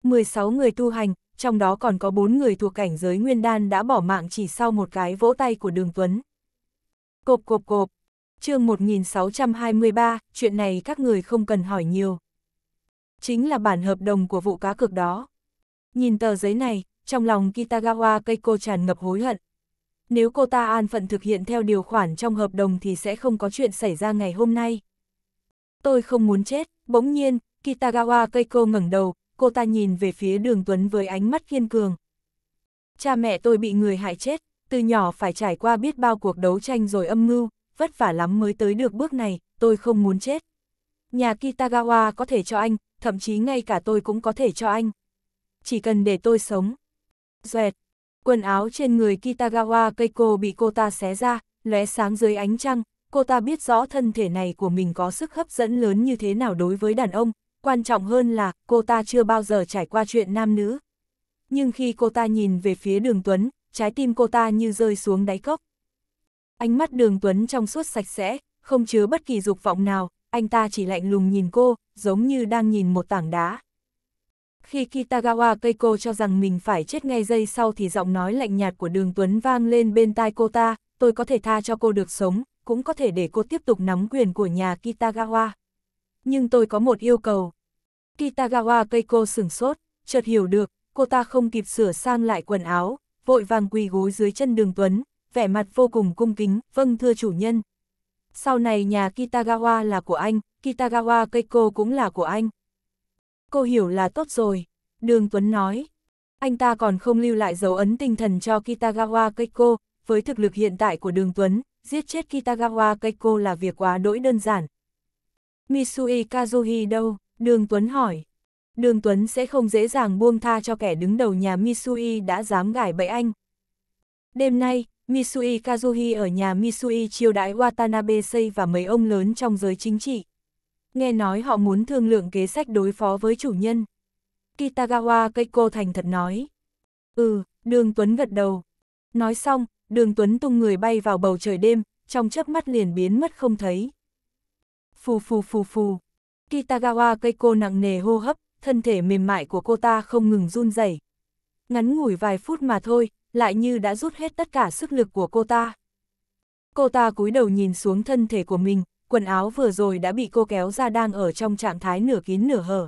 16 người tu hành, trong đó còn có 4 người thuộc cảnh giới nguyên đan đã bỏ mạng chỉ sau một cái vỗ tay của đường Tuấn. Cộp cộp cộp, chương 1623, chuyện này các người không cần hỏi nhiều. Chính là bản hợp đồng của vụ cá cược đó. Nhìn tờ giấy này, trong lòng Kitagawa Keiko tràn ngập hối hận. Nếu cô ta an phận thực hiện theo điều khoản trong hợp đồng thì sẽ không có chuyện xảy ra ngày hôm nay. Tôi không muốn chết, bỗng nhiên, Kitagawa Keiko ngẩng đầu, cô ta nhìn về phía đường Tuấn với ánh mắt kiên cường. Cha mẹ tôi bị người hại chết, từ nhỏ phải trải qua biết bao cuộc đấu tranh rồi âm mưu, vất vả lắm mới tới được bước này, tôi không muốn chết. Nhà Kitagawa có thể cho anh, thậm chí ngay cả tôi cũng có thể cho anh. Chỉ cần để tôi sống. Duẹt, quần áo trên người Kitagawa Keiko bị cô ta xé ra, lóe sáng dưới ánh trăng, cô ta biết rõ thân thể này của mình có sức hấp dẫn lớn như thế nào đối với đàn ông, quan trọng hơn là cô ta chưa bao giờ trải qua chuyện nam nữ. Nhưng khi cô ta nhìn về phía đường Tuấn, trái tim cô ta như rơi xuống đáy cốc. Ánh mắt đường Tuấn trong suốt sạch sẽ, không chứa bất kỳ dục vọng nào, anh ta chỉ lạnh lùng nhìn cô, giống như đang nhìn một tảng đá. Khi Kitagawa Keiko cho rằng mình phải chết ngay giây sau thì giọng nói lạnh nhạt của đường Tuấn vang lên bên tai cô ta, tôi có thể tha cho cô được sống, cũng có thể để cô tiếp tục nắm quyền của nhà Kitagawa. Nhưng tôi có một yêu cầu. Kitagawa Keiko sửng sốt, chợt hiểu được, cô ta không kịp sửa sang lại quần áo, vội vàng quỳ gối dưới chân đường Tuấn, vẻ mặt vô cùng cung kính, vâng thưa chủ nhân. Sau này nhà Kitagawa là của anh, Kitagawa Keiko cũng là của anh. Cô hiểu là tốt rồi, đường Tuấn nói. Anh ta còn không lưu lại dấu ấn tinh thần cho Kitagawa Keiko, với thực lực hiện tại của đường Tuấn, giết chết Kitagawa Keiko là việc quá đỗi đơn giản. Misui Kazuhi đâu? Đường Tuấn hỏi. Đường Tuấn sẽ không dễ dàng buông tha cho kẻ đứng đầu nhà Misui đã dám gải bẫy anh. Đêm nay, Misui Kazuhi ở nhà Misui chiêu đãi Watanabe Sei và mấy ông lớn trong giới chính trị. Nghe nói họ muốn thương lượng kế sách đối phó với chủ nhân. Kitagawa Keiko thành thật nói. Ừ, Đường Tuấn gật đầu. Nói xong, đường Tuấn tung người bay vào bầu trời đêm, trong chớp mắt liền biến mất không thấy. Phù phù phù phù, Kitagawa cây cô nặng nề hô hấp, thân thể mềm mại của cô ta không ngừng run rẩy. Ngắn ngủi vài phút mà thôi, lại như đã rút hết tất cả sức lực của cô ta. Cô ta cúi đầu nhìn xuống thân thể của mình, quần áo vừa rồi đã bị cô kéo ra đang ở trong trạng thái nửa kín nửa hở.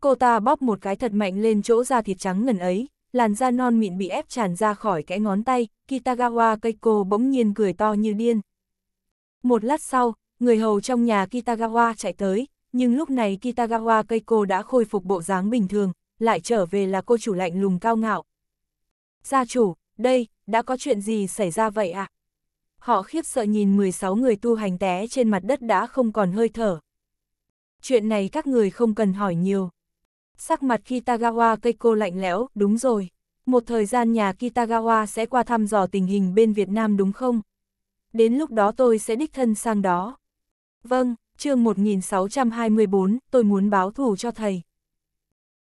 Cô ta bóp một cái thật mạnh lên chỗ da thịt trắng ngần ấy, làn da non mịn bị ép tràn ra khỏi cái ngón tay, Kitagawa Keiko bỗng nhiên cười to như điên. Một lát sau, người hầu trong nhà Kitagawa chạy tới, nhưng lúc này Kitagawa Keiko đã khôi phục bộ dáng bình thường, lại trở về là cô chủ lạnh lùng cao ngạo. Gia chủ, đây, đã có chuyện gì xảy ra vậy ạ? À? Họ khiếp sợ nhìn 16 người tu hành té trên mặt đất đã không còn hơi thở. Chuyện này các người không cần hỏi nhiều. Sắc mặt Kitagawa Keiko lạnh lẽo, đúng rồi. Một thời gian nhà Kitagawa sẽ qua thăm dò tình hình bên Việt Nam đúng không? Đến lúc đó tôi sẽ đích thân sang đó. Vâng, chương 1624, tôi muốn báo thù cho thầy.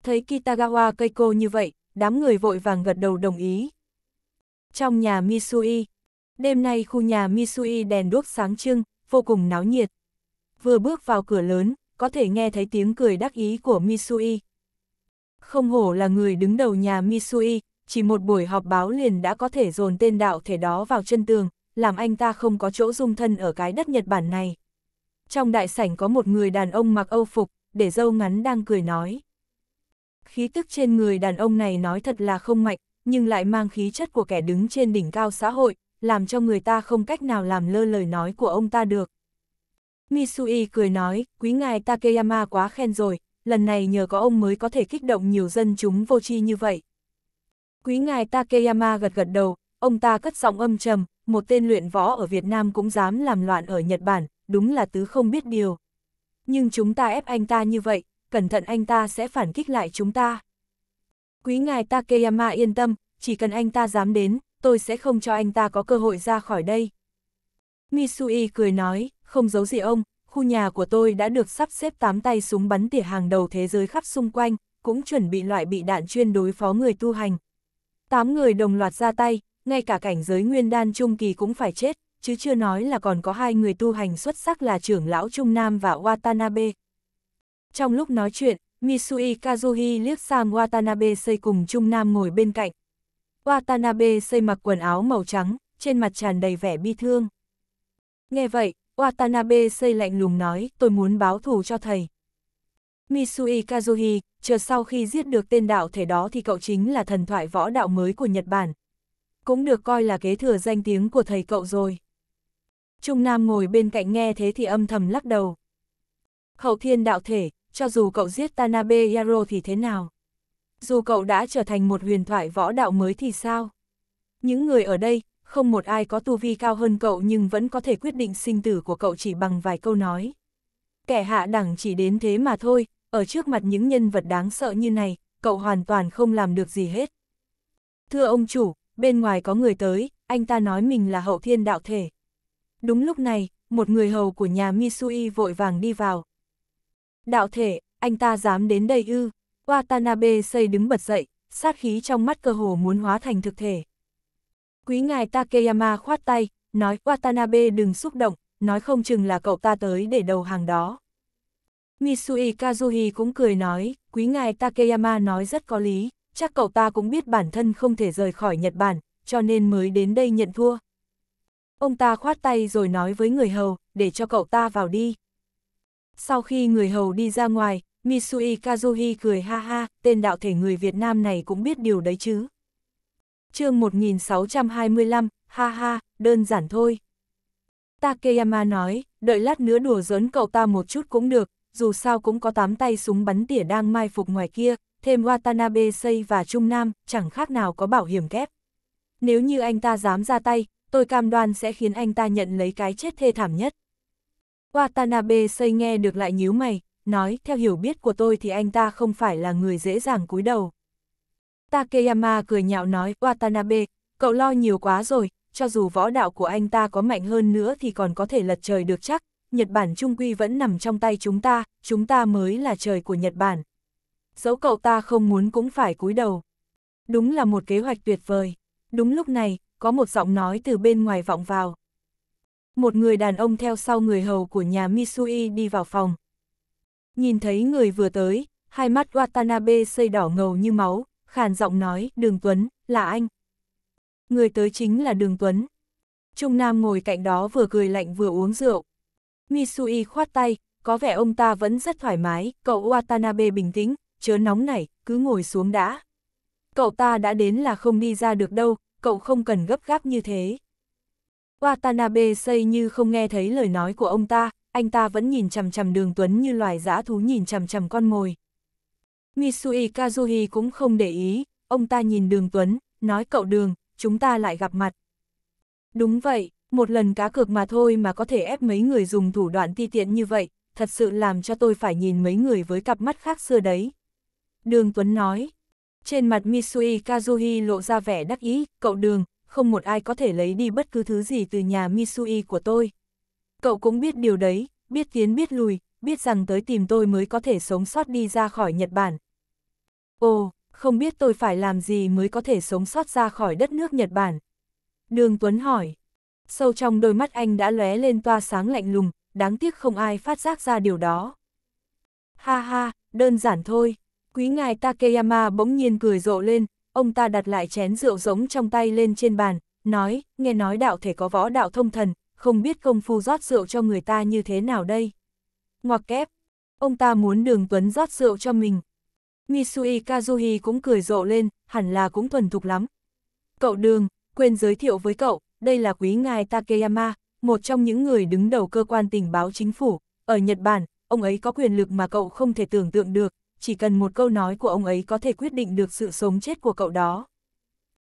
Thấy Kitagawa Keiko như vậy, đám người vội vàng gật đầu đồng ý. Trong nhà Misui, đêm nay khu nhà Misui đèn đuốc sáng trưng, vô cùng náo nhiệt. Vừa bước vào cửa lớn, có thể nghe thấy tiếng cười đắc ý của Misui, không hổ là người đứng đầu nhà Misui, chỉ một buổi họp báo liền đã có thể dồn tên đạo thể đó vào chân tường, làm anh ta không có chỗ dung thân ở cái đất Nhật Bản này. Trong đại sảnh có một người đàn ông mặc âu phục, để dâu ngắn đang cười nói. Khí tức trên người đàn ông này nói thật là không mạnh, nhưng lại mang khí chất của kẻ đứng trên đỉnh cao xã hội, làm cho người ta không cách nào làm lơ lời nói của ông ta được. Misui cười nói, quý ngài Takeyama quá khen rồi, lần này nhờ có ông mới có thể kích động nhiều dân chúng vô tri như vậy. Quý ngài Takeyama gật gật đầu, ông ta cất giọng âm trầm, một tên luyện võ ở Việt Nam cũng dám làm loạn ở Nhật Bản, đúng là tứ không biết điều. Nhưng chúng ta ép anh ta như vậy, cẩn thận anh ta sẽ phản kích lại chúng ta. Quý ngài Takeyama yên tâm, chỉ cần anh ta dám đến, tôi sẽ không cho anh ta có cơ hội ra khỏi đây. Misui cười nói, không giấu gì ông, khu nhà của tôi đã được sắp xếp tám tay súng bắn tỉa hàng đầu thế giới khắp xung quanh, cũng chuẩn bị loại bị đạn chuyên đối phó người tu hành. Tám người đồng loạt ra tay, ngay cả cảnh giới nguyên đan trung kỳ cũng phải chết, chứ chưa nói là còn có hai người tu hành xuất sắc là trưởng lão Trung Nam và Watanabe. Trong lúc nói chuyện, Misui Kazuhi liếc sang Watanabe xây cùng Trung Nam ngồi bên cạnh. Watanabe xây mặc quần áo màu trắng, trên mặt tràn đầy vẻ bi thương. Nghe vậy, Watanabe xây lạnh lùng nói, tôi muốn báo thù cho thầy. Misui Kazuhi, chờ sau khi giết được tên đạo thể đó thì cậu chính là thần thoại võ đạo mới của Nhật Bản. Cũng được coi là kế thừa danh tiếng của thầy cậu rồi. Trung Nam ngồi bên cạnh nghe thế thì âm thầm lắc đầu. Hậu thiên đạo thể, cho dù cậu giết Tanabe Yaro thì thế nào? Dù cậu đã trở thành một huyền thoại võ đạo mới thì sao? Những người ở đây, không một ai có tu vi cao hơn cậu nhưng vẫn có thể quyết định sinh tử của cậu chỉ bằng vài câu nói. Kẻ hạ đẳng chỉ đến thế mà thôi, ở trước mặt những nhân vật đáng sợ như này, cậu hoàn toàn không làm được gì hết. Thưa ông chủ, bên ngoài có người tới, anh ta nói mình là hậu thiên đạo thể. Đúng lúc này, một người hầu của nhà Misui vội vàng đi vào. Đạo thể, anh ta dám đến đây ư, Watanabe xây đứng bật dậy, sát khí trong mắt cơ hồ muốn hóa thành thực thể. Quý ngài Takeyama khoát tay, nói Watanabe đừng xúc động, nói không chừng là cậu ta tới để đầu hàng đó. Misui Kazuhi cũng cười nói, quý ngài Takeyama nói rất có lý, chắc cậu ta cũng biết bản thân không thể rời khỏi Nhật Bản, cho nên mới đến đây nhận thua. Ông ta khoát tay rồi nói với người hầu, để cho cậu ta vào đi. Sau khi người hầu đi ra ngoài, Misui Kazuhi cười ha ha, tên đạo thể người Việt Nam này cũng biết điều đấy chứ chương 1625, ha ha, đơn giản thôi. Takeyama nói, đợi lát nữa đùa giỡn cậu ta một chút cũng được, dù sao cũng có tám tay súng bắn tỉa đang mai phục ngoài kia, thêm Watanabe Sei và Trung Nam, chẳng khác nào có bảo hiểm kép. Nếu như anh ta dám ra tay, tôi cam đoan sẽ khiến anh ta nhận lấy cái chết thê thảm nhất. Watanabe Sei nghe được lại nhíu mày, nói, theo hiểu biết của tôi thì anh ta không phải là người dễ dàng cúi đầu. Takeyama cười nhạo nói, Watanabe, cậu lo nhiều quá rồi, cho dù võ đạo của anh ta có mạnh hơn nữa thì còn có thể lật trời được chắc, Nhật Bản trung quy vẫn nằm trong tay chúng ta, chúng ta mới là trời của Nhật Bản. Dẫu cậu ta không muốn cũng phải cúi đầu. Đúng là một kế hoạch tuyệt vời. Đúng lúc này, có một giọng nói từ bên ngoài vọng vào. Một người đàn ông theo sau người hầu của nhà Misui đi vào phòng. Nhìn thấy người vừa tới, hai mắt Watanabe xây đỏ ngầu như máu, khàn giọng nói, Đường Tuấn, là anh. Người tới chính là Đường Tuấn. Trung Nam ngồi cạnh đó vừa cười lạnh vừa uống rượu. Misui khoát tay, có vẻ ông ta vẫn rất thoải mái, cậu Watanabe bình tĩnh, chớ nóng này, cứ ngồi xuống đã. Cậu ta đã đến là không đi ra được đâu, cậu không cần gấp gáp như thế. Watanabe xây như không nghe thấy lời nói của ông ta, anh ta vẫn nhìn chằm chằm đường Tuấn như loài dã thú nhìn chằm chằm con mồi. Misui Kazuhi cũng không để ý, ông ta nhìn đường Tuấn, nói cậu đường, chúng ta lại gặp mặt. Đúng vậy, một lần cá cược mà thôi mà có thể ép mấy người dùng thủ đoạn ti tiện như vậy, thật sự làm cho tôi phải nhìn mấy người với cặp mắt khác xưa đấy. Đường Tuấn nói, trên mặt Misui Kazuhi lộ ra vẻ đắc ý, cậu đường, không một ai có thể lấy đi bất cứ thứ gì từ nhà Misui của tôi. Cậu cũng biết điều đấy, biết tiến biết lùi, biết rằng tới tìm tôi mới có thể sống sót đi ra khỏi Nhật Bản, Ồ, không biết tôi phải làm gì mới có thể sống sót ra khỏi đất nước Nhật Bản. Đường Tuấn hỏi. Sâu trong đôi mắt anh đã lóe lên toa sáng lạnh lùng, đáng tiếc không ai phát giác ra điều đó. Ha ha, đơn giản thôi. Quý ngài Takeyama bỗng nhiên cười rộ lên, ông ta đặt lại chén rượu giống trong tay lên trên bàn, nói, nghe nói đạo thể có võ đạo thông thần, không biết công phu rót rượu cho người ta như thế nào đây. Ngoặc kép, ông ta muốn đường Tuấn rót rượu cho mình, Misui Kazuhi cũng cười rộ lên, hẳn là cũng thuần thục lắm. Cậu đường, quên giới thiệu với cậu, đây là quý ngài Takeyama, một trong những người đứng đầu cơ quan tình báo chính phủ. Ở Nhật Bản, ông ấy có quyền lực mà cậu không thể tưởng tượng được, chỉ cần một câu nói của ông ấy có thể quyết định được sự sống chết của cậu đó.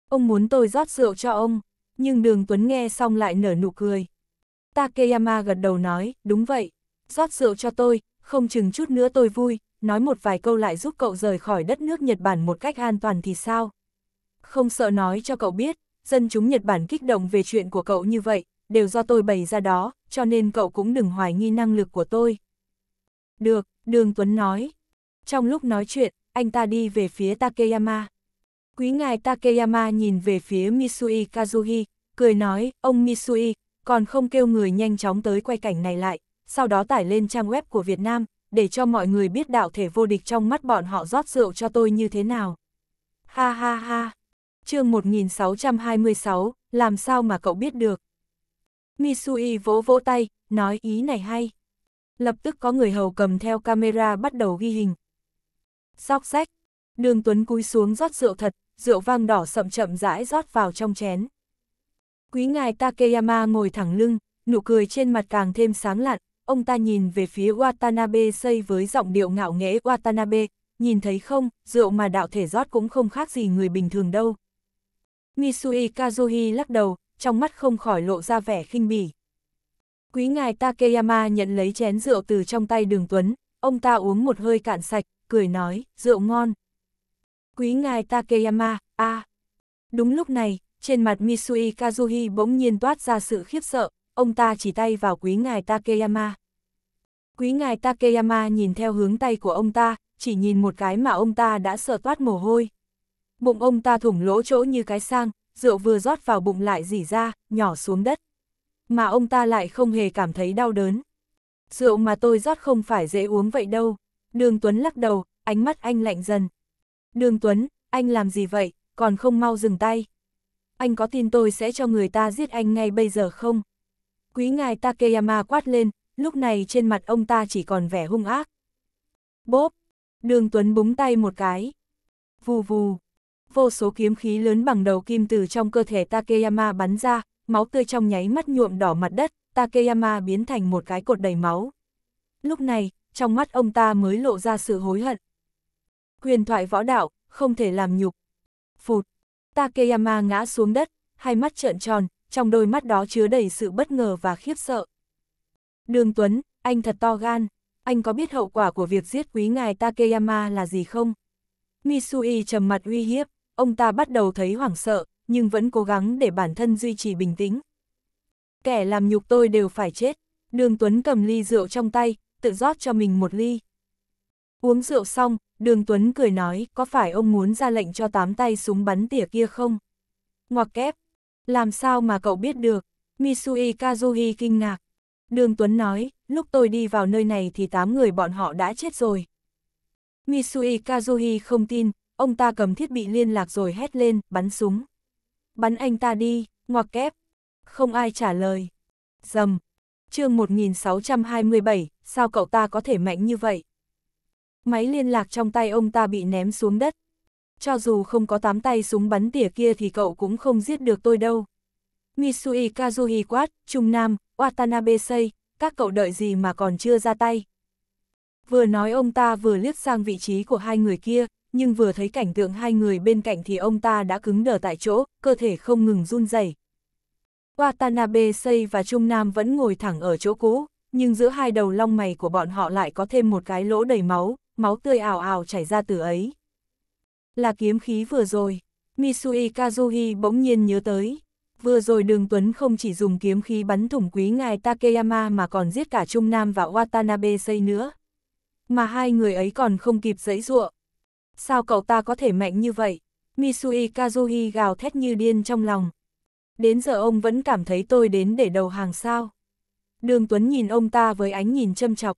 Ông muốn tôi rót rượu cho ông, nhưng đường Tuấn nghe xong lại nở nụ cười. Takeyama gật đầu nói, đúng vậy, rót rượu cho tôi, không chừng chút nữa tôi vui, nói một vài câu lại giúp cậu rời khỏi đất nước Nhật Bản một cách an toàn thì sao? Không sợ nói cho cậu biết, dân chúng Nhật Bản kích động về chuyện của cậu như vậy, đều do tôi bày ra đó, cho nên cậu cũng đừng hoài nghi năng lực của tôi. Được, Đường Tuấn nói. Trong lúc nói chuyện, anh ta đi về phía Takeyama. Quý ngài Takeyama nhìn về phía Misui Kazuhi, cười nói, ông Misui, còn không kêu người nhanh chóng tới quay cảnh này lại, sau đó tải lên trang web của Việt Nam, để cho mọi người biết đạo thể vô địch trong mắt bọn họ rót rượu cho tôi như thế nào. Ha ha ha. chương 1626, làm sao mà cậu biết được? Misui vỗ vỗ tay, nói ý này hay. Lập tức có người hầu cầm theo camera bắt đầu ghi hình. Sóc sách. Đường Tuấn cúi xuống rót rượu thật, rượu vang đỏ sậm chậm rãi rót vào trong chén. Quý ngài Takeyama ngồi thẳng lưng, nụ cười trên mặt càng thêm sáng lạn, ông ta nhìn về phía Watanabe xây với giọng điệu ngạo nghễ Watanabe, nhìn thấy không, rượu mà đạo thể rót cũng không khác gì người bình thường đâu. Misui Kazuhi lắc đầu, trong mắt không khỏi lộ ra vẻ khinh bỉ. Quý ngài Takeyama nhận lấy chén rượu từ trong tay đường Tuấn, ông ta uống một hơi cạn sạch, cười nói, rượu ngon. Quý ngài Takeyama, a. À. Đúng lúc này, trên mặt Misui Kazuhi bỗng nhiên toát ra sự khiếp sợ, ông ta chỉ tay vào quý ngài Takeyama. Quý ngài Takeyama nhìn theo hướng tay của ông ta, chỉ nhìn một cái mà ông ta đã sợ toát mồ hôi. Bụng ông ta thủng lỗ chỗ như cái sang, rượu vừa rót vào bụng lại dỉ ra, nhỏ xuống đất. Mà ông ta lại không hề cảm thấy đau đớn. Rượu mà tôi rót không phải dễ uống vậy đâu. Đường Tuấn lắc đầu, ánh mắt anh lạnh dần. Đường Tuấn, anh làm gì vậy, còn không mau dừng tay. Anh có tin tôi sẽ cho người ta giết anh ngay bây giờ không? Quý ngài Takeyama quát lên, lúc này trên mặt ông ta chỉ còn vẻ hung ác. Bốp! Đường Tuấn búng tay một cái. Vù vù! Vô số kiếm khí lớn bằng đầu kim từ trong cơ thể Takeyama bắn ra, máu tươi trong nháy mắt nhuộm đỏ mặt đất, Takeyama biến thành một cái cột đầy máu. Lúc này, trong mắt ông ta mới lộ ra sự hối hận. Quyền thoại võ đạo, không thể làm nhục. Phụt! Takeyama ngã xuống đất, hai mắt trợn tròn, trong đôi mắt đó chứa đầy sự bất ngờ và khiếp sợ. Đường Tuấn, anh thật to gan, anh có biết hậu quả của việc giết quý ngài Takeyama là gì không? Misui trầm mặt uy hiếp, ông ta bắt đầu thấy hoảng sợ, nhưng vẫn cố gắng để bản thân duy trì bình tĩnh. Kẻ làm nhục tôi đều phải chết. Đường Tuấn cầm ly rượu trong tay, tự rót cho mình một ly. Uống rượu xong, Đường Tuấn cười nói, có phải ông muốn ra lệnh cho tám tay súng bắn tỉa kia không? Ngoặc kép, làm sao mà cậu biết được? Misui Kazuhi kinh ngạc. Đường Tuấn nói, lúc tôi đi vào nơi này thì tám người bọn họ đã chết rồi. Misui Kazuhi không tin, ông ta cầm thiết bị liên lạc rồi hét lên, bắn súng. Bắn anh ta đi, ngoặc kép. Không ai trả lời. Dầm. chương 1627, sao cậu ta có thể mạnh như vậy? Máy liên lạc trong tay ông ta bị ném xuống đất, cho dù không có tám tay súng bắn tỉa kia thì cậu cũng không giết được tôi đâu. Misui Kazuhi quát, Trung Nam, Watanabe Sei, các cậu đợi gì mà còn chưa ra tay. Vừa nói ông ta vừa liếc sang vị trí của hai người kia, nhưng vừa thấy cảnh tượng hai người bên cạnh thì ông ta đã cứng đờ tại chỗ, cơ thể không ngừng run rẩy. Watanabe Sei và Trung Nam vẫn ngồi thẳng ở chỗ cũ, nhưng giữa hai đầu long mày của bọn họ lại có thêm một cái lỗ đầy máu, máu tươi ảo ảo chảy ra từ ấy. Là kiếm khí vừa rồi. Misui Kazuhi bỗng nhiên nhớ tới. Vừa rồi Đường Tuấn không chỉ dùng kiếm khí bắn thủng quý ngài Takeyama mà còn giết cả Trung Nam và Watanabe Sei nữa. Mà hai người ấy còn không kịp dẫy ruộng. Sao cậu ta có thể mạnh như vậy? Misui Kazuhi gào thét như điên trong lòng. Đến giờ ông vẫn cảm thấy tôi đến để đầu hàng sao? Đường Tuấn nhìn ông ta với ánh nhìn châm chọc.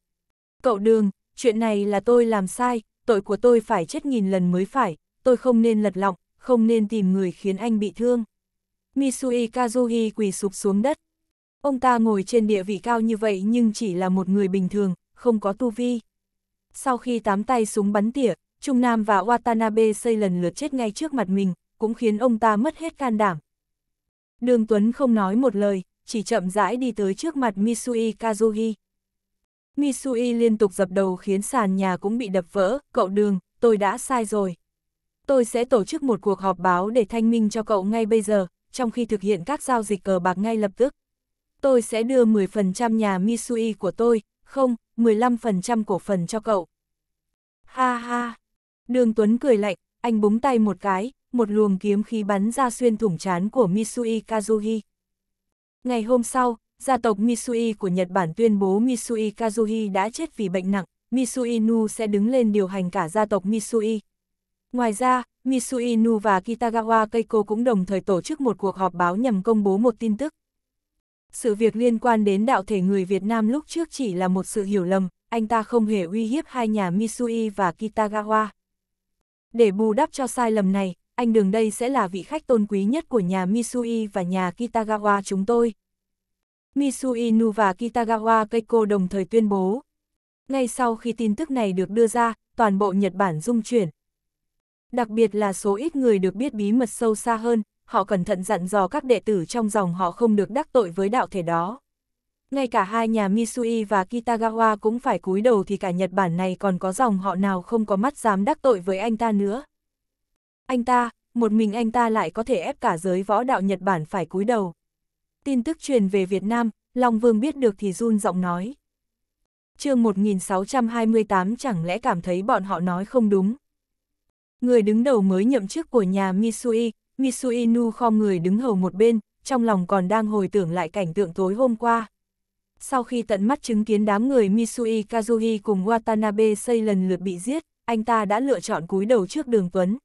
Cậu Đường, chuyện này là tôi làm sai, tội của tôi phải chết nghìn lần mới phải, tôi không nên lật lọng, không nên tìm người khiến anh bị thương. Misui Kazuhi quỳ sụp xuống đất. Ông ta ngồi trên địa vị cao như vậy nhưng chỉ là một người bình thường, không có tu vi. Sau khi tám tay súng bắn tỉa, Trung Nam và Watanabe xây lần lượt chết ngay trước mặt mình, cũng khiến ông ta mất hết can đảm. Đường Tuấn không nói một lời, chỉ chậm rãi đi tới trước mặt Misui Kazuhi. Misui liên tục dập đầu khiến sàn nhà cũng bị đập vỡ, cậu đường, tôi đã sai rồi tôi sẽ tổ chức một cuộc họp báo để thanh minh cho cậu ngay bây giờ, trong khi thực hiện các giao dịch cờ bạc ngay lập tức. Tôi sẽ đưa 10% nhà Misui của tôi, không, 15% cổ phần cho cậu. Ha ha! Đường Tuấn cười lạnh, anh búng tay một cái, một luồng kiếm khí bắn ra xuyên thủng chán của Misui Kazuhi. Ngày hôm sau, gia tộc Misui của Nhật Bản tuyên bố Misui Kazuhi đã chết vì bệnh nặng, Misui Nu sẽ đứng lên điều hành cả gia tộc Misui, Ngoài ra, Misuinu và Kitagawa Keiko cũng đồng thời tổ chức một cuộc họp báo nhằm công bố một tin tức. Sự việc liên quan đến đạo thể người Việt Nam lúc trước chỉ là một sự hiểu lầm, anh ta không hề uy hiếp hai nhà Mitsui và Kitagawa. Để bù đắp cho sai lầm này, anh đường đây sẽ là vị khách tôn quý nhất của nhà Mitsui và nhà Kitagawa chúng tôi. Mitsuinu và Kitagawa Keiko đồng thời tuyên bố. Ngay sau khi tin tức này được đưa ra, toàn bộ Nhật Bản rung chuyển, Đặc biệt là số ít người được biết bí mật sâu xa hơn, họ cẩn thận dặn dò các đệ tử trong dòng họ không được đắc tội với đạo thể đó. Ngay cả hai nhà Misui và Kitagawa cũng phải cúi đầu thì cả Nhật Bản này còn có dòng họ nào không có mắt dám đắc tội với anh ta nữa. Anh ta, một mình anh ta lại có thể ép cả giới võ đạo Nhật Bản phải cúi đầu. Tin tức truyền về Việt Nam, Long Vương biết được thì run giọng nói. chương 1628 chẳng lẽ cảm thấy bọn họ nói không đúng. Người đứng đầu mới nhậm chức của nhà Misui, Misui Nu khom người đứng hầu một bên, trong lòng còn đang hồi tưởng lại cảnh tượng tối hôm qua. Sau khi tận mắt chứng kiến đám người Misui Kazuhi cùng Watanabe xây lần lượt bị giết, anh ta đã lựa chọn cúi đầu trước đường Tuấn.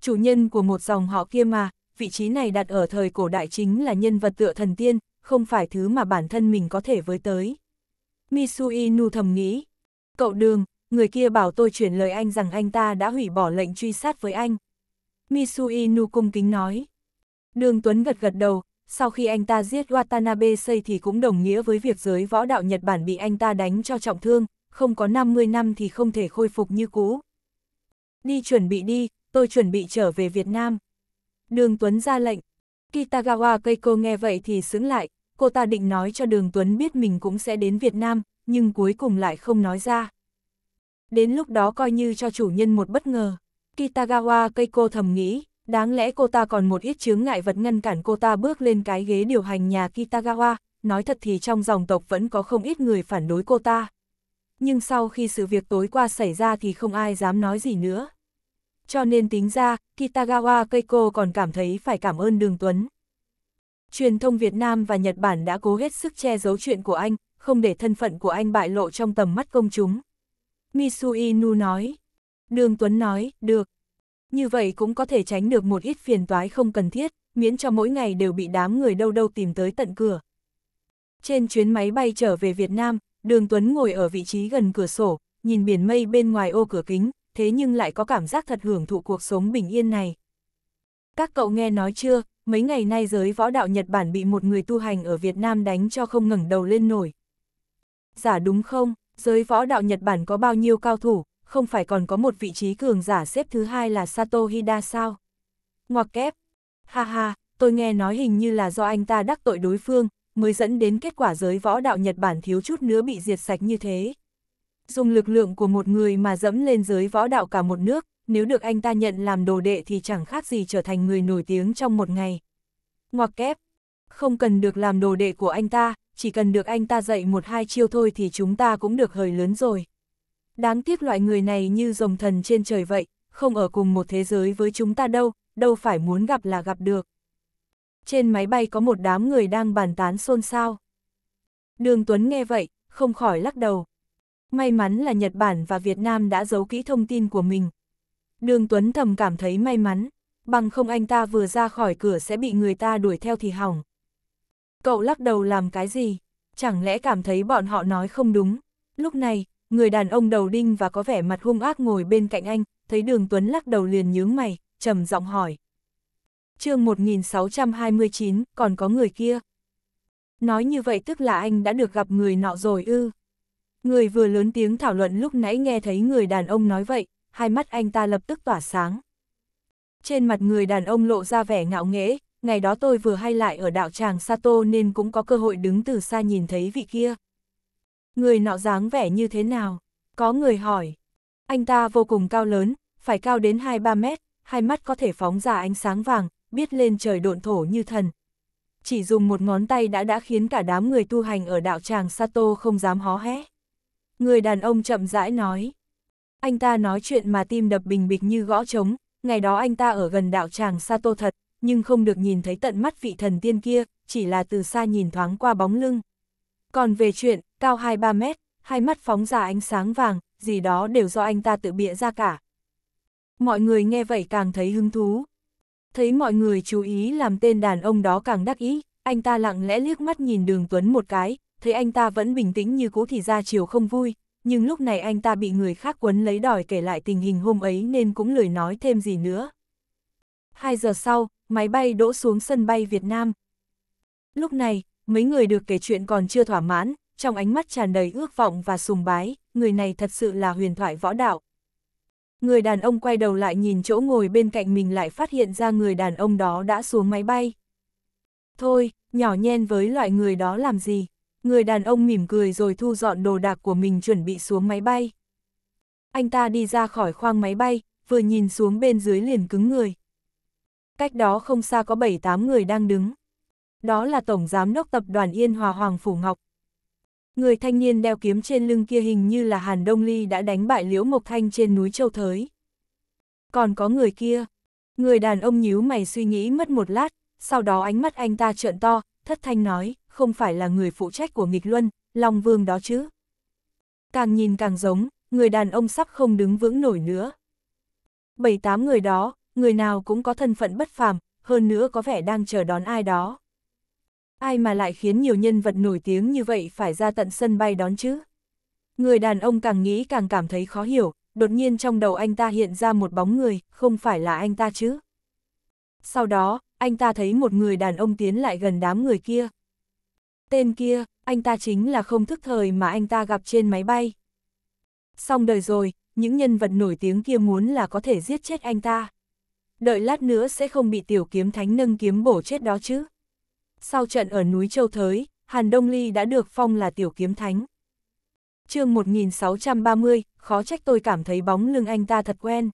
Chủ nhân của một dòng họ kia mà, vị trí này đặt ở thời cổ đại chính là nhân vật tựa thần tiên, không phải thứ mà bản thân mình có thể với tới. Misui Nu thầm nghĩ, cậu đường, người kia bảo tôi chuyển lời anh rằng anh ta đã hủy bỏ lệnh truy sát với anh. Misuinu cung kính nói. Đường Tuấn gật gật đầu, sau khi anh ta giết Watanabe Sei thì cũng đồng nghĩa với việc giới võ đạo Nhật Bản bị anh ta đánh cho trọng thương, không có 50 năm thì không thể khôi phục như cũ. Đi chuẩn bị đi, tôi chuẩn bị trở về Việt Nam. Đường Tuấn ra lệnh. Kitagawa Keiko nghe vậy thì sững lại, cô ta định nói cho Đường Tuấn biết mình cũng sẽ đến Việt Nam, nhưng cuối cùng lại không nói ra đến lúc đó coi như cho chủ nhân một bất ngờ. Kitagawa Keiko thầm nghĩ, đáng lẽ cô ta còn một ít chướng ngại vật ngăn cản cô ta bước lên cái ghế điều hành nhà Kitagawa, nói thật thì trong dòng tộc vẫn có không ít người phản đối cô ta. Nhưng sau khi sự việc tối qua xảy ra thì không ai dám nói gì nữa. Cho nên tính ra, Kitagawa Keiko còn cảm thấy phải cảm ơn Đường Tuấn. Truyền thông Việt Nam và Nhật Bản đã cố hết sức che giấu chuyện của anh, không để thân phận của anh bại lộ trong tầm mắt công chúng. Misuinu nói. Đường Tuấn nói, được. Như vậy cũng có thể tránh được một ít phiền toái không cần thiết, miễn cho mỗi ngày đều bị đám người đâu đâu tìm tới tận cửa. Trên chuyến máy bay trở về Việt Nam, Đường Tuấn ngồi ở vị trí gần cửa sổ, nhìn biển mây bên ngoài ô cửa kính, thế nhưng lại có cảm giác thật hưởng thụ cuộc sống bình yên này. Các cậu nghe nói chưa, mấy ngày nay giới võ đạo Nhật Bản bị một người tu hành ở Việt Nam đánh cho không ngẩng đầu lên nổi. Giả đúng không? Giới võ đạo Nhật Bản có bao nhiêu cao thủ, không phải còn có một vị trí cường giả xếp thứ hai là Sato Hida sao? Ngoặc kép. Ha ha, tôi nghe nói hình như là do anh ta đắc tội đối phương, mới dẫn đến kết quả giới võ đạo Nhật Bản thiếu chút nữa bị diệt sạch như thế. Dùng lực lượng của một người mà dẫm lên giới võ đạo cả một nước, nếu được anh ta nhận làm đồ đệ thì chẳng khác gì trở thành người nổi tiếng trong một ngày. Ngoặc kép. Không cần được làm đồ đệ của anh ta, chỉ cần được anh ta dạy một hai chiêu thôi thì chúng ta cũng được hời lớn rồi. Đáng tiếc loại người này như rồng thần trên trời vậy, không ở cùng một thế giới với chúng ta đâu, đâu phải muốn gặp là gặp được. Trên máy bay có một đám người đang bàn tán xôn xao. Đường Tuấn nghe vậy, không khỏi lắc đầu. May mắn là Nhật Bản và Việt Nam đã giấu kỹ thông tin của mình. Đường Tuấn thầm cảm thấy may mắn, bằng không anh ta vừa ra khỏi cửa sẽ bị người ta đuổi theo thì hỏng. Cậu lắc đầu làm cái gì? Chẳng lẽ cảm thấy bọn họ nói không đúng? Lúc này, người đàn ông đầu đinh và có vẻ mặt hung ác ngồi bên cạnh anh, thấy đường Tuấn lắc đầu liền nhướng mày, trầm giọng hỏi. chương 1629, còn có người kia. Nói như vậy tức là anh đã được gặp người nọ rồi ư. Người vừa lớn tiếng thảo luận lúc nãy nghe thấy người đàn ông nói vậy, hai mắt anh ta lập tức tỏa sáng. Trên mặt người đàn ông lộ ra vẻ ngạo nghễ, ngày đó tôi vừa hay lại ở đạo tràng Sato nên cũng có cơ hội đứng từ xa nhìn thấy vị kia. Người nọ dáng vẻ như thế nào? Có người hỏi. Anh ta vô cùng cao lớn, phải cao đến 2-3 mét, hai mắt có thể phóng ra ánh sáng vàng, biết lên trời độn thổ như thần. Chỉ dùng một ngón tay đã đã khiến cả đám người tu hành ở đạo tràng Sato không dám hó hé. Người đàn ông chậm rãi nói. Anh ta nói chuyện mà tim đập bình bịch như gõ trống, ngày đó anh ta ở gần đạo tràng Sato thật, nhưng không được nhìn thấy tận mắt vị thần tiên kia, chỉ là từ xa nhìn thoáng qua bóng lưng. Còn về chuyện, cao 2-3 mét, hai mắt phóng ra ánh sáng vàng, gì đó đều do anh ta tự bịa ra cả. Mọi người nghe vậy càng thấy hứng thú. Thấy mọi người chú ý làm tên đàn ông đó càng đắc ý, anh ta lặng lẽ liếc mắt nhìn đường Tuấn một cái, thấy anh ta vẫn bình tĩnh như cũ thì ra chiều không vui, nhưng lúc này anh ta bị người khác quấn lấy đòi kể lại tình hình hôm ấy nên cũng lười nói thêm gì nữa. Hai giờ sau, máy bay đỗ xuống sân bay Việt Nam. Lúc này, mấy người được kể chuyện còn chưa thỏa mãn, trong ánh mắt tràn đầy ước vọng và sùng bái, người này thật sự là huyền thoại võ đạo. Người đàn ông quay đầu lại nhìn chỗ ngồi bên cạnh mình lại phát hiện ra người đàn ông đó đã xuống máy bay. Thôi, nhỏ nhen với loại người đó làm gì? Người đàn ông mỉm cười rồi thu dọn đồ đạc của mình chuẩn bị xuống máy bay. Anh ta đi ra khỏi khoang máy bay, vừa nhìn xuống bên dưới liền cứng người cách đó không xa có 7-8 người đang đứng. Đó là Tổng Giám đốc Tập đoàn Yên Hòa Hoàng Phủ Ngọc. Người thanh niên đeo kiếm trên lưng kia hình như là Hàn Đông Ly đã đánh bại Liễu Mộc Thanh trên núi Châu Thới. Còn có người kia, người đàn ông nhíu mày suy nghĩ mất một lát, sau đó ánh mắt anh ta trợn to, thất thanh nói, không phải là người phụ trách của nghịch luân, Long Vương đó chứ. Càng nhìn càng giống, người đàn ông sắp không đứng vững nổi nữa. Bảy tám người đó, người nào cũng có thân phận bất phàm, hơn nữa có vẻ đang chờ đón ai đó. Ai mà lại khiến nhiều nhân vật nổi tiếng như vậy phải ra tận sân bay đón chứ? Người đàn ông càng nghĩ càng cảm thấy khó hiểu, đột nhiên trong đầu anh ta hiện ra một bóng người, không phải là anh ta chứ. Sau đó, anh ta thấy một người đàn ông tiến lại gần đám người kia. Tên kia, anh ta chính là không thức thời mà anh ta gặp trên máy bay. Xong đời rồi, những nhân vật nổi tiếng kia muốn là có thể giết chết anh ta đợi lát nữa sẽ không bị tiểu kiếm thánh nâng kiếm bổ chết đó chứ. Sau trận ở núi Châu Thới, Hàn Đông Ly đã được phong là tiểu kiếm thánh. chương 1630, khó trách tôi cảm thấy bóng lưng anh ta thật quen.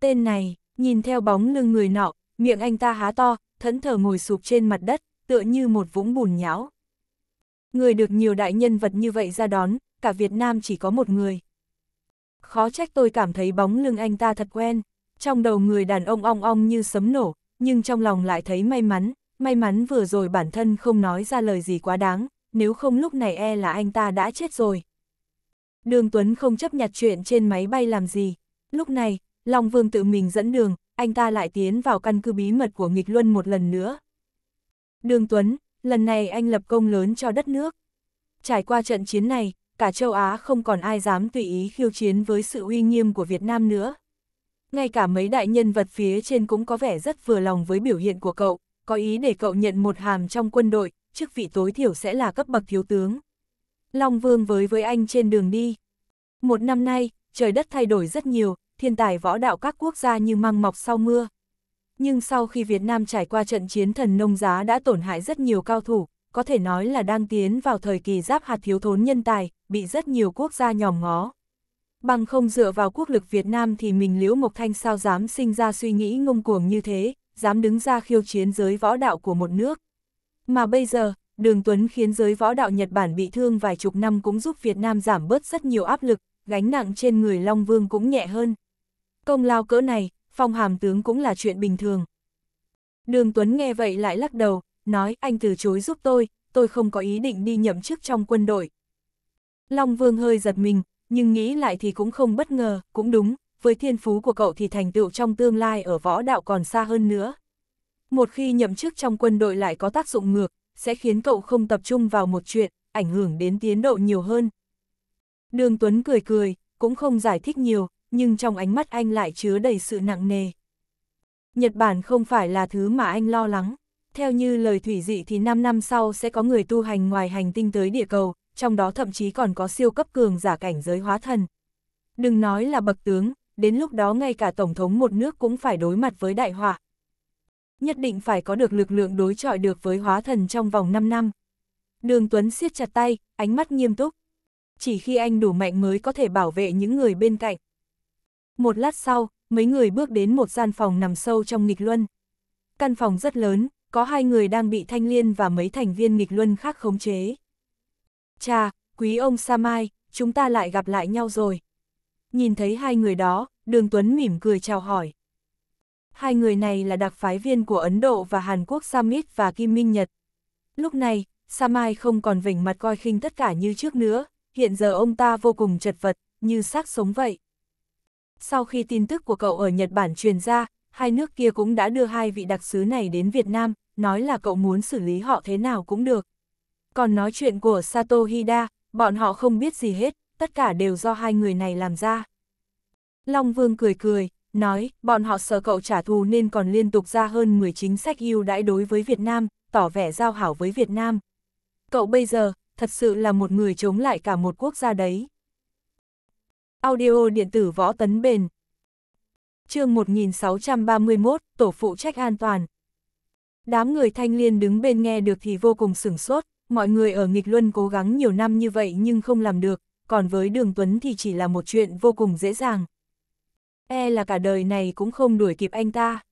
Tên này, nhìn theo bóng lưng người nọ, miệng anh ta há to, thẫn thờ ngồi sụp trên mặt đất, tựa như một vũng bùn nhão. Người được nhiều đại nhân vật như vậy ra đón, cả Việt Nam chỉ có một người. Khó trách tôi cảm thấy bóng lưng anh ta thật quen trong đầu người đàn ông ong ong như sấm nổ, nhưng trong lòng lại thấy may mắn, may mắn vừa rồi bản thân không nói ra lời gì quá đáng, nếu không lúc này e là anh ta đã chết rồi. Đường Tuấn không chấp nhặt chuyện trên máy bay làm gì, lúc này, Long Vương tự mình dẫn đường, anh ta lại tiến vào căn cứ bí mật của nghịch luân một lần nữa. Đường Tuấn, lần này anh lập công lớn cho đất nước. Trải qua trận chiến này, cả châu Á không còn ai dám tùy ý khiêu chiến với sự uy nghiêm của Việt Nam nữa ngay cả mấy đại nhân vật phía trên cũng có vẻ rất vừa lòng với biểu hiện của cậu, có ý để cậu nhận một hàm trong quân đội, chức vị tối thiểu sẽ là cấp bậc thiếu tướng. Long Vương với với anh trên đường đi. Một năm nay, trời đất thay đổi rất nhiều, thiên tài võ đạo các quốc gia như măng mọc sau mưa. Nhưng sau khi Việt Nam trải qua trận chiến thần nông giá đã tổn hại rất nhiều cao thủ, có thể nói là đang tiến vào thời kỳ giáp hạt thiếu thốn nhân tài, bị rất nhiều quốc gia nhòm ngó, bằng không dựa vào quốc lực Việt Nam thì mình Liễu Mộc Thanh sao dám sinh ra suy nghĩ ngông cuồng như thế, dám đứng ra khiêu chiến giới võ đạo của một nước. Mà bây giờ, Đường Tuấn khiến giới võ đạo Nhật Bản bị thương vài chục năm cũng giúp Việt Nam giảm bớt rất nhiều áp lực, gánh nặng trên người Long Vương cũng nhẹ hơn. Công lao cỡ này, phong hàm tướng cũng là chuyện bình thường. Đường Tuấn nghe vậy lại lắc đầu, nói anh từ chối giúp tôi, tôi không có ý định đi nhậm chức trong quân đội. Long Vương hơi giật mình, nhưng nghĩ lại thì cũng không bất ngờ, cũng đúng, với thiên phú của cậu thì thành tựu trong tương lai ở võ đạo còn xa hơn nữa. Một khi nhậm chức trong quân đội lại có tác dụng ngược, sẽ khiến cậu không tập trung vào một chuyện, ảnh hưởng đến tiến độ nhiều hơn. Đường Tuấn cười cười, cũng không giải thích nhiều, nhưng trong ánh mắt anh lại chứa đầy sự nặng nề. Nhật Bản không phải là thứ mà anh lo lắng. Theo như lời thủy dị thì 5 năm sau sẽ có người tu hành ngoài hành tinh tới địa cầu, trong đó thậm chí còn có siêu cấp cường giả cảnh giới hóa thần. Đừng nói là bậc tướng, đến lúc đó ngay cả Tổng thống một nước cũng phải đối mặt với đại họa. Nhất định phải có được lực lượng đối chọi được với hóa thần trong vòng 5 năm. Đường Tuấn siết chặt tay, ánh mắt nghiêm túc. Chỉ khi anh đủ mạnh mới có thể bảo vệ những người bên cạnh. Một lát sau, mấy người bước đến một gian phòng nằm sâu trong nghịch luân. Căn phòng rất lớn, có hai người đang bị thanh liên và mấy thành viên nghịch luân khác khống chế. Cha, quý ông Samai, chúng ta lại gặp lại nhau rồi. Nhìn thấy hai người đó, Đường Tuấn mỉm cười chào hỏi. Hai người này là đặc phái viên của Ấn Độ và Hàn Quốc Samit và Kim Minh Nhật. Lúc này, Samai không còn vểnh mặt coi khinh tất cả như trước nữa, hiện giờ ông ta vô cùng chật vật, như xác sống vậy. Sau khi tin tức của cậu ở Nhật Bản truyền ra, hai nước kia cũng đã đưa hai vị đặc sứ này đến Việt Nam, nói là cậu muốn xử lý họ thế nào cũng được. Còn nói chuyện của Sato Hida, bọn họ không biết gì hết, tất cả đều do hai người này làm ra. Long Vương cười cười, nói, bọn họ sợ cậu trả thù nên còn liên tục ra hơn 10 chính sách ưu đãi đối với Việt Nam, tỏ vẻ giao hảo với Việt Nam. Cậu bây giờ, thật sự là một người chống lại cả một quốc gia đấy. Audio điện tử võ tấn bền chương 1631, Tổ phụ trách an toàn. Đám người thanh liên đứng bên nghe được thì vô cùng sửng sốt, mọi người ở nghịch luân cố gắng nhiều năm như vậy nhưng không làm được, còn với đường Tuấn thì chỉ là một chuyện vô cùng dễ dàng. E là cả đời này cũng không đuổi kịp anh ta.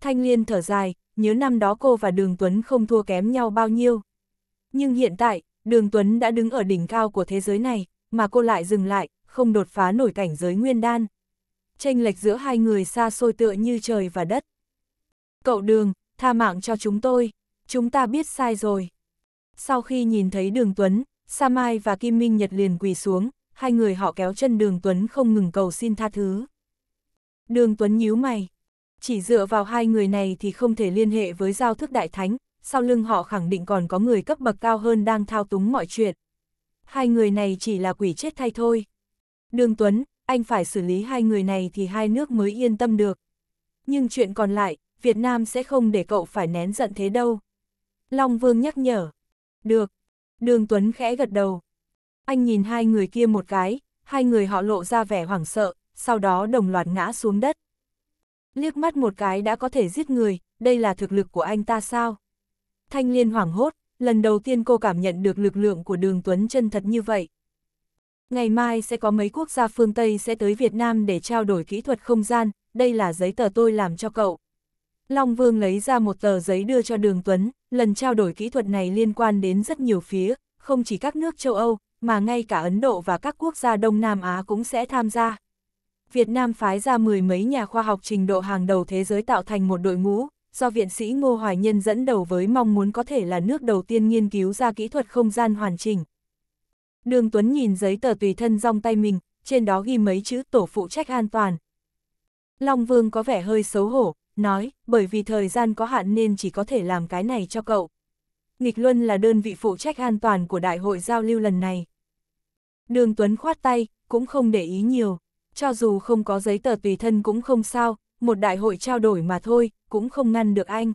Thanh Liên thở dài, nhớ năm đó cô và đường Tuấn không thua kém nhau bao nhiêu. Nhưng hiện tại, đường Tuấn đã đứng ở đỉnh cao của thế giới này, mà cô lại dừng lại, không đột phá nổi cảnh giới nguyên đan. Tranh lệch giữa hai người xa xôi tựa như trời và đất. Cậu đường, tha mạng cho chúng tôi, chúng ta biết sai rồi. Sau khi nhìn thấy đường Tuấn, Sa Mai và Kim Minh Nhật liền quỳ xuống, hai người họ kéo chân đường Tuấn không ngừng cầu xin tha thứ. Đường Tuấn nhíu mày. Chỉ dựa vào hai người này thì không thể liên hệ với giao thức đại thánh, sau lưng họ khẳng định còn có người cấp bậc cao hơn đang thao túng mọi chuyện. Hai người này chỉ là quỷ chết thay thôi. Đường Tuấn, anh phải xử lý hai người này thì hai nước mới yên tâm được. Nhưng chuyện còn lại, Việt Nam sẽ không để cậu phải nén giận thế đâu. Long Vương nhắc nhở. Được. Đường Tuấn khẽ gật đầu. Anh nhìn hai người kia một cái, hai người họ lộ ra vẻ hoảng sợ, sau đó đồng loạt ngã xuống đất. Liếc mắt một cái đã có thể giết người, đây là thực lực của anh ta sao? Thanh Liên hoảng hốt, lần đầu tiên cô cảm nhận được lực lượng của đường Tuấn chân thật như vậy. Ngày mai sẽ có mấy quốc gia phương Tây sẽ tới Việt Nam để trao đổi kỹ thuật không gian, đây là giấy tờ tôi làm cho cậu. Long Vương lấy ra một tờ giấy đưa cho Đường Tuấn, lần trao đổi kỹ thuật này liên quan đến rất nhiều phía, không chỉ các nước châu Âu, mà ngay cả Ấn Độ và các quốc gia Đông Nam Á cũng sẽ tham gia. Việt Nam phái ra mười mấy nhà khoa học trình độ hàng đầu thế giới tạo thành một đội ngũ, do viện sĩ Ngô Hoài Nhân dẫn đầu với mong muốn có thể là nước đầu tiên nghiên cứu ra kỹ thuật không gian hoàn chỉnh. Đường Tuấn nhìn giấy tờ tùy thân rong tay mình, trên đó ghi mấy chữ tổ phụ trách an toàn. Long Vương có vẻ hơi xấu hổ, nói, bởi vì thời gian có hạn nên chỉ có thể làm cái này cho cậu. Nghịch Luân là đơn vị phụ trách an toàn của đại hội giao lưu lần này. Đường Tuấn khoát tay, cũng không để ý nhiều, cho dù không có giấy tờ tùy thân cũng không sao, một đại hội trao đổi mà thôi, cũng không ngăn được anh.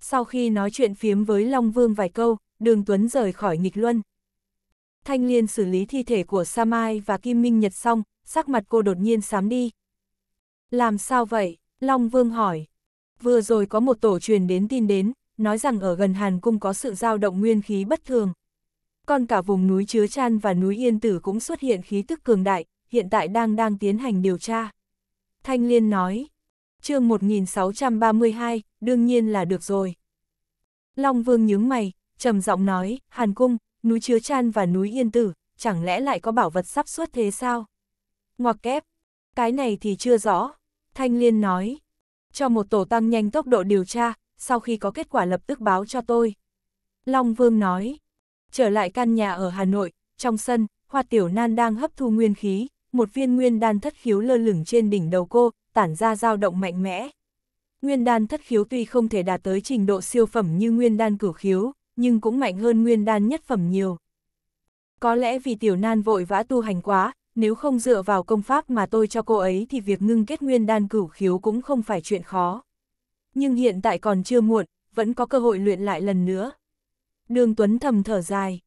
Sau khi nói chuyện phiếm với Long Vương vài câu, Đường Tuấn rời khỏi nghịch luân. Thanh Liên xử lý thi thể của Samai và Kim Minh Nhật xong, sắc mặt cô đột nhiên xám đi. Làm sao vậy? Long Vương hỏi. Vừa rồi có một tổ truyền đến tin đến, nói rằng ở gần Hàn Cung có sự dao động nguyên khí bất thường. Còn cả vùng núi Chứa Chan và núi Yên Tử cũng xuất hiện khí tức cường đại, hiện tại đang đang tiến hành điều tra. Thanh Liên nói. chương 1632, đương nhiên là được rồi. Long Vương nhướng mày, trầm giọng nói, Hàn Cung, núi Chứa Chan và núi Yên Tử, chẳng lẽ lại có bảo vật sắp xuất thế sao? Ngoặc kép, cái này thì chưa rõ, Thanh Liên nói. Cho một tổ tăng nhanh tốc độ điều tra, sau khi có kết quả lập tức báo cho tôi. Long Vương nói. Trở lại căn nhà ở Hà Nội, trong sân, Hoa Tiểu Nan đang hấp thu nguyên khí, một viên nguyên đan thất khiếu lơ lửng trên đỉnh đầu cô, tản ra dao động mạnh mẽ. Nguyên đan thất khiếu tuy không thể đạt tới trình độ siêu phẩm như nguyên đan cửu khiếu, nhưng cũng mạnh hơn nguyên đan nhất phẩm nhiều. Có lẽ vì tiểu nan vội vã tu hành quá, nếu không dựa vào công pháp mà tôi cho cô ấy thì việc ngưng kết nguyên đan cửu khiếu cũng không phải chuyện khó. Nhưng hiện tại còn chưa muộn, vẫn có cơ hội luyện lại lần nữa. Đường Tuấn thầm thở dài.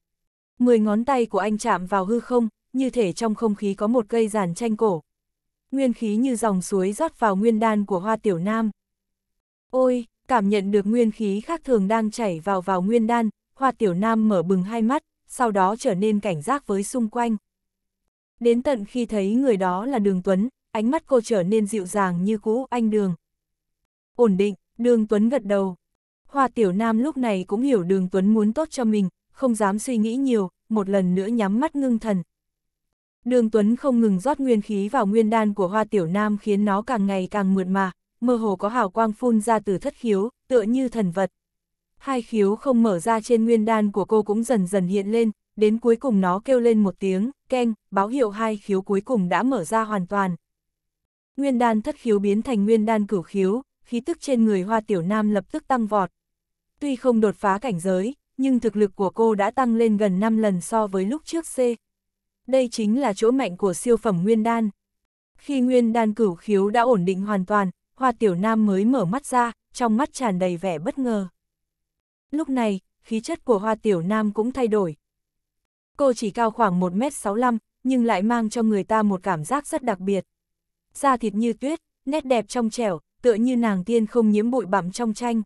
Mười ngón tay của anh chạm vào hư không, như thể trong không khí có một cây giàn tranh cổ. Nguyên khí như dòng suối rót vào nguyên đan của hoa tiểu nam. Ôi, cảm nhận được nguyên khí khác thường đang chảy vào vào nguyên đan, hoa tiểu nam mở bừng hai mắt, sau đó trở nên cảnh giác với xung quanh. Đến tận khi thấy người đó là Đường Tuấn, ánh mắt cô trở nên dịu dàng như cũ anh Đường. Ổn định, Đường Tuấn gật đầu. Hoa Tiểu Nam lúc này cũng hiểu Đường Tuấn muốn tốt cho mình, không dám suy nghĩ nhiều, một lần nữa nhắm mắt ngưng thần. Đường Tuấn không ngừng rót nguyên khí vào nguyên đan của Hoa Tiểu Nam khiến nó càng ngày càng mượt mà, mơ hồ có hào quang phun ra từ thất khiếu, tựa như thần vật. Hai khiếu không mở ra trên nguyên đan của cô cũng dần dần hiện lên, đến cuối cùng nó kêu lên một tiếng, keng, báo hiệu hai khiếu cuối cùng đã mở ra hoàn toàn. Nguyên đan thất khiếu biến thành nguyên đan cửu khiếu, khí tức trên người hoa tiểu nam lập tức tăng vọt. Tuy không đột phá cảnh giới, nhưng thực lực của cô đã tăng lên gần 5 lần so với lúc trước C. Đây chính là chỗ mạnh của siêu phẩm nguyên đan. Khi nguyên đan cửu khiếu đã ổn định hoàn toàn, hoa tiểu nam mới mở mắt ra, trong mắt tràn đầy vẻ bất ngờ. Lúc này, khí chất của hoa tiểu nam cũng thay đổi, cô chỉ cao khoảng 1m65, nhưng lại mang cho người ta một cảm giác rất đặc biệt. Da thịt như tuyết, nét đẹp trong trẻo, tựa như nàng tiên không nhiễm bụi bặm trong tranh.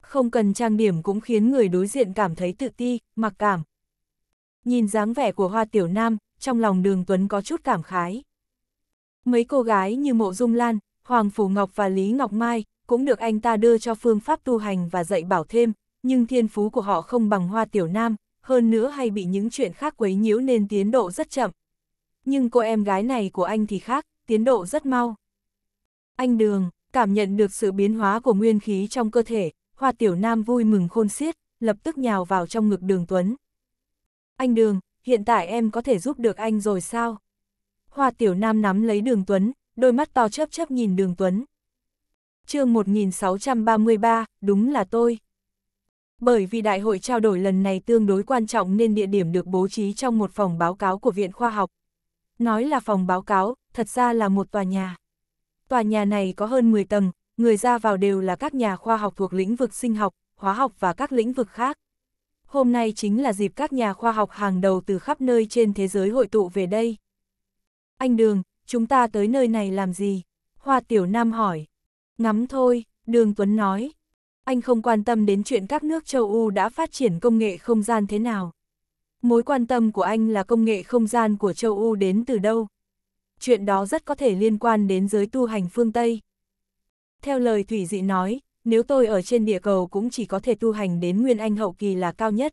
Không cần trang điểm cũng khiến người đối diện cảm thấy tự ti, mặc cảm. Nhìn dáng vẻ của Hoa Tiểu Nam, trong lòng đường Tuấn có chút cảm khái. Mấy cô gái như Mộ Dung Lan, Hoàng Phủ Ngọc và Lý Ngọc Mai cũng được anh ta đưa cho phương pháp tu hành và dạy bảo thêm, nhưng thiên phú của họ không bằng Hoa Tiểu Nam, hơn nữa hay bị những chuyện khác quấy nhiễu nên tiến độ rất chậm. Nhưng cô em gái này của anh thì khác, tiến độ rất mau. Anh Đường, cảm nhận được sự biến hóa của nguyên khí trong cơ thể, Hoa Tiểu Nam vui mừng khôn xiết, lập tức nhào vào trong ngực Đường Tuấn. Anh Đường, hiện tại em có thể giúp được anh rồi sao? Hoa Tiểu Nam nắm lấy Đường Tuấn, đôi mắt to chớp chớp nhìn Đường Tuấn. chương 1633, đúng là tôi. Bởi vì đại hội trao đổi lần này tương đối quan trọng nên địa điểm được bố trí trong một phòng báo cáo của Viện Khoa học. Nói là phòng báo cáo, thật ra là một tòa nhà. Tòa nhà này có hơn 10 tầng, người ra vào đều là các nhà khoa học thuộc lĩnh vực sinh học, hóa học và các lĩnh vực khác. Hôm nay chính là dịp các nhà khoa học hàng đầu từ khắp nơi trên thế giới hội tụ về đây. Anh Đường, chúng ta tới nơi này làm gì? Hoa Tiểu Nam hỏi. Ngắm thôi, Đường Tuấn nói, anh không quan tâm đến chuyện các nước châu Âu đã phát triển công nghệ không gian thế nào. Mối quan tâm của anh là công nghệ không gian của châu Âu đến từ đâu. Chuyện đó rất có thể liên quan đến giới tu hành phương Tây. Theo lời Thủy Dị nói, nếu tôi ở trên địa cầu cũng chỉ có thể tu hành đến nguyên anh hậu kỳ là cao nhất.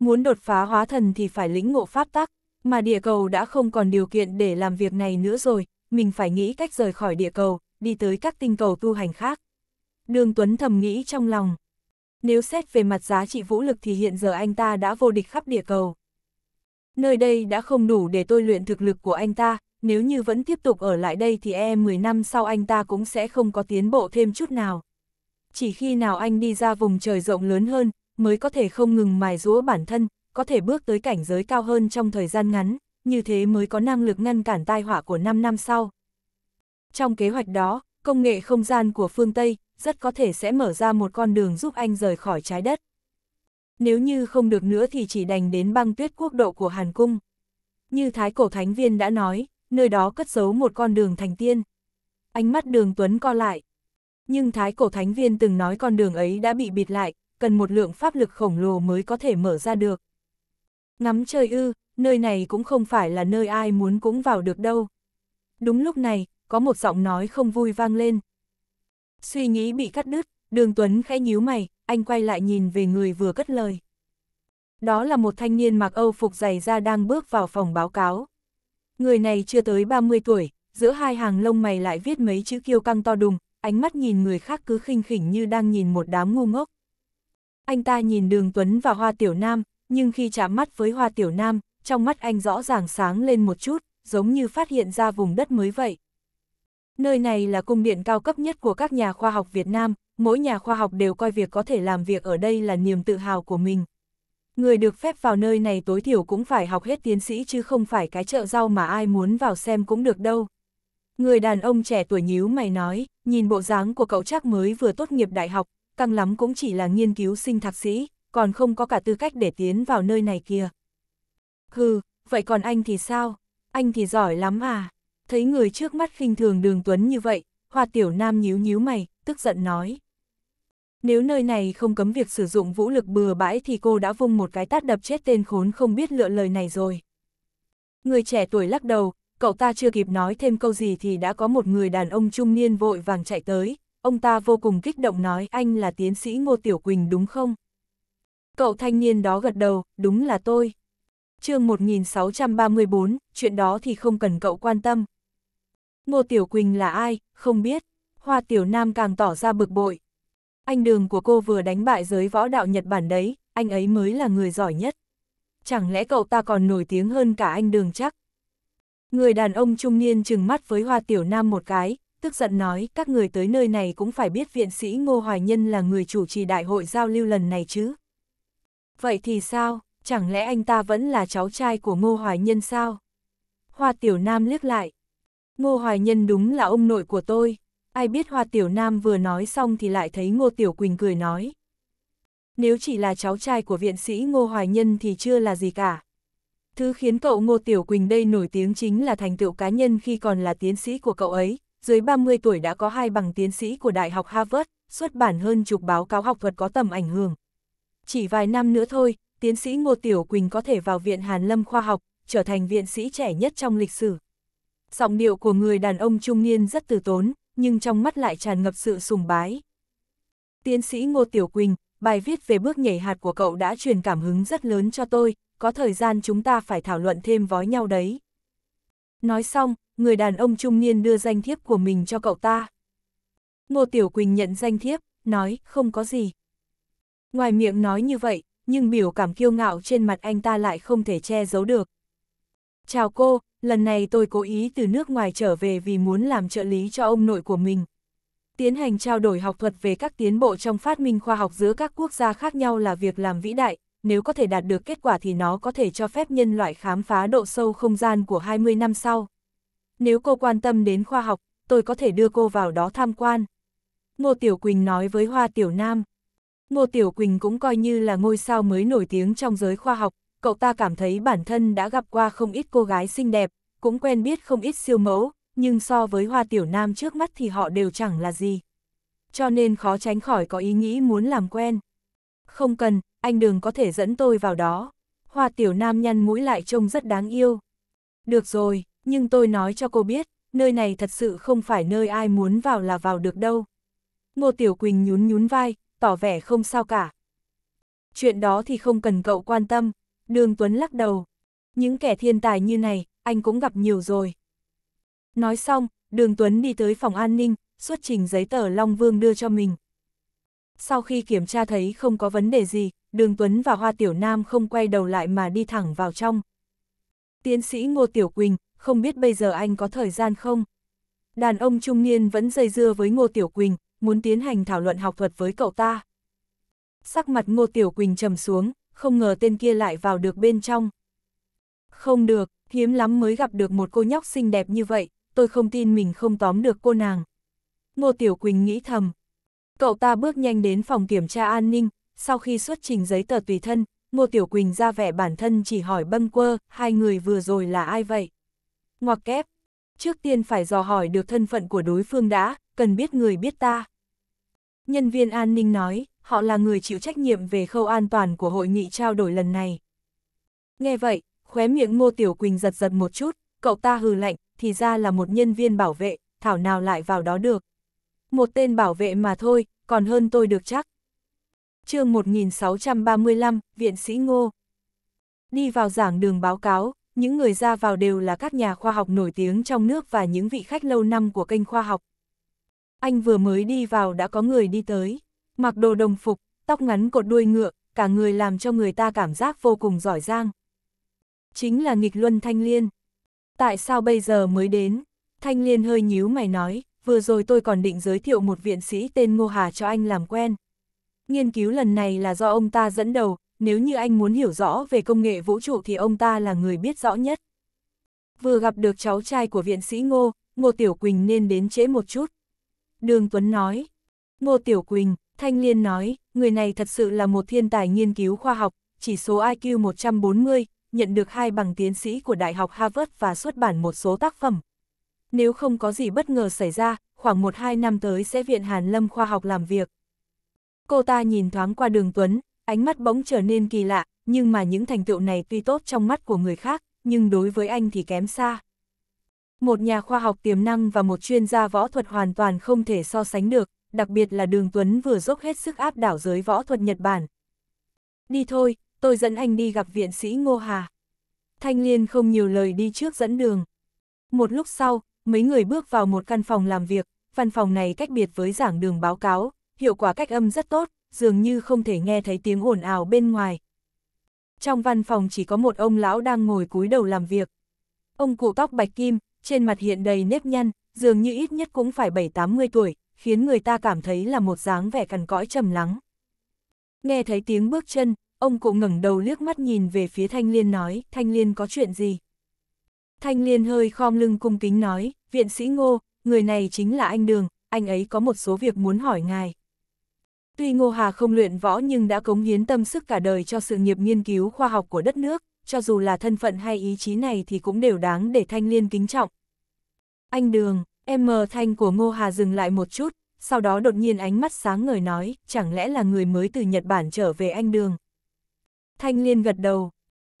Muốn đột phá hóa thần thì phải lĩnh ngộ pháp tắc, mà địa cầu đã không còn điều kiện để làm việc này nữa rồi, mình phải nghĩ cách rời khỏi địa cầu, đi tới các tinh cầu tu hành khác. Đường Tuấn thầm nghĩ trong lòng. Nếu xét về mặt giá trị vũ lực thì hiện giờ anh ta đã vô địch khắp địa cầu. Nơi đây đã không đủ để tôi luyện thực lực của anh ta, nếu như vẫn tiếp tục ở lại đây thì e 10 năm sau anh ta cũng sẽ không có tiến bộ thêm chút nào. Chỉ khi nào anh đi ra vùng trời rộng lớn hơn, mới có thể không ngừng mài rũa bản thân, có thể bước tới cảnh giới cao hơn trong thời gian ngắn, như thế mới có năng lực ngăn cản tai họa của 5 năm sau. Trong kế hoạch đó, công nghệ không gian của phương Tây, rất có thể sẽ mở ra một con đường giúp anh rời khỏi trái đất. Nếu như không được nữa thì chỉ đành đến băng tuyết quốc độ của Hàn Cung. Như Thái Cổ Thánh Viên đã nói, nơi đó cất giấu một con đường thành tiên. Ánh mắt đường Tuấn co lại. Nhưng Thái Cổ Thánh Viên từng nói con đường ấy đã bị bịt lại, cần một lượng pháp lực khổng lồ mới có thể mở ra được. Ngắm chơi ư, nơi này cũng không phải là nơi ai muốn cũng vào được đâu. Đúng lúc này, có một giọng nói không vui vang lên, Suy nghĩ bị cắt đứt, đường Tuấn khẽ nhíu mày, anh quay lại nhìn về người vừa cất lời. Đó là một thanh niên mặc Âu phục dày da đang bước vào phòng báo cáo. Người này chưa tới 30 tuổi, giữa hai hàng lông mày lại viết mấy chữ kiêu căng to đùng, ánh mắt nhìn người khác cứ khinh khỉnh như đang nhìn một đám ngu ngốc. Anh ta nhìn đường Tuấn và Hoa Tiểu Nam, nhưng khi chạm mắt với Hoa Tiểu Nam, trong mắt anh rõ ràng sáng lên một chút, giống như phát hiện ra vùng đất mới vậy. Nơi này là cung điện cao cấp nhất của các nhà khoa học Việt Nam, mỗi nhà khoa học đều coi việc có thể làm việc ở đây là niềm tự hào của mình. Người được phép vào nơi này tối thiểu cũng phải học hết tiến sĩ chứ không phải cái chợ rau mà ai muốn vào xem cũng được đâu. Người đàn ông trẻ tuổi nhíu mày nói, nhìn bộ dáng của cậu chắc mới vừa tốt nghiệp đại học, căng lắm cũng chỉ là nghiên cứu sinh thạc sĩ, còn không có cả tư cách để tiến vào nơi này kia. Hừ, vậy còn anh thì sao? Anh thì giỏi lắm à? Thấy người trước mắt khinh thường đường tuấn như vậy, hoa tiểu nam nhíu nhíu mày, tức giận nói. Nếu nơi này không cấm việc sử dụng vũ lực bừa bãi thì cô đã vung một cái tát đập chết tên khốn không biết lựa lời này rồi. Người trẻ tuổi lắc đầu, cậu ta chưa kịp nói thêm câu gì thì đã có một người đàn ông trung niên vội vàng chạy tới, ông ta vô cùng kích động nói anh là tiến sĩ Ngô Tiểu Quỳnh đúng không? Cậu thanh niên đó gật đầu, đúng là tôi. chương 1634, chuyện đó thì không cần cậu quan tâm, Ngô Tiểu Quỳnh là ai, không biết. Hoa Tiểu Nam càng tỏ ra bực bội. Anh đường của cô vừa đánh bại giới võ đạo Nhật Bản đấy, anh ấy mới là người giỏi nhất. Chẳng lẽ cậu ta còn nổi tiếng hơn cả anh đường chắc? Người đàn ông trung niên trừng mắt với Hoa Tiểu Nam một cái, tức giận nói các người tới nơi này cũng phải biết viện sĩ Ngô Hoài Nhân là người chủ trì đại hội giao lưu lần này chứ. Vậy thì sao, chẳng lẽ anh ta vẫn là cháu trai của Ngô Hoài Nhân sao? Hoa Tiểu Nam liếc lại, Ngô Hoài Nhân đúng là ông nội của tôi. Ai biết Hoa Tiểu Nam vừa nói xong thì lại thấy Ngô Tiểu Quỳnh cười nói. Nếu chỉ là cháu trai của viện sĩ Ngô Hoài Nhân thì chưa là gì cả. Thứ khiến cậu Ngô Tiểu Quỳnh đây nổi tiếng chính là thành tựu cá nhân khi còn là tiến sĩ của cậu ấy. Dưới 30 tuổi đã có hai bằng tiến sĩ của Đại học Harvard, xuất bản hơn chục báo cáo học thuật có tầm ảnh hưởng. Chỉ vài năm nữa thôi, tiến sĩ Ngô Tiểu Quỳnh có thể vào Viện Hàn Lâm Khoa học, trở thành viện sĩ trẻ nhất trong lịch sử giọng điệu của người đàn ông trung niên rất từ tốn, nhưng trong mắt lại tràn ngập sự sùng bái. Tiến sĩ Ngô Tiểu Quỳnh, bài viết về bước nhảy hạt của cậu đã truyền cảm hứng rất lớn cho tôi, có thời gian chúng ta phải thảo luận thêm với nhau đấy. Nói xong, người đàn ông trung niên đưa danh thiếp của mình cho cậu ta. Ngô Tiểu Quỳnh nhận danh thiếp, nói không có gì. Ngoài miệng nói như vậy, nhưng biểu cảm kiêu ngạo trên mặt anh ta lại không thể che giấu được. Chào cô, lần này tôi cố ý từ nước ngoài trở về vì muốn làm trợ lý cho ông nội của mình. Tiến hành trao đổi học thuật về các tiến bộ trong phát minh khoa học giữa các quốc gia khác nhau là việc làm vĩ đại, nếu có thể đạt được kết quả thì nó có thể cho phép nhân loại khám phá độ sâu không gian của 20 năm sau. Nếu cô quan tâm đến khoa học, tôi có thể đưa cô vào đó tham quan. Ngô Tiểu Quỳnh nói với Hoa Tiểu Nam. Ngô Tiểu Quỳnh cũng coi như là ngôi sao mới nổi tiếng trong giới khoa học, cậu ta cảm thấy bản thân đã gặp qua không ít cô gái xinh đẹp, cũng quen biết không ít siêu mẫu, nhưng so với hoa tiểu nam trước mắt thì họ đều chẳng là gì. Cho nên khó tránh khỏi có ý nghĩ muốn làm quen. Không cần, anh đường có thể dẫn tôi vào đó. Hoa tiểu nam nhăn mũi lại trông rất đáng yêu. Được rồi, nhưng tôi nói cho cô biết, nơi này thật sự không phải nơi ai muốn vào là vào được đâu. Ngô Tiểu Quỳnh nhún nhún vai, tỏ vẻ không sao cả. Chuyện đó thì không cần cậu quan tâm, Đường Tuấn lắc đầu. Những kẻ thiên tài như này, anh cũng gặp nhiều rồi. Nói xong, Đường Tuấn đi tới phòng an ninh, xuất trình giấy tờ Long Vương đưa cho mình. Sau khi kiểm tra thấy không có vấn đề gì, Đường Tuấn và Hoa Tiểu Nam không quay đầu lại mà đi thẳng vào trong. Tiến sĩ Ngô Tiểu Quỳnh, không biết bây giờ anh có thời gian không? Đàn ông trung niên vẫn dây dưa với Ngô Tiểu Quỳnh, muốn tiến hành thảo luận học thuật với cậu ta. Sắc mặt Ngô Tiểu Quỳnh trầm xuống, không ngờ tên kia lại vào được bên trong. Không được, hiếm lắm mới gặp được một cô nhóc xinh đẹp như vậy, tôi không tin mình không tóm được cô nàng. Ngô Tiểu Quỳnh nghĩ thầm. Cậu ta bước nhanh đến phòng kiểm tra an ninh, sau khi xuất trình giấy tờ tùy thân, Ngô Tiểu Quỳnh ra vẻ bản thân chỉ hỏi bâng quơ, hai người vừa rồi là ai vậy? Ngoặc kép, trước tiên phải dò hỏi được thân phận của đối phương đã, cần biết người biết ta. Nhân viên an ninh nói, họ là người chịu trách nhiệm về khâu an toàn của hội nghị trao đổi lần này. Nghe vậy, khóe miệng Ngô Tiểu Quỳnh giật giật một chút, cậu ta hừ lạnh, thì ra là một nhân viên bảo vệ, thảo nào lại vào đó được. Một tên bảo vệ mà thôi, còn hơn tôi được chắc. chương 1635, Viện sĩ Ngô. Đi vào giảng đường báo cáo, những người ra vào đều là các nhà khoa học nổi tiếng trong nước và những vị khách lâu năm của kênh khoa học. Anh vừa mới đi vào đã có người đi tới mặc đồ đồng phục, tóc ngắn cột đuôi ngựa, cả người làm cho người ta cảm giác vô cùng giỏi giang. Chính là nghịch luân thanh liên. Tại sao bây giờ mới đến? Thanh liên hơi nhíu mày nói, vừa rồi tôi còn định giới thiệu một viện sĩ tên Ngô Hà cho anh làm quen. Nghiên cứu lần này là do ông ta dẫn đầu, nếu như anh muốn hiểu rõ về công nghệ vũ trụ thì ông ta là người biết rõ nhất. Vừa gặp được cháu trai của viện sĩ Ngô, Ngô Tiểu Quỳnh nên đến trễ một chút. Đường Tuấn nói, Ngô Tiểu Quỳnh, Thanh Liên nói, người này thật sự là một thiên tài nghiên cứu khoa học, chỉ số IQ 140, nhận được hai bằng tiến sĩ của Đại học Harvard và xuất bản một số tác phẩm. Nếu không có gì bất ngờ xảy ra, khoảng 1-2 năm tới sẽ Viện Hàn Lâm Khoa học làm việc. Cô ta nhìn thoáng qua đường Tuấn, ánh mắt bỗng trở nên kỳ lạ, nhưng mà những thành tựu này tuy tốt trong mắt của người khác, nhưng đối với anh thì kém xa. Một nhà khoa học tiềm năng và một chuyên gia võ thuật hoàn toàn không thể so sánh được, đặc biệt là Đường Tuấn vừa dốc hết sức áp đảo giới võ thuật Nhật Bản. Đi thôi, tôi dẫn anh đi gặp viện sĩ Ngô Hà. Thanh Liên không nhiều lời đi trước dẫn đường. Một lúc sau, mấy người bước vào một căn phòng làm việc, văn phòng này cách biệt với giảng đường báo cáo, hiệu quả cách âm rất tốt, dường như không thể nghe thấy tiếng ồn ào bên ngoài. Trong văn phòng chỉ có một ông lão đang ngồi cúi đầu làm việc. Ông cụ tóc bạch kim, trên mặt hiện đầy nếp nhăn, dường như ít nhất cũng phải 7-80 tuổi, khiến người ta cảm thấy là một dáng vẻ cằn cõi trầm lắng. Nghe thấy tiếng bước chân, ông cụ ngẩng đầu liếc mắt nhìn về phía Thanh Liên nói, Thanh Liên có chuyện gì? Thanh Liên hơi khom lưng cung kính nói, viện sĩ Ngô, người này chính là anh Đường, anh ấy có một số việc muốn hỏi ngài. Tuy Ngô Hà không luyện võ nhưng đã cống hiến tâm sức cả đời cho sự nghiệp nghiên cứu khoa học của đất nước, cho dù là thân phận hay ý chí này thì cũng đều đáng để Thanh Liên kính trọng. Anh Đường, M thanh của Ngô Hà dừng lại một chút, sau đó đột nhiên ánh mắt sáng ngời nói, chẳng lẽ là người mới từ Nhật Bản trở về anh Đường. Thanh Liên gật đầu.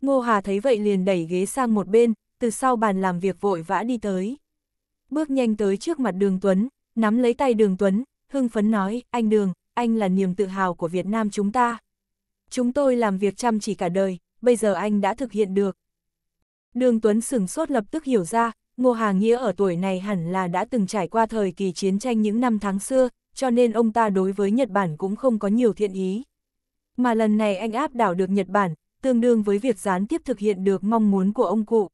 Ngô Hà thấy vậy liền đẩy ghế sang một bên, từ sau bàn làm việc vội vã đi tới. Bước nhanh tới trước mặt Đường Tuấn, nắm lấy tay Đường Tuấn, hưng phấn nói, anh Đường, anh là niềm tự hào của Việt Nam chúng ta. Chúng tôi làm việc chăm chỉ cả đời, bây giờ anh đã thực hiện được. Đường Tuấn sửng sốt lập tức hiểu ra, Ngô Hà Nghĩa ở tuổi này hẳn là đã từng trải qua thời kỳ chiến tranh những năm tháng xưa, cho nên ông ta đối với Nhật Bản cũng không có nhiều thiện ý. Mà lần này anh áp đảo được Nhật Bản, tương đương với việc gián tiếp thực hiện được mong muốn của ông cụ.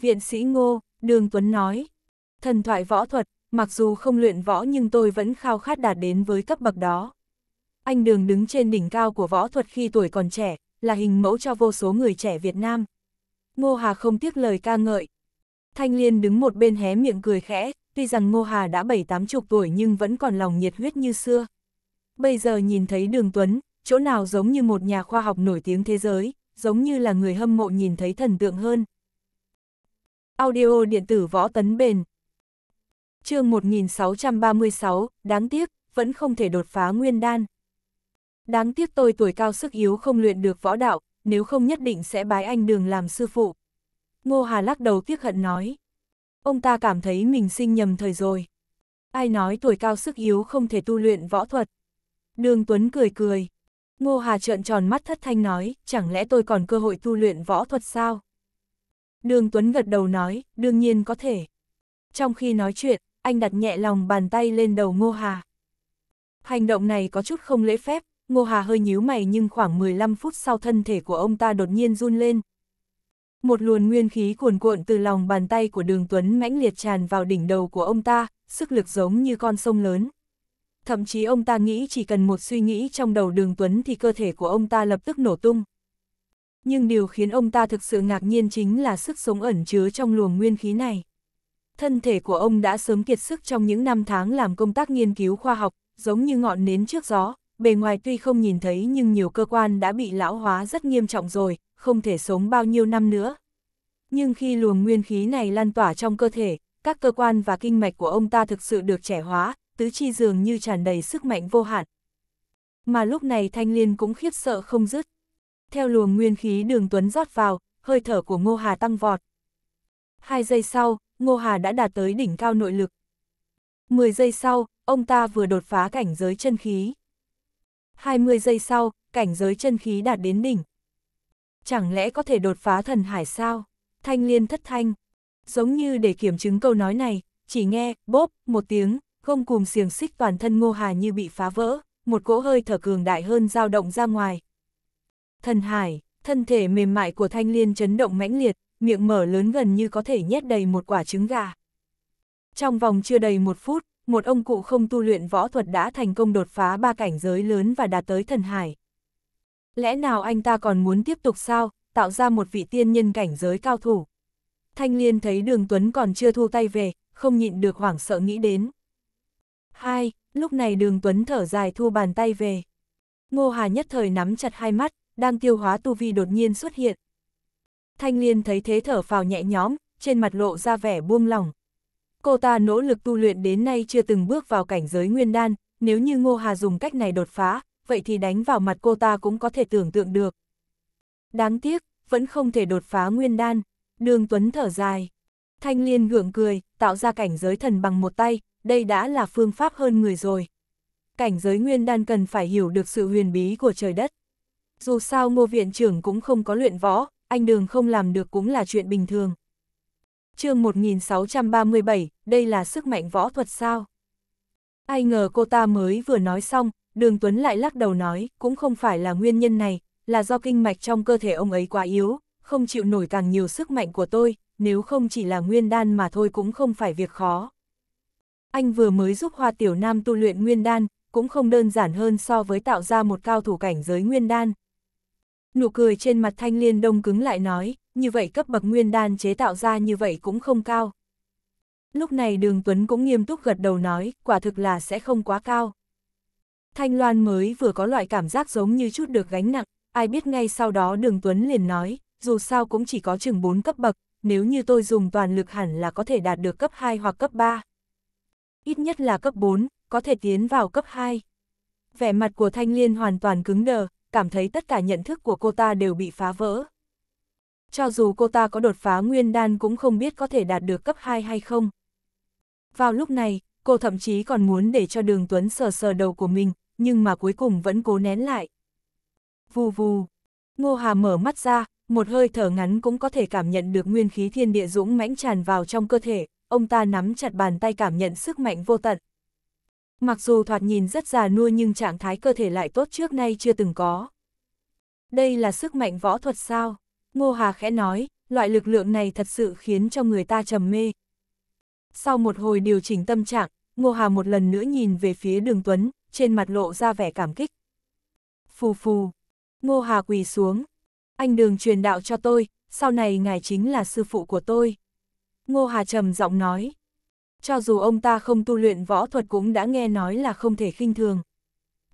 Viện sĩ Ngô, Đường Tuấn nói, thần thoại võ thuật, mặc dù không luyện võ nhưng tôi vẫn khao khát đạt đến với cấp bậc đó. Anh Đường đứng trên đỉnh cao của võ thuật khi tuổi còn trẻ, là hình mẫu cho vô số người trẻ Việt Nam. Ngô Hà không tiếc lời ca ngợi, Thanh Liên đứng một bên hé miệng cười khẽ, tuy rằng Ngô Hà đã bảy tám chục tuổi nhưng vẫn còn lòng nhiệt huyết như xưa. Bây giờ nhìn thấy Đường Tuấn, chỗ nào giống như một nhà khoa học nổi tiếng thế giới, giống như là người hâm mộ nhìn thấy thần tượng hơn. Audio điện tử võ tấn bền chương 1636, đáng tiếc, vẫn không thể đột phá nguyên đan. Đáng tiếc tôi tuổi cao sức yếu không luyện được võ đạo, nếu không nhất định sẽ bái anh đường làm sư phụ. Ngô Hà lắc đầu tiếc hận nói. Ông ta cảm thấy mình sinh nhầm thời rồi. Ai nói tuổi cao sức yếu không thể tu luyện võ thuật. Đường Tuấn cười cười. Ngô Hà trợn tròn mắt thất thanh nói, chẳng lẽ tôi còn cơ hội tu luyện võ thuật sao? Đường Tuấn gật đầu nói, đương nhiên có thể. Trong khi nói chuyện, anh đặt nhẹ lòng bàn tay lên đầu Ngô Hà. Hành động này có chút không lễ phép, Ngô Hà hơi nhíu mày nhưng khoảng 15 phút sau thân thể của ông ta đột nhiên run lên, một luồng nguyên khí cuồn cuộn từ lòng bàn tay của đường Tuấn mãnh liệt tràn vào đỉnh đầu của ông ta, sức lực giống như con sông lớn. Thậm chí ông ta nghĩ chỉ cần một suy nghĩ trong đầu đường Tuấn thì cơ thể của ông ta lập tức nổ tung. Nhưng điều khiến ông ta thực sự ngạc nhiên chính là sức sống ẩn chứa trong luồng nguyên khí này. Thân thể của ông đã sớm kiệt sức trong những năm tháng làm công tác nghiên cứu khoa học, giống như ngọn nến trước gió, bề ngoài tuy không nhìn thấy nhưng nhiều cơ quan đã bị lão hóa rất nghiêm trọng rồi, không thể sống bao nhiêu năm nữa. Nhưng khi luồng nguyên khí này lan tỏa trong cơ thể, các cơ quan và kinh mạch của ông ta thực sự được trẻ hóa, tứ chi dường như tràn đầy sức mạnh vô hạn. Mà lúc này Thanh Liên cũng khiếp sợ không dứt. Theo luồng nguyên khí đường tuấn rót vào, hơi thở của Ngô Hà tăng vọt. Hai giây sau, Ngô Hà đã đạt tới đỉnh cao nội lực. Mười giây sau, ông ta vừa đột phá cảnh giới chân khí. Hai mươi giây sau, cảnh giới chân khí đạt đến đỉnh. Chẳng lẽ có thể đột phá thần hải sao? Thanh liên thất thanh. Giống như để kiểm chứng câu nói này, chỉ nghe, bóp, một tiếng, gông cùng xiềng xích toàn thân Ngô Hà như bị phá vỡ, một cỗ hơi thở cường đại hơn dao động ra ngoài. Thần hải, thân thể mềm mại của thanh liên chấn động mãnh liệt, miệng mở lớn gần như có thể nhét đầy một quả trứng gà. Trong vòng chưa đầy một phút, một ông cụ không tu luyện võ thuật đã thành công đột phá ba cảnh giới lớn và đạt tới thần hải. Lẽ nào anh ta còn muốn tiếp tục sao, tạo ra một vị tiên nhân cảnh giới cao thủ. Thanh Liên thấy đường Tuấn còn chưa thu tay về, không nhịn được hoảng sợ nghĩ đến. Hai, lúc này đường Tuấn thở dài thu bàn tay về. Ngô Hà nhất thời nắm chặt hai mắt, đang tiêu hóa tu vi đột nhiên xuất hiện. Thanh Liên thấy thế thở phào nhẹ nhõm, trên mặt lộ ra vẻ buông lòng. Cô ta nỗ lực tu luyện đến nay chưa từng bước vào cảnh giới nguyên đan, nếu như Ngô Hà dùng cách này đột phá, vậy thì đánh vào mặt cô ta cũng có thể tưởng tượng được. Đáng tiếc, vẫn không thể đột phá nguyên đan, đường Tuấn thở dài. Thanh Liên gượng cười, tạo ra cảnh giới thần bằng một tay, đây đã là phương pháp hơn người rồi. Cảnh giới nguyên đan cần phải hiểu được sự huyền bí của trời đất. Dù sao ngô viện trưởng cũng không có luyện võ, anh đường không làm được cũng là chuyện bình thường. chương 1637, đây là sức mạnh võ thuật sao? Ai ngờ cô ta mới vừa nói xong, đường Tuấn lại lắc đầu nói, cũng không phải là nguyên nhân này, là do kinh mạch trong cơ thể ông ấy quá yếu, không chịu nổi càng nhiều sức mạnh của tôi, nếu không chỉ là nguyên đan mà thôi cũng không phải việc khó. Anh vừa mới giúp Hoa Tiểu Nam tu luyện nguyên đan, cũng không đơn giản hơn so với tạo ra một cao thủ cảnh giới nguyên đan. Nụ cười trên mặt thanh liên đông cứng lại nói, như vậy cấp bậc nguyên đan chế tạo ra như vậy cũng không cao. Lúc này đường Tuấn cũng nghiêm túc gật đầu nói, quả thực là sẽ không quá cao. Thanh Loan mới vừa có loại cảm giác giống như chút được gánh nặng, ai biết ngay sau đó Đường Tuấn liền nói, dù sao cũng chỉ có chừng 4 cấp bậc, nếu như tôi dùng toàn lực hẳn là có thể đạt được cấp 2 hoặc cấp 3. Ít nhất là cấp 4, có thể tiến vào cấp 2. Vẻ mặt của Thanh Liên hoàn toàn cứng đờ, cảm thấy tất cả nhận thức của cô ta đều bị phá vỡ. Cho dù cô ta có đột phá nguyên đan cũng không biết có thể đạt được cấp 2 hay không. Vào lúc này, cô thậm chí còn muốn để cho đường Tuấn sờ sờ đầu của mình, nhưng mà cuối cùng vẫn cố nén lại. Vù vù, Ngô Hà mở mắt ra, một hơi thở ngắn cũng có thể cảm nhận được nguyên khí thiên địa dũng mãnh tràn vào trong cơ thể, ông ta nắm chặt bàn tay cảm nhận sức mạnh vô tận. Mặc dù thoạt nhìn rất già nua nhưng trạng thái cơ thể lại tốt trước nay chưa từng có. Đây là sức mạnh võ thuật sao? Ngô Hà khẽ nói, loại lực lượng này thật sự khiến cho người ta trầm mê, sau một hồi điều chỉnh tâm trạng, Ngô Hà một lần nữa nhìn về phía đường Tuấn, trên mặt lộ ra vẻ cảm kích. Phù phù, Ngô Hà quỳ xuống. Anh đường truyền đạo cho tôi, sau này ngài chính là sư phụ của tôi. Ngô Hà trầm giọng nói. Cho dù ông ta không tu luyện võ thuật cũng đã nghe nói là không thể khinh thường.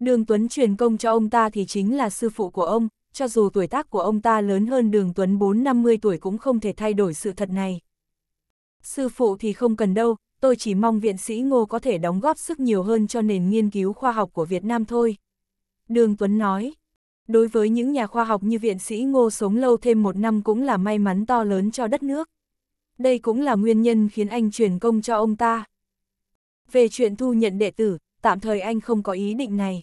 Đường Tuấn truyền công cho ông ta thì chính là sư phụ của ông, cho dù tuổi tác của ông ta lớn hơn đường Tuấn 4-50 tuổi cũng không thể thay đổi sự thật này. Sư phụ thì không cần đâu, tôi chỉ mong viện sĩ Ngô có thể đóng góp sức nhiều hơn cho nền nghiên cứu khoa học của Việt Nam thôi. Đường Tuấn nói, đối với những nhà khoa học như viện sĩ Ngô sống lâu thêm một năm cũng là may mắn to lớn cho đất nước. Đây cũng là nguyên nhân khiến anh truyền công cho ông ta. Về chuyện thu nhận đệ tử, tạm thời anh không có ý định này.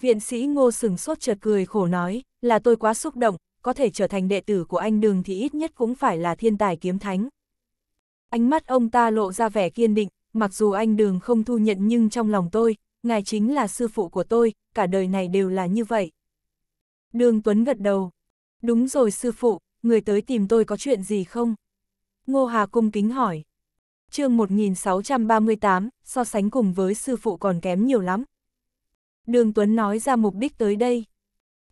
Viện sĩ Ngô sừng sốt chợt cười khổ nói, là tôi quá xúc động, có thể trở thành đệ tử của anh đường thì ít nhất cũng phải là thiên tài kiếm thánh, Ánh mắt ông ta lộ ra vẻ kiên định, mặc dù anh đường không thu nhận nhưng trong lòng tôi, ngài chính là sư phụ của tôi, cả đời này đều là như vậy. Đường Tuấn gật đầu. Đúng rồi sư phụ, người tới tìm tôi có chuyện gì không? Ngô Hà cung kính hỏi. chương 1638, so sánh cùng với sư phụ còn kém nhiều lắm. Đường Tuấn nói ra mục đích tới đây.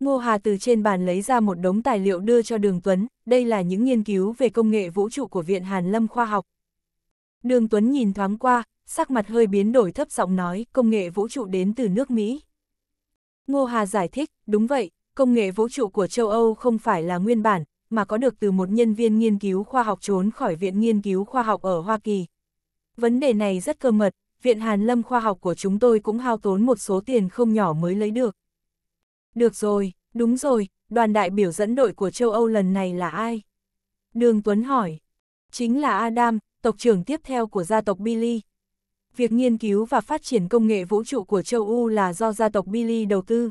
Ngô Hà từ trên bàn lấy ra một đống tài liệu đưa cho Đường Tuấn, đây là những nghiên cứu về công nghệ vũ trụ của Viện Hàn Lâm Khoa học. Đường Tuấn nhìn thoáng qua, sắc mặt hơi biến đổi thấp giọng nói công nghệ vũ trụ đến từ nước Mỹ. Ngô Hà giải thích, đúng vậy, công nghệ vũ trụ của châu Âu không phải là nguyên bản, mà có được từ một nhân viên nghiên cứu khoa học trốn khỏi Viện Nghiên cứu Khoa học ở Hoa Kỳ. Vấn đề này rất cơ mật, Viện Hàn Lâm Khoa học của chúng tôi cũng hao tốn một số tiền không nhỏ mới lấy được. Được rồi, đúng rồi, đoàn đại biểu dẫn đội của châu Âu lần này là ai? Đường Tuấn hỏi. Chính là Adam, tộc trưởng tiếp theo của gia tộc Billy. Việc nghiên cứu và phát triển công nghệ vũ trụ của châu Âu là do gia tộc Billy đầu tư.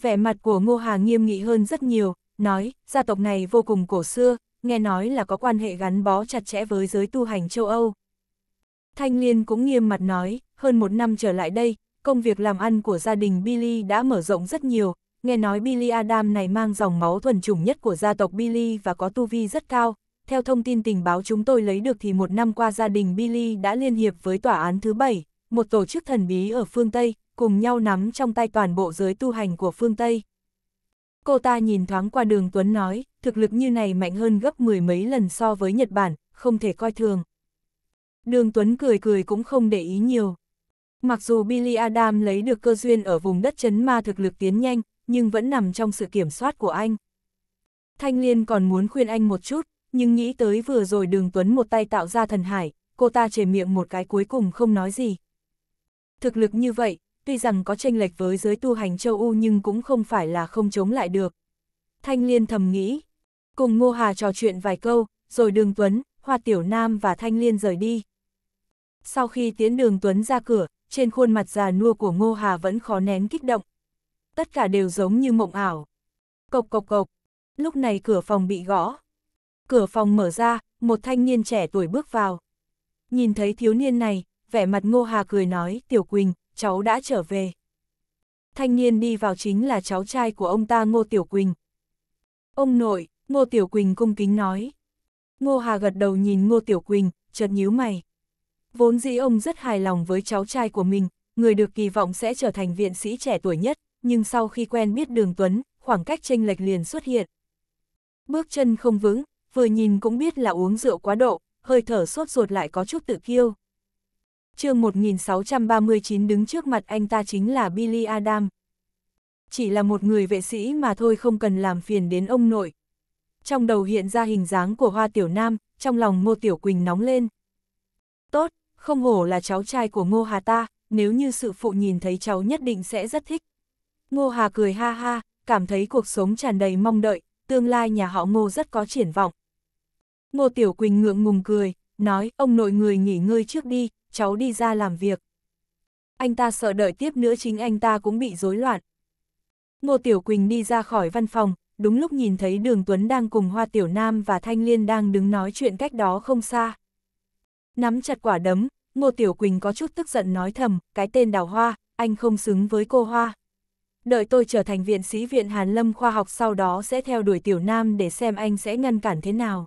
Vẻ mặt của Ngô Hà nghiêm nghị hơn rất nhiều, nói, gia tộc này vô cùng cổ xưa, nghe nói là có quan hệ gắn bó chặt chẽ với giới tu hành châu Âu. Thanh Liên cũng nghiêm mặt nói, hơn một năm trở lại đây, công việc làm ăn của gia đình Billy đã mở rộng rất nhiều, nghe nói Billy Adam này mang dòng máu thuần chủng nhất của gia tộc Billy và có tu vi rất cao. Theo thông tin tình báo chúng tôi lấy được thì một năm qua gia đình Billy đã liên hiệp với tòa án thứ bảy, một tổ chức thần bí ở phương Tây, cùng nhau nắm trong tay toàn bộ giới tu hành của phương Tây. Cô ta nhìn thoáng qua đường Tuấn nói, thực lực như này mạnh hơn gấp mười mấy lần so với Nhật Bản, không thể coi thường. Đường Tuấn cười cười cũng không để ý nhiều. Mặc dù Billy Adam lấy được cơ duyên ở vùng đất chấn ma thực lực tiến nhanh, nhưng vẫn nằm trong sự kiểm soát của anh. Thanh Liên còn muốn khuyên anh một chút, nhưng nghĩ tới vừa rồi Đường Tuấn một tay tạo ra thần hải, cô ta chề miệng một cái cuối cùng không nói gì. Thực lực như vậy, tuy rằng có tranh lệch với giới tu hành châu U nhưng cũng không phải là không chống lại được. Thanh Liên thầm nghĩ, cùng Ngô Hà trò chuyện vài câu, rồi Đường Tuấn, Hoa Tiểu Nam và Thanh Liên rời đi. Sau khi tiến Đường Tuấn ra cửa, trên khuôn mặt già nua của Ngô Hà vẫn khó nén kích động. Tất cả đều giống như mộng ảo. Cộc cộc cộc, lúc này cửa phòng bị gõ. Cửa phòng mở ra, một thanh niên trẻ tuổi bước vào. Nhìn thấy thiếu niên này, vẻ mặt Ngô Hà cười nói, Tiểu Quỳnh, cháu đã trở về. Thanh niên đi vào chính là cháu trai của ông ta Ngô Tiểu Quỳnh. Ông nội, Ngô Tiểu Quỳnh cung kính nói. Ngô Hà gật đầu nhìn Ngô Tiểu Quỳnh, chợt nhíu mày. Vốn dĩ ông rất hài lòng với cháu trai của mình, người được kỳ vọng sẽ trở thành viện sĩ trẻ tuổi nhất, nhưng sau khi quen biết Đường Tuấn, khoảng cách chênh lệch liền xuất hiện. Bước chân không vững, vừa nhìn cũng biết là uống rượu quá độ, hơi thở sốt ruột lại có chút tự kiêu. chương 1639 đứng trước mặt anh ta chính là Billy Adam. Chỉ là một người vệ sĩ mà thôi không cần làm phiền đến ông nội. Trong đầu hiện ra hình dáng của Hoa Tiểu Nam, trong lòng Ngô Tiểu Quỳnh nóng lên. Tốt, không hổ là cháu trai của Ngô Hà ta, nếu như sự phụ nhìn thấy cháu nhất định sẽ rất thích. Ngô Hà cười ha ha, cảm thấy cuộc sống tràn đầy mong đợi, tương lai nhà họ Ngô rất có triển vọng. Ngô Tiểu Quỳnh ngượng ngùng cười, nói ông nội người nghỉ ngơi trước đi, cháu đi ra làm việc. Anh ta sợ đợi tiếp nữa chính anh ta cũng bị rối loạn. Ngô Tiểu Quỳnh đi ra khỏi văn phòng, đúng lúc nhìn thấy Đường Tuấn đang cùng Hoa Tiểu Nam và Thanh Liên đang đứng nói chuyện cách đó không xa. Nắm chặt quả đấm, Ngô Tiểu Quỳnh có chút tức giận nói thầm, cái tên đào hoa, anh không xứng với cô hoa. Đợi tôi trở thành viện sĩ viện Hàn Lâm khoa học sau đó sẽ theo đuổi Tiểu Nam để xem anh sẽ ngăn cản thế nào.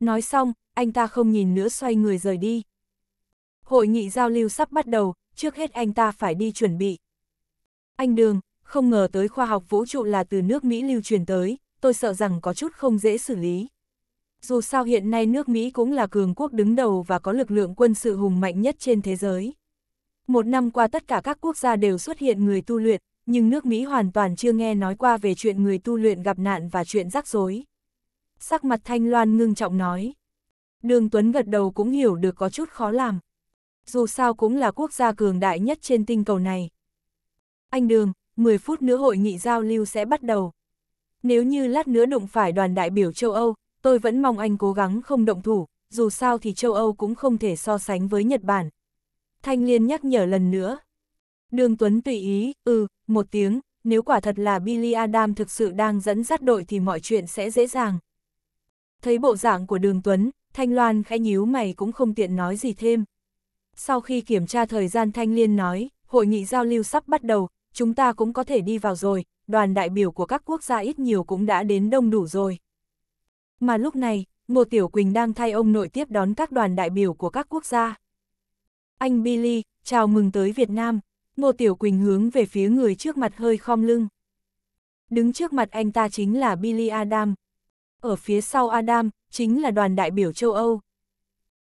Nói xong, anh ta không nhìn nữa xoay người rời đi. Hội nghị giao lưu sắp bắt đầu, trước hết anh ta phải đi chuẩn bị. Anh Đường, không ngờ tới khoa học vũ trụ là từ nước Mỹ lưu truyền tới, tôi sợ rằng có chút không dễ xử lý dù sao hiện nay nước Mỹ cũng là cường quốc đứng đầu và có lực lượng quân sự hùng mạnh nhất trên thế giới. Một năm qua tất cả các quốc gia đều xuất hiện người tu luyện, nhưng nước Mỹ hoàn toàn chưa nghe nói qua về chuyện người tu luyện gặp nạn và chuyện rắc rối. Sắc mặt Thanh Loan ngưng trọng nói. Đường Tuấn gật đầu cũng hiểu được có chút khó làm. Dù sao cũng là quốc gia cường đại nhất trên tinh cầu này. Anh Đường, 10 phút nữa hội nghị giao lưu sẽ bắt đầu. Nếu như lát nữa đụng phải đoàn đại biểu châu Âu, tôi vẫn mong anh cố gắng không động thủ, dù sao thì châu Âu cũng không thể so sánh với Nhật Bản. Thanh Liên nhắc nhở lần nữa. Đường Tuấn tùy ý, ừ, một tiếng, nếu quả thật là Billy Adam thực sự đang dẫn dắt đội thì mọi chuyện sẽ dễ dàng. Thấy bộ dạng của đường Tuấn, Thanh Loan khẽ nhíu mày cũng không tiện nói gì thêm. Sau khi kiểm tra thời gian Thanh Liên nói, hội nghị giao lưu sắp bắt đầu, chúng ta cũng có thể đi vào rồi, đoàn đại biểu của các quốc gia ít nhiều cũng đã đến đông đủ rồi. Mà lúc này, Ngô Tiểu Quỳnh đang thay ông nội tiếp đón các đoàn đại biểu của các quốc gia. Anh Billy, chào mừng tới Việt Nam. Ngô Tiểu Quỳnh hướng về phía người trước mặt hơi khom lưng. Đứng trước mặt anh ta chính là Billy Adam. Ở phía sau Adam, chính là đoàn đại biểu châu Âu.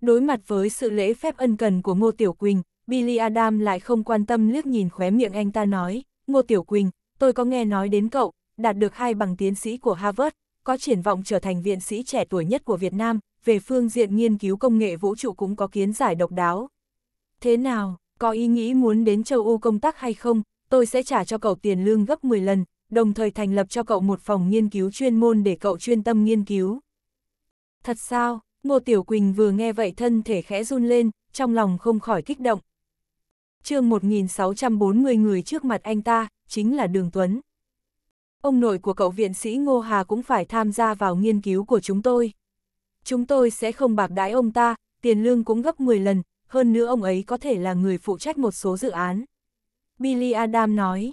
Đối mặt với sự lễ phép ân cần của Ngô Tiểu Quỳnh, Billy Adam lại không quan tâm liếc nhìn khóe miệng anh ta nói, Ngô Tiểu Quỳnh, tôi có nghe nói đến cậu, đạt được hai bằng tiến sĩ của Harvard, có triển vọng trở thành viện sĩ trẻ tuổi nhất của Việt Nam, về phương diện nghiên cứu công nghệ vũ trụ cũng có kiến giải độc đáo. Thế nào, có ý nghĩ muốn đến châu Âu công tác hay không, tôi sẽ trả cho cậu tiền lương gấp 10 lần, đồng thời thành lập cho cậu một phòng nghiên cứu chuyên môn để cậu chuyên tâm nghiên cứu. Thật sao, Ngô Tiểu Quỳnh vừa nghe vậy thân thể khẽ run lên, trong lòng không khỏi kích động. chương 1640 người trước mặt anh ta, chính là Đường Tuấn ông nội của cậu viện sĩ Ngô Hà cũng phải tham gia vào nghiên cứu của chúng tôi. Chúng tôi sẽ không bạc đái ông ta, tiền lương cũng gấp 10 lần, hơn nữa ông ấy có thể là người phụ trách một số dự án. Billy Adam nói.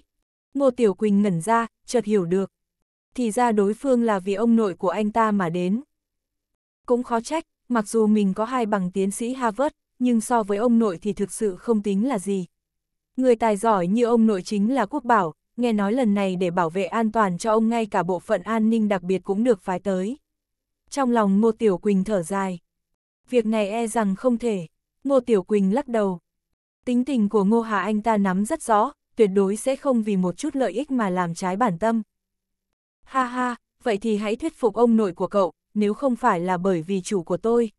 Ngô Tiểu Quỳnh ngẩn ra, chợt hiểu được. Thì ra đối phương là vì ông nội của anh ta mà đến. Cũng khó trách, mặc dù mình có hai bằng tiến sĩ Harvard, nhưng so với ông nội thì thực sự không tính là gì. Người tài giỏi như ông nội chính là quốc bảo, nghe nói lần này để bảo vệ an toàn cho ông ngay cả bộ phận an ninh đặc biệt cũng được phái tới. Trong lòng Ngô Tiểu Quỳnh thở dài. Việc này e rằng không thể. Ngô Tiểu Quỳnh lắc đầu. Tính tình của Ngô Hà Anh ta nắm rất rõ, tuyệt đối sẽ không vì một chút lợi ích mà làm trái bản tâm. Ha ha, vậy thì hãy thuyết phục ông nội của cậu, nếu không phải là bởi vì chủ của tôi.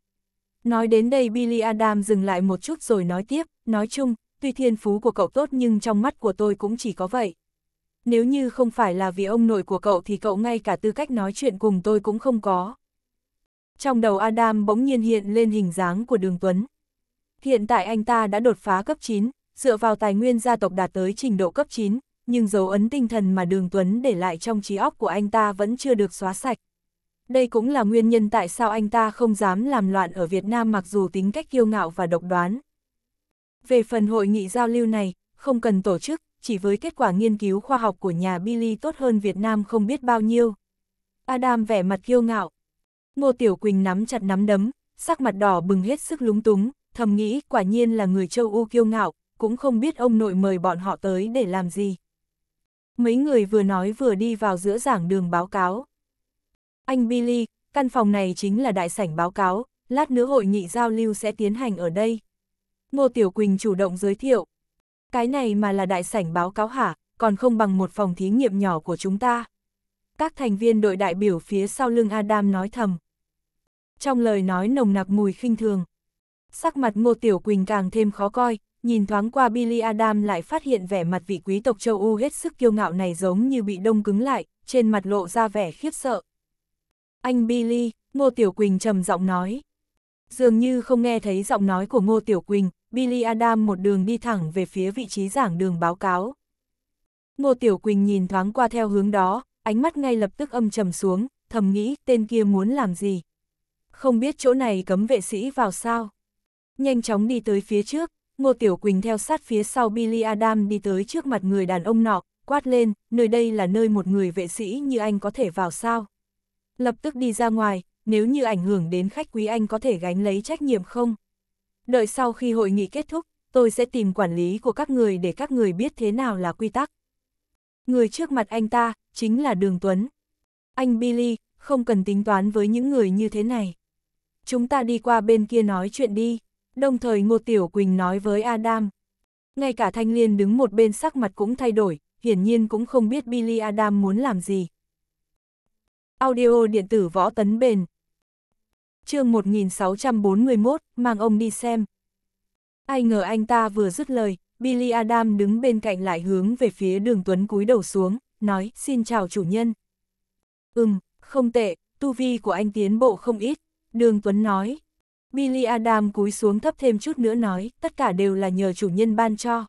Nói đến đây Billy Adam dừng lại một chút rồi nói tiếp, nói chung, tuy thiên phú của cậu tốt nhưng trong mắt của tôi cũng chỉ có vậy nếu như không phải là vì ông nội của cậu thì cậu ngay cả tư cách nói chuyện cùng tôi cũng không có. Trong đầu Adam bỗng nhiên hiện lên hình dáng của Đường Tuấn. Hiện tại anh ta đã đột phá cấp 9, dựa vào tài nguyên gia tộc đạt tới trình độ cấp 9, nhưng dấu ấn tinh thần mà Đường Tuấn để lại trong trí óc của anh ta vẫn chưa được xóa sạch. Đây cũng là nguyên nhân tại sao anh ta không dám làm loạn ở Việt Nam mặc dù tính cách kiêu ngạo và độc đoán. Về phần hội nghị giao lưu này, không cần tổ chức, chỉ với kết quả nghiên cứu khoa học của nhà Billy tốt hơn Việt Nam không biết bao nhiêu. Adam vẻ mặt kiêu ngạo. Ngô Tiểu Quỳnh nắm chặt nắm đấm, sắc mặt đỏ bừng hết sức lúng túng, thầm nghĩ quả nhiên là người châu U kiêu ngạo, cũng không biết ông nội mời bọn họ tới để làm gì. Mấy người vừa nói vừa đi vào giữa giảng đường báo cáo. Anh Billy, căn phòng này chính là đại sảnh báo cáo, lát nữa hội nghị giao lưu sẽ tiến hành ở đây. Ngô Tiểu Quỳnh chủ động giới thiệu, cái này mà là đại sảnh báo cáo hả, còn không bằng một phòng thí nghiệm nhỏ của chúng ta. Các thành viên đội đại biểu phía sau lưng Adam nói thầm. Trong lời nói nồng nặc mùi khinh thường. Sắc mặt Ngô Tiểu Quỳnh càng thêm khó coi, nhìn thoáng qua Billy Adam lại phát hiện vẻ mặt vị quý tộc châu Âu hết sức kiêu ngạo này giống như bị đông cứng lại, trên mặt lộ ra vẻ khiếp sợ. Anh Billy, Ngô Tiểu Quỳnh trầm giọng nói. Dường như không nghe thấy giọng nói của Ngô Tiểu Quỳnh, Billy Adam một đường đi thẳng về phía vị trí giảng đường báo cáo. Ngô Tiểu Quỳnh nhìn thoáng qua theo hướng đó, ánh mắt ngay lập tức âm trầm xuống, thầm nghĩ tên kia muốn làm gì. Không biết chỗ này cấm vệ sĩ vào sao. Nhanh chóng đi tới phía trước, Ngô Tiểu Quỳnh theo sát phía sau Billy Adam đi tới trước mặt người đàn ông nọ, quát lên, nơi đây là nơi một người vệ sĩ như anh có thể vào sao. Lập tức đi ra ngoài, nếu như ảnh hưởng đến khách quý anh có thể gánh lấy trách nhiệm không? Đợi sau khi hội nghị kết thúc, tôi sẽ tìm quản lý của các người để các người biết thế nào là quy tắc. Người trước mặt anh ta, chính là Đường Tuấn. Anh Billy, không cần tính toán với những người như thế này. Chúng ta đi qua bên kia nói chuyện đi. Đồng thời Ngô Tiểu Quỳnh nói với Adam. Ngay cả Thanh Liên đứng một bên sắc mặt cũng thay đổi, hiển nhiên cũng không biết Billy Adam muốn làm gì. Audio điện tử võ tấn bền, chương 1641, mang ông đi xem. Ai ngờ anh ta vừa dứt lời, Billy Adam đứng bên cạnh lại hướng về phía đường Tuấn cúi đầu xuống, nói, xin chào chủ nhân. Ừm, không tệ, tu vi của anh tiến bộ không ít, đường Tuấn nói. Billy Adam cúi xuống thấp thêm chút nữa nói, tất cả đều là nhờ chủ nhân ban cho.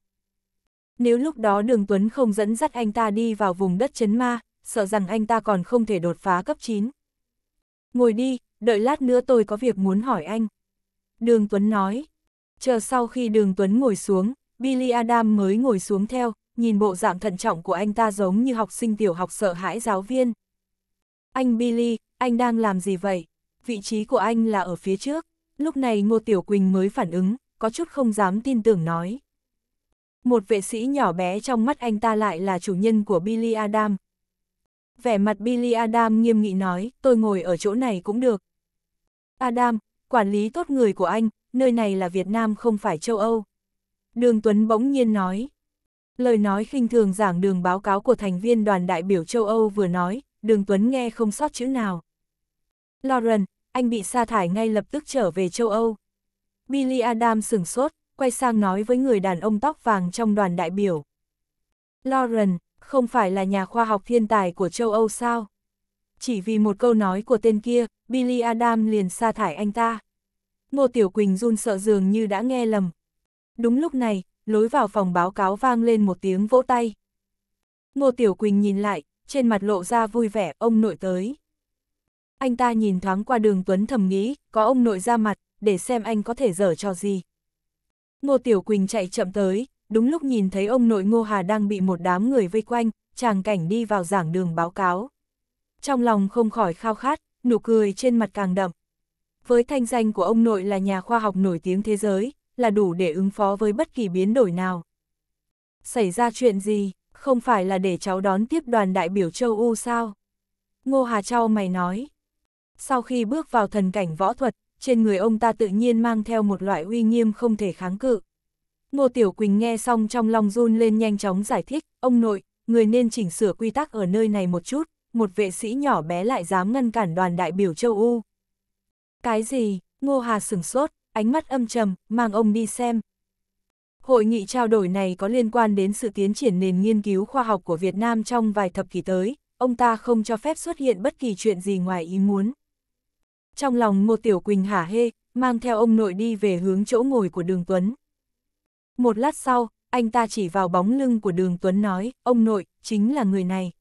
Nếu lúc đó đường Tuấn không dẫn dắt anh ta đi vào vùng đất chấn ma, sợ rằng anh ta còn không thể đột phá cấp 9. Ngồi đi, đợi lát nữa tôi có việc muốn hỏi anh. Đường Tuấn nói, chờ sau khi đường Tuấn ngồi xuống, Billy Adam mới ngồi xuống theo, nhìn bộ dạng thận trọng của anh ta giống như học sinh tiểu học sợ hãi giáo viên. Anh Billy, anh đang làm gì vậy? Vị trí của anh là ở phía trước. Lúc này Ngô Tiểu Quỳnh mới phản ứng, có chút không dám tin tưởng nói. Một vệ sĩ nhỏ bé trong mắt anh ta lại là chủ nhân của Billy Adam. Vẻ mặt Billy Adam nghiêm nghị nói, tôi ngồi ở chỗ này cũng được, Adam, quản lý tốt người của anh, nơi này là Việt Nam không phải châu Âu. Đường Tuấn bỗng nhiên nói. Lời nói khinh thường giảng đường báo cáo của thành viên đoàn đại biểu châu Âu vừa nói, đường Tuấn nghe không sót chữ nào. Lauren, anh bị sa thải ngay lập tức trở về châu Âu. Billy Adam sửng sốt, quay sang nói với người đàn ông tóc vàng trong đoàn đại biểu. Lauren, không phải là nhà khoa học thiên tài của châu Âu sao? chỉ vì một câu nói của tên kia, Billy Adam liền sa thải anh ta. Ngô Tiểu Quỳnh run sợ dường như đã nghe lầm. Đúng lúc này, lối vào phòng báo cáo vang lên một tiếng vỗ tay. Ngô Tiểu Quỳnh nhìn lại, trên mặt lộ ra vui vẻ, ông nội tới. Anh ta nhìn thoáng qua đường Tuấn thầm nghĩ, có ông nội ra mặt, để xem anh có thể dở cho gì. Ngô Tiểu Quỳnh chạy chậm tới, đúng lúc nhìn thấy ông nội Ngô Hà đang bị một đám người vây quanh, chàng cảnh đi vào giảng đường báo cáo trong lòng không khỏi khao khát, nụ cười trên mặt càng đậm. Với thanh danh của ông nội là nhà khoa học nổi tiếng thế giới, là đủ để ứng phó với bất kỳ biến đổi nào. Xảy ra chuyện gì, không phải là để cháu đón tiếp đoàn đại biểu châu U sao? Ngô Hà Châu mày nói. Sau khi bước vào thần cảnh võ thuật, trên người ông ta tự nhiên mang theo một loại uy nghiêm không thể kháng cự. Ngô Tiểu Quỳnh nghe xong trong lòng run lên nhanh chóng giải thích, ông nội, người nên chỉnh sửa quy tắc ở nơi này một chút, một vệ sĩ nhỏ bé lại dám ngăn cản đoàn đại biểu châu U. Cái gì? Ngô Hà sửng sốt, ánh mắt âm trầm, mang ông đi xem. Hội nghị trao đổi này có liên quan đến sự tiến triển nền nghiên cứu khoa học của Việt Nam trong vài thập kỷ tới, ông ta không cho phép xuất hiện bất kỳ chuyện gì ngoài ý muốn. Trong lòng Ngô Tiểu Quỳnh hả hê, mang theo ông nội đi về hướng chỗ ngồi của Đường Tuấn. Một lát sau, anh ta chỉ vào bóng lưng của Đường Tuấn nói, ông nội, chính là người này.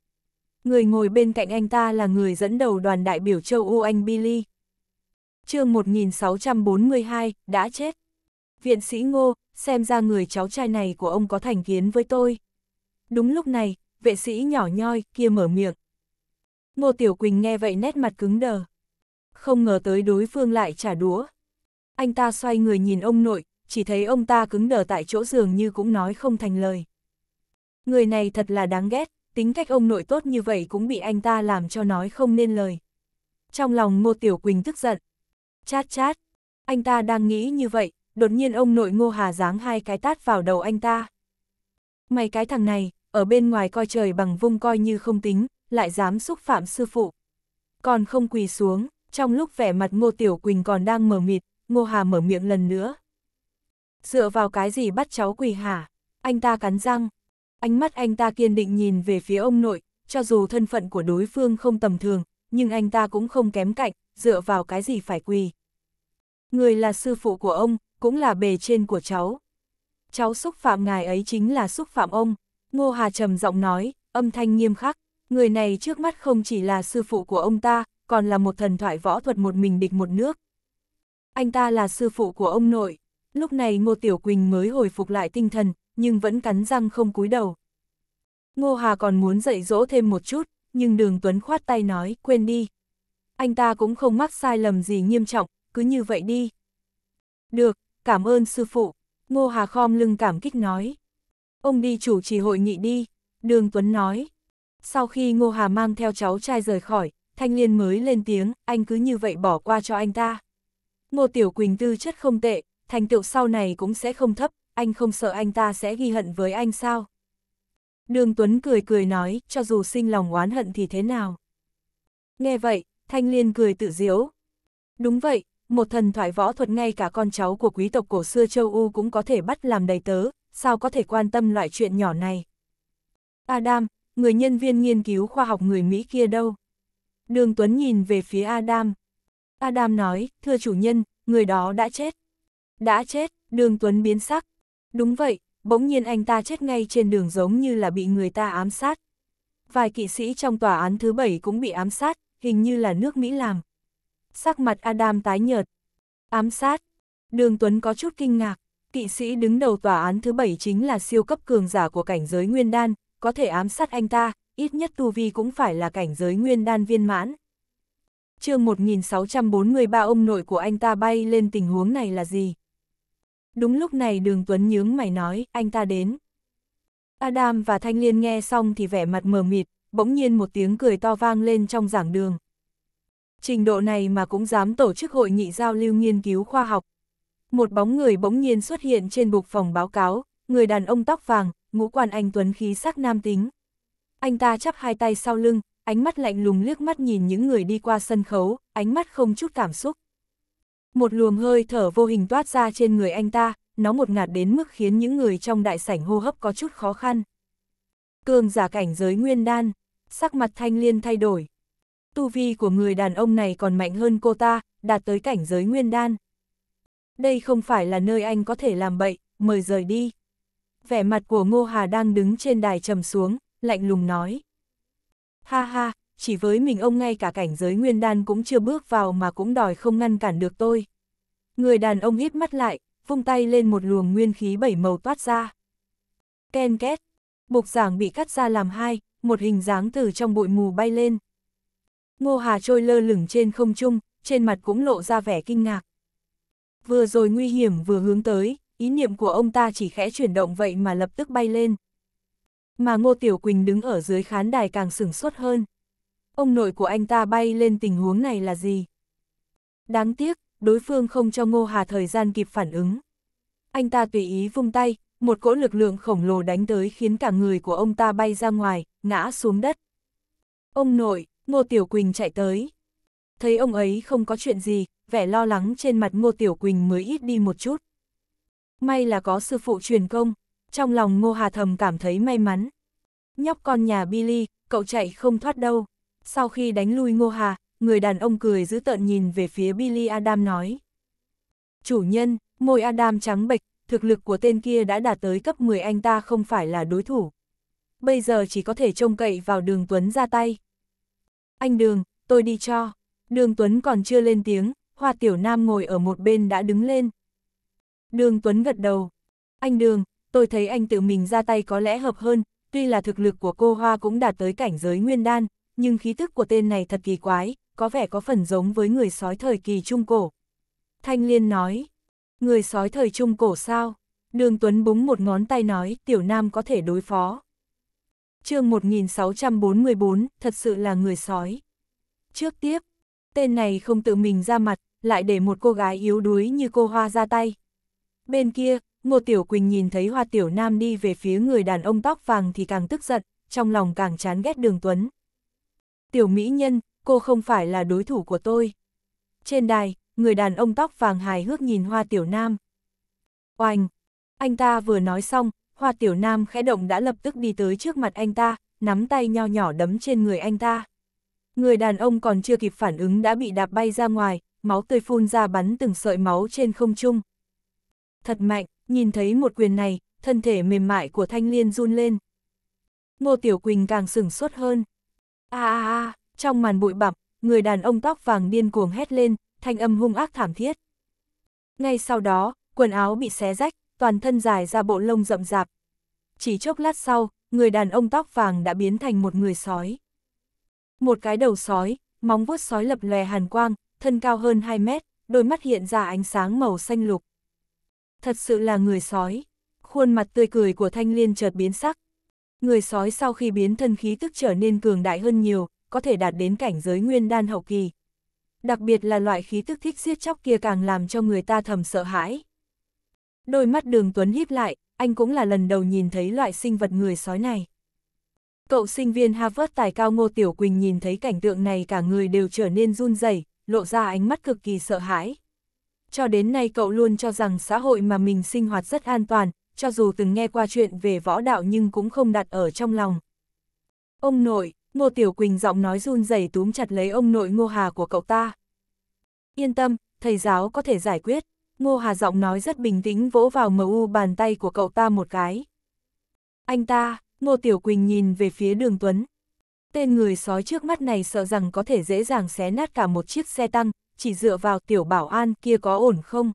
Người ngồi bên cạnh anh ta là người dẫn đầu đoàn đại biểu châu Âu Anh Billy. chương 1642, đã chết. Viện sĩ Ngô, xem ra người cháu trai này của ông có thành kiến với tôi. Đúng lúc này, vệ sĩ nhỏ nhoi kia mở miệng. Ngô Tiểu Quỳnh nghe vậy nét mặt cứng đờ. Không ngờ tới đối phương lại trả đũa. Anh ta xoay người nhìn ông nội, chỉ thấy ông ta cứng đờ tại chỗ giường như cũng nói không thành lời. Người này thật là đáng ghét, tính cách ông nội tốt như vậy cũng bị anh ta làm cho nói không nên lời. Trong lòng Ngô Tiểu Quỳnh tức giận. Chát chát, anh ta đang nghĩ như vậy, đột nhiên ông nội Ngô Hà giáng hai cái tát vào đầu anh ta. Mày cái thằng này, ở bên ngoài coi trời bằng vung coi như không tính, lại dám xúc phạm sư phụ. Còn không quỳ xuống, trong lúc vẻ mặt Ngô Tiểu Quỳnh còn đang mở mịt, Ngô Hà mở miệng lần nữa. Dựa vào cái gì bắt cháu quỳ hả? Anh ta cắn răng, Ánh mắt anh ta kiên định nhìn về phía ông nội, cho dù thân phận của đối phương không tầm thường, nhưng anh ta cũng không kém cạnh, dựa vào cái gì phải quỳ. Người là sư phụ của ông, cũng là bề trên của cháu. Cháu xúc phạm ngài ấy chính là xúc phạm ông. Ngô Hà trầm giọng nói, âm thanh nghiêm khắc, người này trước mắt không chỉ là sư phụ của ông ta, còn là một thần thoại võ thuật một mình địch một nước. Anh ta là sư phụ của ông nội. Lúc này Ngô Tiểu Quỳnh mới hồi phục lại tinh thần, nhưng vẫn cắn răng không cúi đầu. Ngô Hà còn muốn dạy dỗ thêm một chút, nhưng đường Tuấn khoát tay nói, quên đi. Anh ta cũng không mắc sai lầm gì nghiêm trọng, cứ như vậy đi. Được, cảm ơn sư phụ, Ngô Hà khom lưng cảm kích nói. Ông đi chủ trì hội nghị đi, đường Tuấn nói. Sau khi Ngô Hà mang theo cháu trai rời khỏi, Thanh Liên mới lên tiếng, anh cứ như vậy bỏ qua cho anh ta. Ngô Tiểu Quỳnh tư chất không tệ, thành tựu sau này cũng sẽ không thấp anh không sợ anh ta sẽ ghi hận với anh sao? Đường Tuấn cười cười nói, cho dù sinh lòng oán hận thì thế nào? Nghe vậy, Thanh Liên cười tự diếu. Đúng vậy, một thần thoại võ thuật ngay cả con cháu của quý tộc cổ xưa châu U cũng có thể bắt làm đầy tớ, sao có thể quan tâm loại chuyện nhỏ này? Adam, người nhân viên nghiên cứu khoa học người Mỹ kia đâu? Đường Tuấn nhìn về phía Adam. Adam nói, thưa chủ nhân, người đó đã chết. Đã chết, đường Tuấn biến sắc, Đúng vậy, bỗng nhiên anh ta chết ngay trên đường giống như là bị người ta ám sát. Vài kỵ sĩ trong tòa án thứ bảy cũng bị ám sát, hình như là nước Mỹ làm. Sắc mặt Adam tái nhợt. Ám sát. Đường Tuấn có chút kinh ngạc. Kỵ sĩ đứng đầu tòa án thứ bảy chính là siêu cấp cường giả của cảnh giới nguyên đan, có thể ám sát anh ta, ít nhất tu vi cũng phải là cảnh giới nguyên đan viên mãn. chương 1643 ông nội của anh ta bay lên tình huống này là gì? Đúng lúc này đường Tuấn nhướng mày nói, anh ta đến. Adam và Thanh Liên nghe xong thì vẻ mặt mờ mịt, bỗng nhiên một tiếng cười to vang lên trong giảng đường. Trình độ này mà cũng dám tổ chức hội nghị giao lưu nghiên cứu khoa học. Một bóng người bỗng nhiên xuất hiện trên bục phòng báo cáo, người đàn ông tóc vàng, ngũ quan anh Tuấn khí sắc nam tính. Anh ta chắp hai tay sau lưng, ánh mắt lạnh lùng liếc mắt nhìn những người đi qua sân khấu, ánh mắt không chút cảm xúc. Một luồng hơi thở vô hình toát ra trên người anh ta, nó một ngạt đến mức khiến những người trong đại sảnh hô hấp có chút khó khăn. Cường giả cảnh giới nguyên đan, sắc mặt thanh liên thay đổi. Tu vi của người đàn ông này còn mạnh hơn cô ta, đạt tới cảnh giới nguyên đan. Đây không phải là nơi anh có thể làm bậy, mời rời đi. Vẻ mặt của Ngô Hà đang đứng trên đài trầm xuống, lạnh lùng nói. Ha ha, chỉ với mình ông ngay cả cảnh giới nguyên đan cũng chưa bước vào mà cũng đòi không ngăn cản được tôi. Người đàn ông hít mắt lại, vung tay lên một luồng nguyên khí bảy màu toát ra. Ken két, bục giảng bị cắt ra làm hai, một hình dáng từ trong bụi mù bay lên. Ngô Hà trôi lơ lửng trên không trung, trên mặt cũng lộ ra vẻ kinh ngạc. Vừa rồi nguy hiểm vừa hướng tới, ý niệm của ông ta chỉ khẽ chuyển động vậy mà lập tức bay lên. Mà Ngô Tiểu Quỳnh đứng ở dưới khán đài càng sửng sốt hơn ông nội của anh ta bay lên tình huống này là gì. Đáng tiếc, đối phương không cho Ngô Hà thời gian kịp phản ứng. Anh ta tùy ý vung tay, một cỗ lực lượng khổng lồ đánh tới khiến cả người của ông ta bay ra ngoài, ngã xuống đất. Ông nội, Ngô Tiểu Quỳnh chạy tới. Thấy ông ấy không có chuyện gì, vẻ lo lắng trên mặt Ngô Tiểu Quỳnh mới ít đi một chút. May là có sư phụ truyền công, trong lòng Ngô Hà thầm cảm thấy may mắn. Nhóc con nhà Billy, cậu chạy không thoát đâu. Sau khi đánh lui Ngô Hà, người đàn ông cười giữ tợn nhìn về phía Billy Adam nói. Chủ nhân, môi Adam trắng bệch, thực lực của tên kia đã đạt tới cấp 10 anh ta không phải là đối thủ. Bây giờ chỉ có thể trông cậy vào đường Tuấn ra tay. Anh Đường, tôi đi cho. Đường Tuấn còn chưa lên tiếng, Hoa Tiểu Nam ngồi ở một bên đã đứng lên. Đường Tuấn gật đầu. Anh Đường, tôi thấy anh tự mình ra tay có lẽ hợp hơn, tuy là thực lực của cô Hoa cũng đạt tới cảnh giới nguyên đan, nhưng khí tức của tên này thật kỳ quái, có vẻ có phần giống với người sói thời kỳ Trung Cổ. Thanh Liên nói, người sói thời Trung Cổ sao? Đường Tuấn búng một ngón tay nói, tiểu nam có thể đối phó. chương 1644, thật sự là người sói. Trước tiếp, tên này không tự mình ra mặt, lại để một cô gái yếu đuối như cô Hoa ra tay. Bên kia, Ngô Tiểu Quỳnh nhìn thấy Hoa Tiểu Nam đi về phía người đàn ông tóc vàng thì càng tức giận, trong lòng càng chán ghét Đường Tuấn tiểu mỹ nhân, cô không phải là đối thủ của tôi. Trên đài, người đàn ông tóc vàng hài hước nhìn hoa tiểu nam. Oanh! Anh ta vừa nói xong, hoa tiểu nam khẽ động đã lập tức đi tới trước mặt anh ta, nắm tay nho nhỏ đấm trên người anh ta. Người đàn ông còn chưa kịp phản ứng đã bị đạp bay ra ngoài, máu tươi phun ra bắn từng sợi máu trên không trung. Thật mạnh, nhìn thấy một quyền này, thân thể mềm mại của Thanh Liên run lên. Ngô Tiểu Quỳnh càng sửng sốt hơn a a a, trong màn bụi bặm, người đàn ông tóc vàng điên cuồng hét lên, thanh âm hung ác thảm thiết. Ngay sau đó, quần áo bị xé rách, toàn thân dài ra bộ lông rậm rạp. Chỉ chốc lát sau, người đàn ông tóc vàng đã biến thành một người sói. Một cái đầu sói, móng vuốt sói lập lòe hàn quang, thân cao hơn 2 mét, đôi mắt hiện ra ánh sáng màu xanh lục. Thật sự là người sói. Khuôn mặt tươi cười của thanh liên chợt biến sắc, Người sói sau khi biến thân khí tức trở nên cường đại hơn nhiều, có thể đạt đến cảnh giới nguyên đan hậu kỳ. Đặc biệt là loại khí tức thích siết chóc kia càng làm cho người ta thầm sợ hãi. Đôi mắt đường Tuấn híp lại, anh cũng là lần đầu nhìn thấy loại sinh vật người sói này. Cậu sinh viên Harvard tài cao Ngô Tiểu Quỳnh nhìn thấy cảnh tượng này cả người đều trở nên run rẩy, lộ ra ánh mắt cực kỳ sợ hãi. Cho đến nay cậu luôn cho rằng xã hội mà mình sinh hoạt rất an toàn, cho dù từng nghe qua chuyện về võ đạo nhưng cũng không đặt ở trong lòng. Ông nội, Ngô Tiểu Quỳnh giọng nói run rẩy túm chặt lấy ông nội Ngô Hà của cậu ta. Yên tâm, thầy giáo có thể giải quyết. Ngô Hà giọng nói rất bình tĩnh vỗ vào mu bàn tay của cậu ta một cái. Anh ta, Ngô Tiểu Quỳnh nhìn về phía đường Tuấn. Tên người sói trước mắt này sợ rằng có thể dễ dàng xé nát cả một chiếc xe tăng, chỉ dựa vào tiểu bảo an kia có ổn không?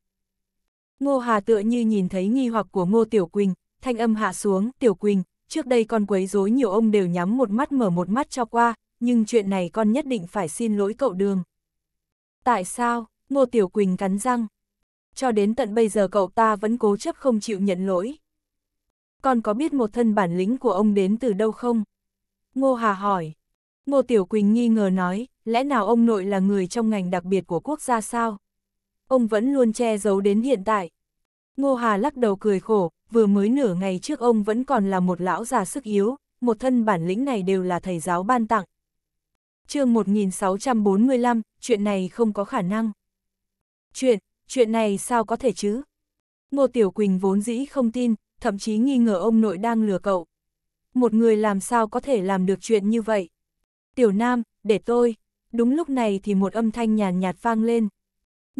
Ngô Hà tựa như nhìn thấy nghi hoặc của Ngô Tiểu Quỳnh, thanh âm hạ xuống, Tiểu Quỳnh, trước đây con quấy rối nhiều ông đều nhắm một mắt mở một mắt cho qua, nhưng chuyện này con nhất định phải xin lỗi cậu đường. Tại sao? Ngô Tiểu Quỳnh cắn răng. Cho đến tận bây giờ cậu ta vẫn cố chấp không chịu nhận lỗi. Con có biết một thân bản lĩnh của ông đến từ đâu không? Ngô Hà hỏi. Ngô Tiểu Quỳnh nghi ngờ nói, lẽ nào ông nội là người trong ngành đặc biệt của quốc gia sao? ông vẫn luôn che giấu đến hiện tại. Ngô Hà lắc đầu cười khổ, vừa mới nửa ngày trước ông vẫn còn là một lão già sức yếu, một thân bản lĩnh này đều là thầy giáo ban tặng. chương 1645, chuyện này không có khả năng. Chuyện, chuyện này sao có thể chứ? Ngô Tiểu Quỳnh vốn dĩ không tin, thậm chí nghi ngờ ông nội đang lừa cậu. Một người làm sao có thể làm được chuyện như vậy? Tiểu Nam, để tôi. Đúng lúc này thì một âm thanh nhàn nhạt, nhạt vang lên.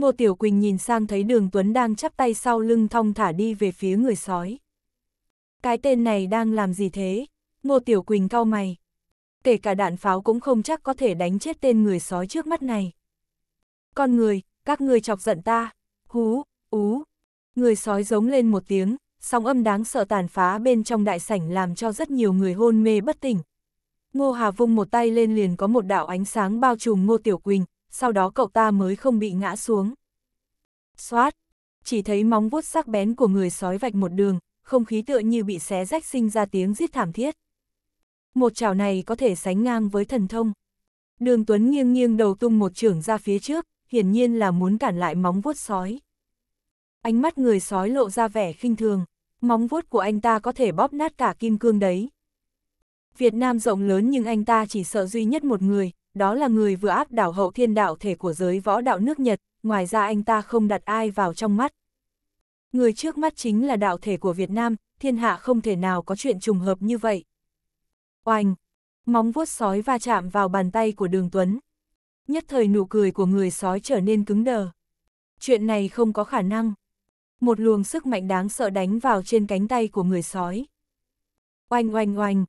Ngô Tiểu Quỳnh nhìn sang thấy đường Tuấn đang chắp tay sau lưng thong thả đi về phía người sói. Cái tên này đang làm gì thế? Ngô Tiểu Quỳnh cau mày. Kể cả đạn pháo cũng không chắc có thể đánh chết tên người sói trước mắt này. Con người, các người chọc giận ta. Hú, ú. Người sói giống lên một tiếng, sóng âm đáng sợ tàn phá bên trong đại sảnh làm cho rất nhiều người hôn mê bất tỉnh. Ngô Hà vung một tay lên liền có một đạo ánh sáng bao trùm Ngô Tiểu Quỳnh, sau đó cậu ta mới không bị ngã xuống. Xoát! Chỉ thấy móng vuốt sắc bén của người sói vạch một đường, không khí tựa như bị xé rách sinh ra tiếng giết thảm thiết. Một chảo này có thể sánh ngang với thần thông. Đường Tuấn nghiêng nghiêng đầu tung một trưởng ra phía trước, hiển nhiên là muốn cản lại móng vuốt sói. Ánh mắt người sói lộ ra vẻ khinh thường, móng vuốt của anh ta có thể bóp nát cả kim cương đấy. Việt Nam rộng lớn nhưng anh ta chỉ sợ duy nhất một người, đó là người vừa áp đảo hậu thiên đạo thể của giới võ đạo nước Nhật, ngoài ra anh ta không đặt ai vào trong mắt. Người trước mắt chính là đạo thể của Việt Nam, thiên hạ không thể nào có chuyện trùng hợp như vậy. Oanh! Móng vuốt sói va chạm vào bàn tay của đường Tuấn. Nhất thời nụ cười của người sói trở nên cứng đờ. Chuyện này không có khả năng. Một luồng sức mạnh đáng sợ đánh vào trên cánh tay của người sói. Oanh oanh oanh,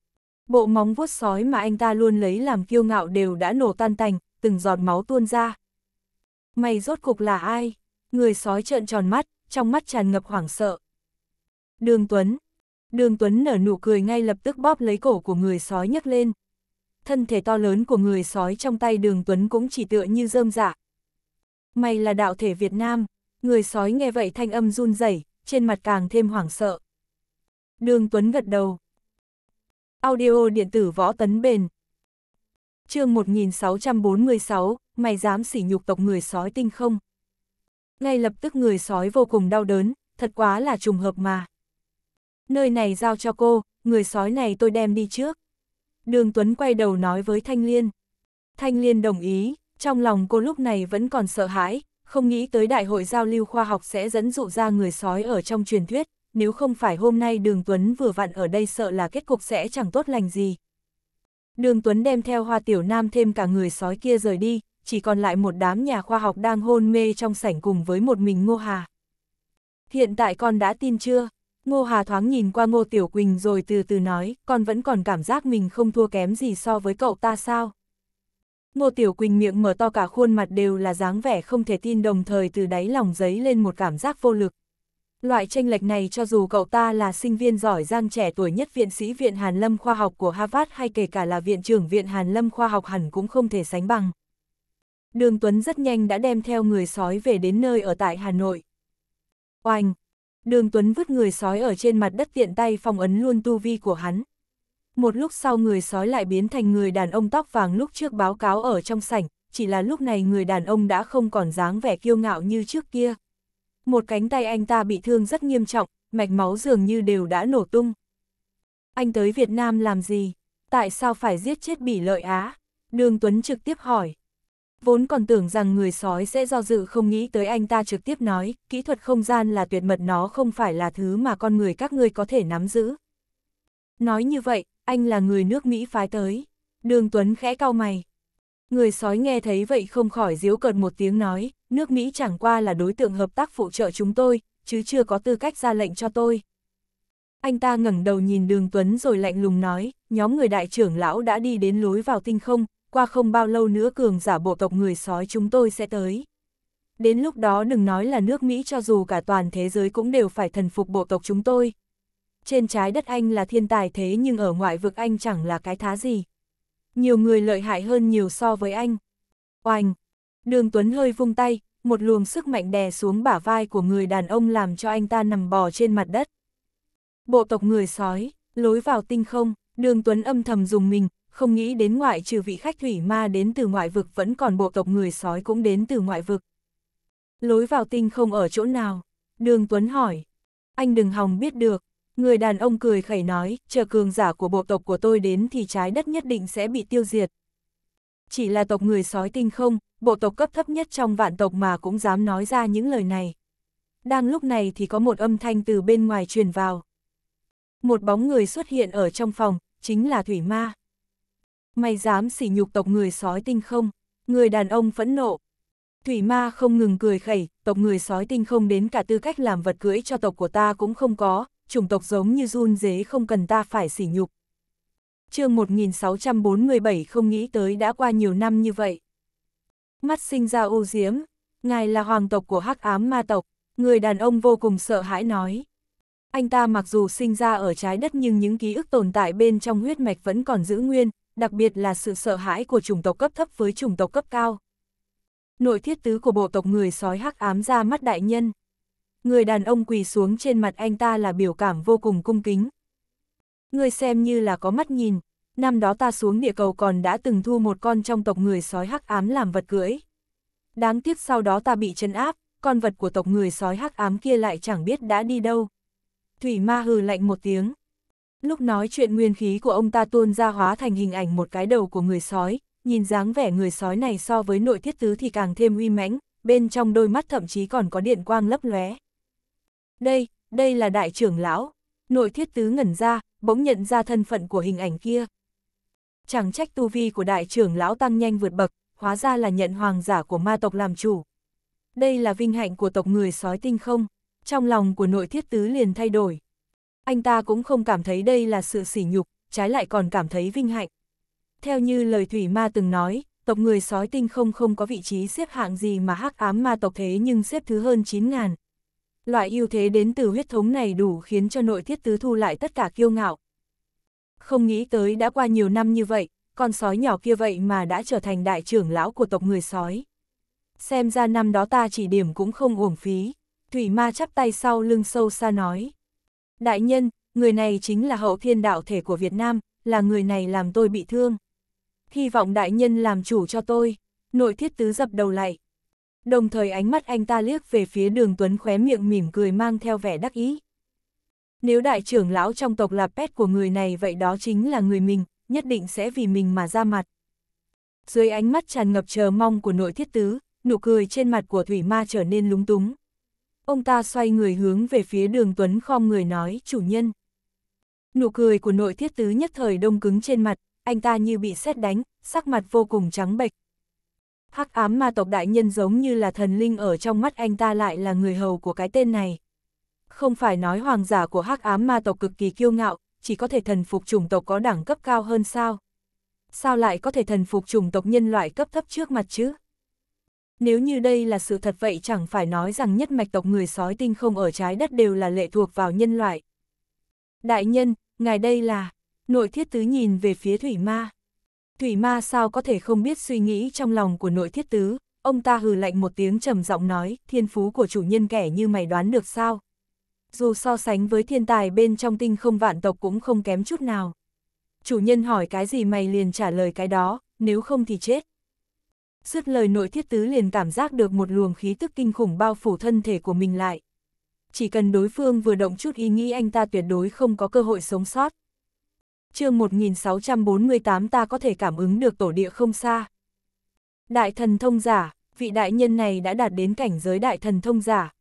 Bộ móng vuốt sói mà anh ta luôn lấy làm kiêu ngạo đều đã nổ tan tành, từng giọt máu tuôn ra. Mày rốt cục là ai? Người sói trợn tròn mắt, trong mắt tràn ngập hoảng sợ. Đường Tuấn. Đường Tuấn nở nụ cười ngay lập tức bóp lấy cổ của người sói nhấc lên. Thân thể to lớn của người sói trong tay đường Tuấn cũng chỉ tựa như rơm dạ. Mày là đạo thể Việt Nam. Người sói nghe vậy thanh âm run rẩy trên mặt càng thêm hoảng sợ. Đường Tuấn gật đầu, Audio điện tử võ tấn bền. chương 1646, mày dám sỉ nhục tộc người sói tinh không? Ngay lập tức người sói vô cùng đau đớn, thật quá là trùng hợp mà. Nơi này giao cho cô, người sói này tôi đem đi trước. Đường Tuấn quay đầu nói với Thanh Liên. Thanh Liên đồng ý, trong lòng cô lúc này vẫn còn sợ hãi, không nghĩ tới đại hội giao lưu khoa học sẽ dẫn dụ ra người sói ở trong truyền thuyết, nếu không phải hôm nay Đường Tuấn vừa vặn ở đây sợ là kết cục sẽ chẳng tốt lành gì. Đường Tuấn đem theo Hoa Tiểu Nam thêm cả người sói kia rời đi, chỉ còn lại một đám nhà khoa học đang hôn mê trong sảnh cùng với một mình Ngô Hà. Hiện tại con đã tin chưa? Ngô Hà thoáng nhìn qua Ngô Tiểu Quỳnh rồi từ từ nói, con vẫn còn cảm giác mình không thua kém gì so với cậu ta sao? Ngô Tiểu Quỳnh miệng mở to cả khuôn mặt đều là dáng vẻ không thể tin đồng thời từ đáy lòng giấy lên một cảm giác vô lực, Loại tranh lệch này cho dù cậu ta là sinh viên giỏi giang trẻ tuổi nhất viện sĩ Viện Hàn Lâm Khoa học của Harvard hay kể cả là viện trưởng Viện Hàn Lâm Khoa học hẳn cũng không thể sánh bằng. Đường Tuấn rất nhanh đã đem theo người sói về đến nơi ở tại Hà Nội. Oanh! Đường Tuấn vứt người sói ở trên mặt đất tiện tay phong ấn luôn tu vi của hắn. Một lúc sau người sói lại biến thành người đàn ông tóc vàng lúc trước báo cáo ở trong sảnh, chỉ là lúc này người đàn ông đã không còn dáng vẻ kiêu ngạo như trước kia một cánh tay anh ta bị thương rất nghiêm trọng, mạch máu dường như đều đã nổ tung. Anh tới Việt Nam làm gì? Tại sao phải giết chết bỉ lợi Á? Đường Tuấn trực tiếp hỏi. Vốn còn tưởng rằng người sói sẽ do dự không nghĩ tới anh ta trực tiếp nói, kỹ thuật không gian là tuyệt mật nó không phải là thứ mà con người các ngươi có thể nắm giữ. Nói như vậy, anh là người nước Mỹ phái tới. Đường Tuấn khẽ cau mày. Người sói nghe thấy vậy không khỏi díu cợt một tiếng nói, nước Mỹ chẳng qua là đối tượng hợp tác phụ trợ chúng tôi, chứ chưa có tư cách ra lệnh cho tôi. Anh ta ngẩng đầu nhìn đường Tuấn rồi lạnh lùng nói, nhóm người đại trưởng lão đã đi đến lối vào tinh không, qua không bao lâu nữa cường giả bộ tộc người sói chúng tôi sẽ tới. Đến lúc đó đừng nói là nước Mỹ cho dù cả toàn thế giới cũng đều phải thần phục bộ tộc chúng tôi. Trên trái đất anh là thiên tài thế nhưng ở ngoại vực anh chẳng là cái thá gì. Nhiều người lợi hại hơn nhiều so với anh. Oanh, Đường Tuấn hơi vung tay, một luồng sức mạnh đè xuống bả vai của người đàn ông làm cho anh ta nằm bò trên mặt đất. Bộ tộc người sói, lối vào tinh không, đường Tuấn âm thầm dùng mình, không nghĩ đến ngoại trừ vị khách thủy ma đến từ ngoại vực vẫn còn bộ tộc người sói cũng đến từ ngoại vực. Lối vào tinh không ở chỗ nào? Đường Tuấn hỏi. Anh đừng hòng biết được. Người đàn ông cười khẩy nói, chờ cường giả của bộ tộc của tôi đến thì trái đất nhất định sẽ bị tiêu diệt, chỉ là tộc người sói tinh không, bộ tộc cấp thấp nhất trong vạn tộc mà cũng dám nói ra những lời này. Đang lúc này thì có một âm thanh từ bên ngoài truyền vào. Một bóng người xuất hiện ở trong phòng, chính là Thủy Ma. Mày dám sỉ nhục tộc người sói tinh không? Người đàn ông phẫn nộ. Thủy Ma không ngừng cười khẩy, tộc người sói tinh không đến cả tư cách làm vật cưỡi cho tộc của ta cũng không có, chủng tộc giống như run dế không cần ta phải sỉ nhục chương 1647 không nghĩ tới đã qua nhiều năm như vậy. Mắt sinh ra u diếm, ngài là hoàng tộc của hắc ám ma tộc, người đàn ông vô cùng sợ hãi nói. Anh ta mặc dù sinh ra ở trái đất nhưng những ký ức tồn tại bên trong huyết mạch vẫn còn giữ nguyên, đặc biệt là sự sợ hãi của chủng tộc cấp thấp với chủng tộc cấp cao. Nội thiết tứ của bộ tộc người sói hắc ám ra mắt đại nhân. Người đàn ông quỳ xuống trên mặt anh ta là biểu cảm vô cùng cung kính, Ngươi xem như là có mắt nhìn, năm đó ta xuống địa cầu còn đã từng thua một con trong tộc người sói hắc ám làm vật cưỡi. Đáng tiếc sau đó ta bị chân áp, con vật của tộc người sói hắc ám kia lại chẳng biết đã đi đâu. Thủy ma hừ lạnh một tiếng. Lúc nói chuyện nguyên khí của ông ta tuôn ra hóa thành hình ảnh một cái đầu của người sói, nhìn dáng vẻ người sói này so với nội thiết tứ thì càng thêm uy mãnh, bên trong đôi mắt thậm chí còn có điện quang lấp lóe. Đây, đây là đại trưởng lão. Nội thiết tứ ngẩn ra, bỗng nhận ra thân phận của hình ảnh kia. Chẳng trách tu vi của đại trưởng lão tăng nhanh vượt bậc, hóa ra là nhận hoàng giả của ma tộc làm chủ. Đây là vinh hạnh của tộc người sói tinh không, trong lòng của nội thiết tứ liền thay đổi. Anh ta cũng không cảm thấy đây là sự sỉ nhục, trái lại còn cảm thấy vinh hạnh. Theo như lời Thủy Ma từng nói, tộc người sói tinh không không có vị trí xếp hạng gì mà hắc ám ma tộc thế nhưng xếp thứ hơn 9.000, Loại ưu thế đến từ huyết thống này đủ khiến cho nội thiết tứ thu lại tất cả kiêu ngạo. Không nghĩ tới đã qua nhiều năm như vậy, con sói nhỏ kia vậy mà đã trở thành đại trưởng lão của tộc người sói. Xem ra năm đó ta chỉ điểm cũng không uổng phí. Thủy ma chắp tay sau lưng sâu xa nói. Đại nhân, người này chính là hậu thiên đạo thể của Việt Nam, là người này làm tôi bị thương. Hy vọng đại nhân làm chủ cho tôi. Nội thiết tứ dập đầu lại đồng thời ánh mắt anh ta liếc về phía đường Tuấn khóe miệng mỉm cười mang theo vẻ đắc ý. Nếu đại trưởng lão trong tộc là pet của người này vậy đó chính là người mình, nhất định sẽ vì mình mà ra mặt. Dưới ánh mắt tràn ngập chờ mong của nội thiết tứ, nụ cười trên mặt của Thủy Ma trở nên lúng túng. Ông ta xoay người hướng về phía đường Tuấn khom người nói chủ nhân. Nụ cười của nội thiết tứ nhất thời đông cứng trên mặt, anh ta như bị sét đánh, sắc mặt vô cùng trắng bệch, Hắc ám ma tộc đại nhân giống như là thần linh ở trong mắt anh ta lại là người hầu của cái tên này. Không phải nói hoàng giả của hắc ám ma tộc cực kỳ kiêu ngạo, chỉ có thể thần phục chủng tộc có đẳng cấp cao hơn sao? Sao lại có thể thần phục chủng tộc nhân loại cấp thấp trước mặt chứ? Nếu như đây là sự thật vậy chẳng phải nói rằng nhất mạch tộc người sói tinh không ở trái đất đều là lệ thuộc vào nhân loại. Đại nhân, ngài đây là, nội thiết tứ nhìn về phía thủy ma. Thủy ma sao có thể không biết suy nghĩ trong lòng của nội thiết tứ, ông ta hừ lạnh một tiếng trầm giọng nói, thiên phú của chủ nhân kẻ như mày đoán được sao. Dù so sánh với thiên tài bên trong tinh không vạn tộc cũng không kém chút nào. Chủ nhân hỏi cái gì mày liền trả lời cái đó, nếu không thì chết. Dứt lời nội thiết tứ liền cảm giác được một luồng khí tức kinh khủng bao phủ thân thể của mình lại. Chỉ cần đối phương vừa động chút ý nghĩ anh ta tuyệt đối không có cơ hội sống sót chương 1648 ta có thể cảm ứng được tổ địa không xa. Đại thần thông giả, vị đại nhân này đã đạt đến cảnh giới đại thần thông giả.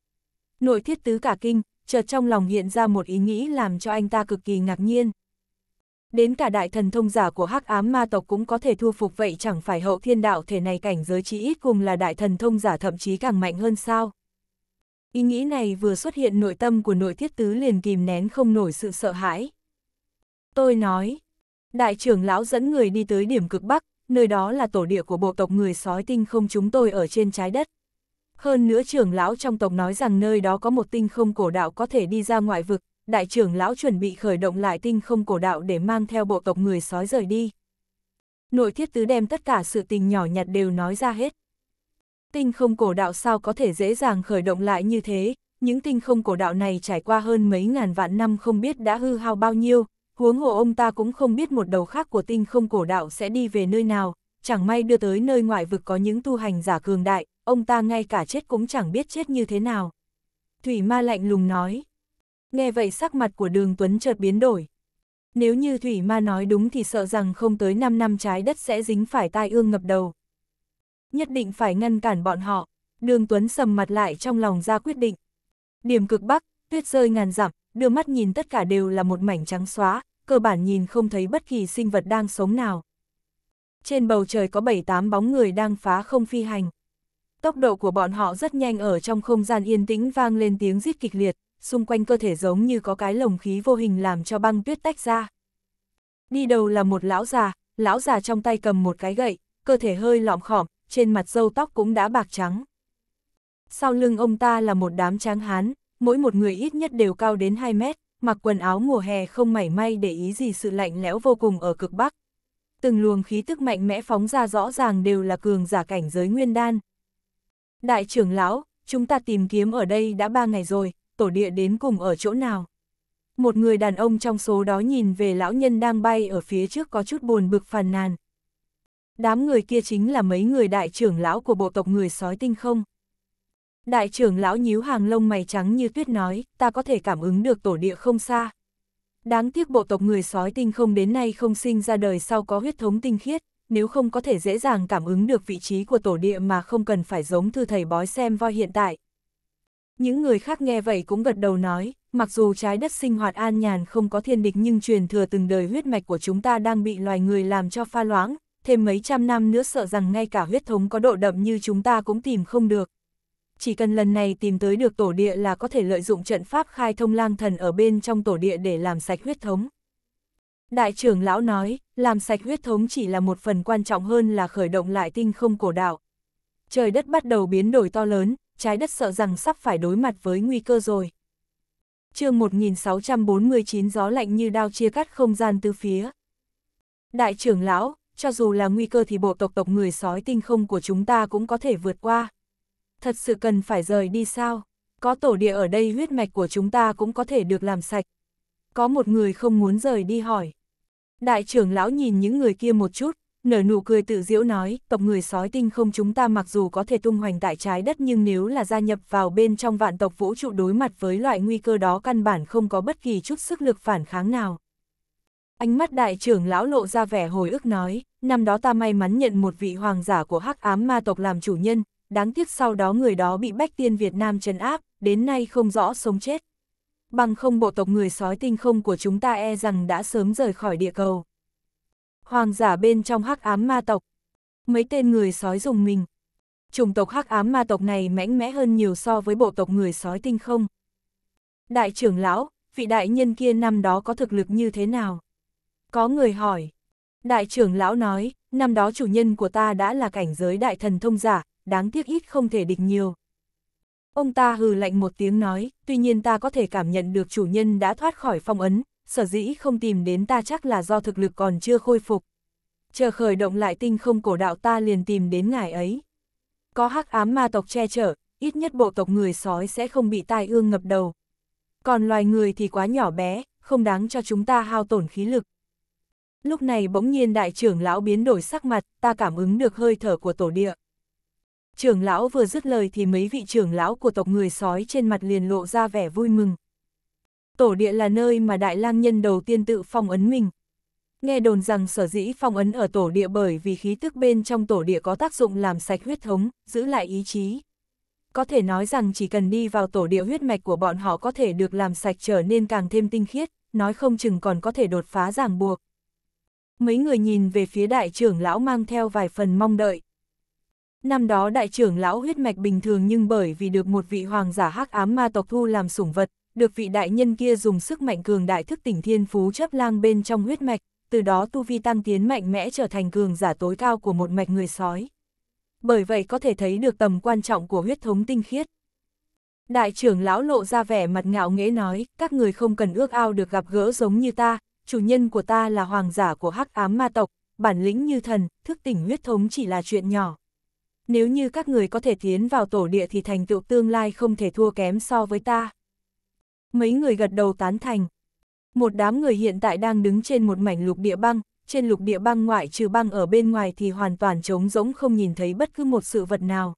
Nội thiết tứ cả kinh, chợt trong lòng hiện ra một ý nghĩ làm cho anh ta cực kỳ ngạc nhiên. Đến cả đại thần thông giả của hắc ám ma tộc cũng có thể thu phục vậy chẳng phải hậu thiên đạo thể này cảnh giới chỉ ít cùng là đại thần thông giả thậm chí càng mạnh hơn sao. Ý nghĩ này vừa xuất hiện nội tâm của nội thiết tứ liền kìm nén không nổi sự sợ hãi. Tôi nói, đại trưởng lão dẫn người đi tới điểm cực Bắc, nơi đó là tổ địa của bộ tộc người sói tinh không chúng tôi ở trên trái đất. Hơn nữa trưởng lão trong tộc nói rằng nơi đó có một tinh không cổ đạo có thể đi ra ngoại vực, đại trưởng lão chuẩn bị khởi động lại tinh không cổ đạo để mang theo bộ tộc người sói rời đi. Nội thiết tứ đem tất cả sự tình nhỏ nhặt đều nói ra hết. Tinh không cổ đạo sao có thể dễ dàng khởi động lại như thế, những tinh không cổ đạo này trải qua hơn mấy ngàn vạn năm không biết đã hư hao bao nhiêu, Huống hồ ông ta cũng không biết một đầu khác của tinh không cổ đạo sẽ đi về nơi nào, chẳng may đưa tới nơi ngoại vực có những tu hành giả cường đại, ông ta ngay cả chết cũng chẳng biết chết như thế nào. Thủy ma lạnh lùng nói. Nghe vậy sắc mặt của đường Tuấn chợt biến đổi. Nếu như Thủy ma nói đúng thì sợ rằng không tới 5 năm trái đất sẽ dính phải tai ương ngập đầu. Nhất định phải ngăn cản bọn họ. Đường Tuấn sầm mặt lại trong lòng ra quyết định. Điểm cực bắc, tuyết rơi ngàn dặm, đưa mắt nhìn tất cả đều là một mảnh trắng xóa, cơ bản nhìn không thấy bất kỳ sinh vật đang sống nào. Trên bầu trời có 7-8 bóng người đang phá không phi hành. Tốc độ của bọn họ rất nhanh ở trong không gian yên tĩnh vang lên tiếng rít kịch liệt, xung quanh cơ thể giống như có cái lồng khí vô hình làm cho băng tuyết tách ra. Đi đầu là một lão già, lão già trong tay cầm một cái gậy, cơ thể hơi lọm khỏm, trên mặt râu tóc cũng đã bạc trắng. Sau lưng ông ta là một đám tráng hán, mỗi một người ít nhất đều cao đến 2 mét mặc quần áo mùa hè không mảy may để ý gì sự lạnh lẽo vô cùng ở cực Bắc. Từng luồng khí tức mạnh mẽ phóng ra rõ ràng đều là cường giả cảnh giới nguyên đan. Đại trưởng lão, chúng ta tìm kiếm ở đây đã ba ngày rồi, tổ địa đến cùng ở chỗ nào? Một người đàn ông trong số đó nhìn về lão nhân đang bay ở phía trước có chút buồn bực phàn nàn. Đám người kia chính là mấy người đại trưởng lão của bộ tộc người sói tinh không? Đại trưởng lão nhíu hàng lông mày trắng như tuyết nói, ta có thể cảm ứng được tổ địa không xa. Đáng tiếc bộ tộc người sói tinh không đến nay không sinh ra đời sau có huyết thống tinh khiết, nếu không có thể dễ dàng cảm ứng được vị trí của tổ địa mà không cần phải giống thư thầy bói xem voi hiện tại. Những người khác nghe vậy cũng gật đầu nói, mặc dù trái đất sinh hoạt an nhàn không có thiên địch nhưng truyền thừa từng đời huyết mạch của chúng ta đang bị loài người làm cho pha loãng, thêm mấy trăm năm nữa sợ rằng ngay cả huyết thống có độ đậm như chúng ta cũng tìm không được chỉ cần lần này tìm tới được tổ địa là có thể lợi dụng trận pháp khai thông lang thần ở bên trong tổ địa để làm sạch huyết thống. Đại trưởng lão nói, làm sạch huyết thống chỉ là một phần quan trọng hơn là khởi động lại tinh không cổ đạo. Trời đất bắt đầu biến đổi to lớn, trái đất sợ rằng sắp phải đối mặt với nguy cơ rồi. chương 1649 gió lạnh như đao chia cắt không gian tứ phía. Đại trưởng lão, cho dù là nguy cơ thì bộ tộc tộc người sói tinh không của chúng ta cũng có thể vượt qua. Thật sự cần phải rời đi sao? Có tổ địa ở đây huyết mạch của chúng ta cũng có thể được làm sạch. Có một người không muốn rời đi hỏi. Đại trưởng lão nhìn những người kia một chút, nở nụ cười tự diễu nói, tộc người sói tinh không chúng ta mặc dù có thể tung hoành tại trái đất nhưng nếu là gia nhập vào bên trong vạn tộc vũ trụ đối mặt với loại nguy cơ đó căn bản không có bất kỳ chút sức lực phản kháng nào. Ánh mắt đại trưởng lão lộ ra vẻ hồi ức nói, năm đó ta may mắn nhận một vị hoàng giả của hắc ám ma tộc làm chủ nhân, đáng tiếc sau đó người đó bị Bách Tiên Việt Nam trấn áp, đến nay không rõ sống chết. Bằng không bộ tộc người sói tinh không của chúng ta e rằng đã sớm rời khỏi địa cầu. Hoàng giả bên trong hắc ám ma tộc. Mấy tên người sói dùng mình. Chủng tộc hắc ám ma tộc này mãnh mẽ hơn nhiều so với bộ tộc người sói tinh không. Đại trưởng lão, vị đại nhân kia năm đó có thực lực như thế nào? Có người hỏi. Đại trưởng lão nói, năm đó chủ nhân của ta đã là cảnh giới đại thần thông giả, đáng tiếc ít không thể địch nhiều. Ông ta hừ lạnh một tiếng nói, tuy nhiên ta có thể cảm nhận được chủ nhân đã thoát khỏi phong ấn, sở dĩ không tìm đến ta chắc là do thực lực còn chưa khôi phục. Chờ khởi động lại tinh không cổ đạo ta liền tìm đến ngài ấy. Có hắc ám ma tộc che chở, ít nhất bộ tộc người sói sẽ không bị tai ương ngập đầu. Còn loài người thì quá nhỏ bé, không đáng cho chúng ta hao tổn khí lực. Lúc này bỗng nhiên đại trưởng lão biến đổi sắc mặt, ta cảm ứng được hơi thở của tổ địa trưởng lão vừa dứt lời thì mấy vị trưởng lão của tộc người sói trên mặt liền lộ ra vẻ vui mừng. Tổ địa là nơi mà đại lang nhân đầu tiên tự phong ấn mình. Nghe đồn rằng sở dĩ phong ấn ở tổ địa bởi vì khí tức bên trong tổ địa có tác dụng làm sạch huyết thống, giữ lại ý chí. Có thể nói rằng chỉ cần đi vào tổ địa huyết mạch của bọn họ có thể được làm sạch trở nên càng thêm tinh khiết, nói không chừng còn có thể đột phá ràng buộc. Mấy người nhìn về phía đại trưởng lão mang theo vài phần mong đợi. Năm đó đại trưởng lão huyết mạch bình thường nhưng bởi vì được một vị hoàng giả hắc ám ma tộc thu làm sủng vật, được vị đại nhân kia dùng sức mạnh cường đại thức tỉnh thiên phú chấp lang bên trong huyết mạch, từ đó tu vi tăng tiến mạnh mẽ trở thành cường giả tối cao của một mạch người sói. Bởi vậy có thể thấy được tầm quan trọng của huyết thống tinh khiết. Đại trưởng lão lộ ra vẻ mặt ngạo nghễ nói, các người không cần ước ao được gặp gỡ giống như ta, chủ nhân của ta là hoàng giả của hắc ám ma tộc, bản lĩnh như thần, thức tỉnh huyết thống chỉ là chuyện nhỏ nếu như các người có thể tiến vào tổ địa thì thành tựu tương lai không thể thua kém so với ta. Mấy người gật đầu tán thành. Một đám người hiện tại đang đứng trên một mảnh lục địa băng, trên lục địa băng ngoại trừ băng ở bên ngoài thì hoàn toàn trống rỗng không nhìn thấy bất cứ một sự vật nào.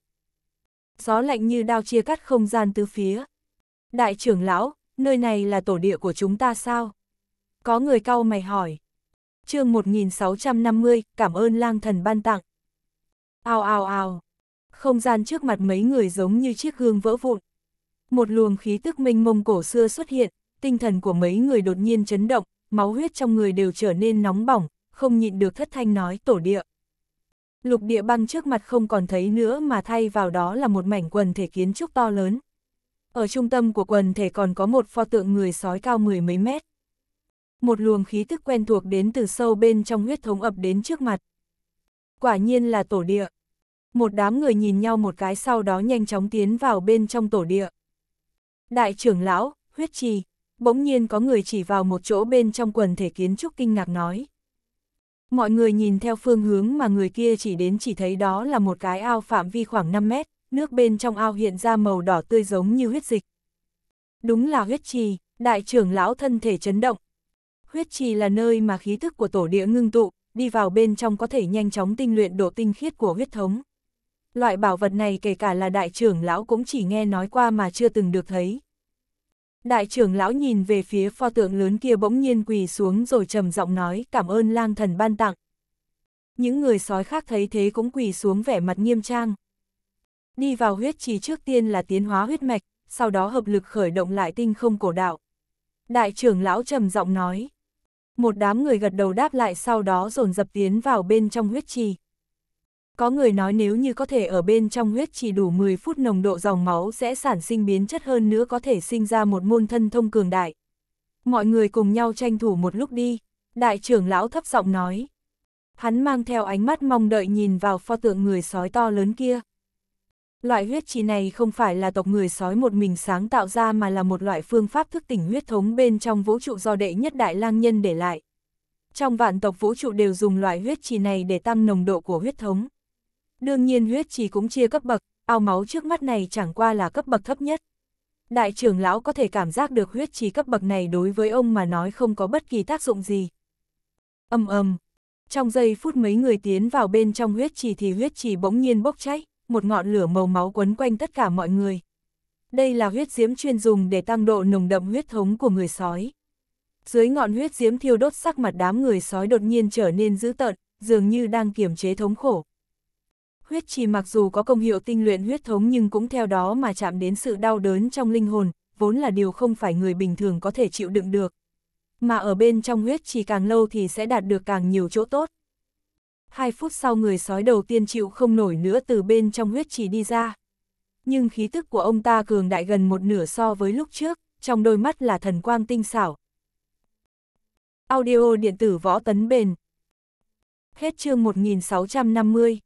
Gió lạnh như đao chia cắt không gian tứ phía. Đại trưởng lão, nơi này là tổ địa của chúng ta sao? Có người cau mày hỏi. chương 1650, cảm ơn lang thần ban tặng. Ao ao ao. Không gian trước mặt mấy người giống như chiếc gương vỡ vụn. Một luồng khí tức minh mông cổ xưa xuất hiện, tinh thần của mấy người đột nhiên chấn động, máu huyết trong người đều trở nên nóng bỏng, không nhịn được thất thanh nói tổ địa. Lục địa băng trước mặt không còn thấy nữa mà thay vào đó là một mảnh quần thể kiến trúc to lớn. Ở trung tâm của quần thể còn có một pho tượng người sói cao mười mấy mét. Một luồng khí tức quen thuộc đến từ sâu bên trong huyết thống ập đến trước mặt. Quả nhiên là tổ địa một đám người nhìn nhau một cái sau đó nhanh chóng tiến vào bên trong tổ địa. Đại trưởng lão, huyết trì, bỗng nhiên có người chỉ vào một chỗ bên trong quần thể kiến trúc kinh ngạc nói. Mọi người nhìn theo phương hướng mà người kia chỉ đến chỉ thấy đó là một cái ao phạm vi khoảng 5 mét, nước bên trong ao hiện ra màu đỏ tươi giống như huyết dịch. Đúng là huyết trì, đại trưởng lão thân thể chấn động. Huyết trì là nơi mà khí thức của tổ địa ngưng tụ, đi vào bên trong có thể nhanh chóng tinh luyện độ tinh khiết của huyết thống loại bảo vật này kể cả là đại trưởng lão cũng chỉ nghe nói qua mà chưa từng được thấy. Đại trưởng lão nhìn về phía pho tượng lớn kia bỗng nhiên quỳ xuống rồi trầm giọng nói cảm ơn lang thần ban tặng. Những người sói khác thấy thế cũng quỳ xuống vẻ mặt nghiêm trang. Đi vào huyết trì trước tiên là tiến hóa huyết mạch, sau đó hợp lực khởi động lại tinh không cổ đạo. Đại trưởng lão trầm giọng nói. Một đám người gật đầu đáp lại sau đó dồn dập tiến vào bên trong huyết trì. Có người nói nếu như có thể ở bên trong huyết chỉ đủ 10 phút nồng độ dòng máu sẽ sản sinh biến chất hơn nữa có thể sinh ra một môn thân thông cường đại. Mọi người cùng nhau tranh thủ một lúc đi, đại trưởng lão thấp giọng nói. Hắn mang theo ánh mắt mong đợi nhìn vào pho tượng người sói to lớn kia. Loại huyết trì này không phải là tộc người sói một mình sáng tạo ra mà là một loại phương pháp thức tỉnh huyết thống bên trong vũ trụ do đệ nhất đại lang nhân để lại. Trong vạn tộc vũ trụ đều dùng loại huyết trì này để tăng nồng độ của huyết thống. Đương nhiên huyết trì cũng chia cấp bậc, ao máu trước mắt này chẳng qua là cấp bậc thấp nhất. Đại trưởng lão có thể cảm giác được huyết trì cấp bậc này đối với ông mà nói không có bất kỳ tác dụng gì. Âm âm, trong giây phút mấy người tiến vào bên trong huyết trì thì huyết trì bỗng nhiên bốc cháy, một ngọn lửa màu máu quấn quanh tất cả mọi người. Đây là huyết diếm chuyên dùng để tăng độ nồng đậm huyết thống của người sói. Dưới ngọn huyết diếm thiêu đốt sắc mặt đám người sói đột nhiên trở nên dữ tợn, dường như đang kiềm chế thống khổ huyết trì mặc dù có công hiệu tinh luyện huyết thống nhưng cũng theo đó mà chạm đến sự đau đớn trong linh hồn, vốn là điều không phải người bình thường có thể chịu đựng được. Mà ở bên trong huyết trì càng lâu thì sẽ đạt được càng nhiều chỗ tốt. Hai phút sau người sói đầu tiên chịu không nổi nữa từ bên trong huyết trì đi ra. Nhưng khí tức của ông ta cường đại gần một nửa so với lúc trước, trong đôi mắt là thần quang tinh xảo. Audio điện tử võ tấn bền. Hết chương 1650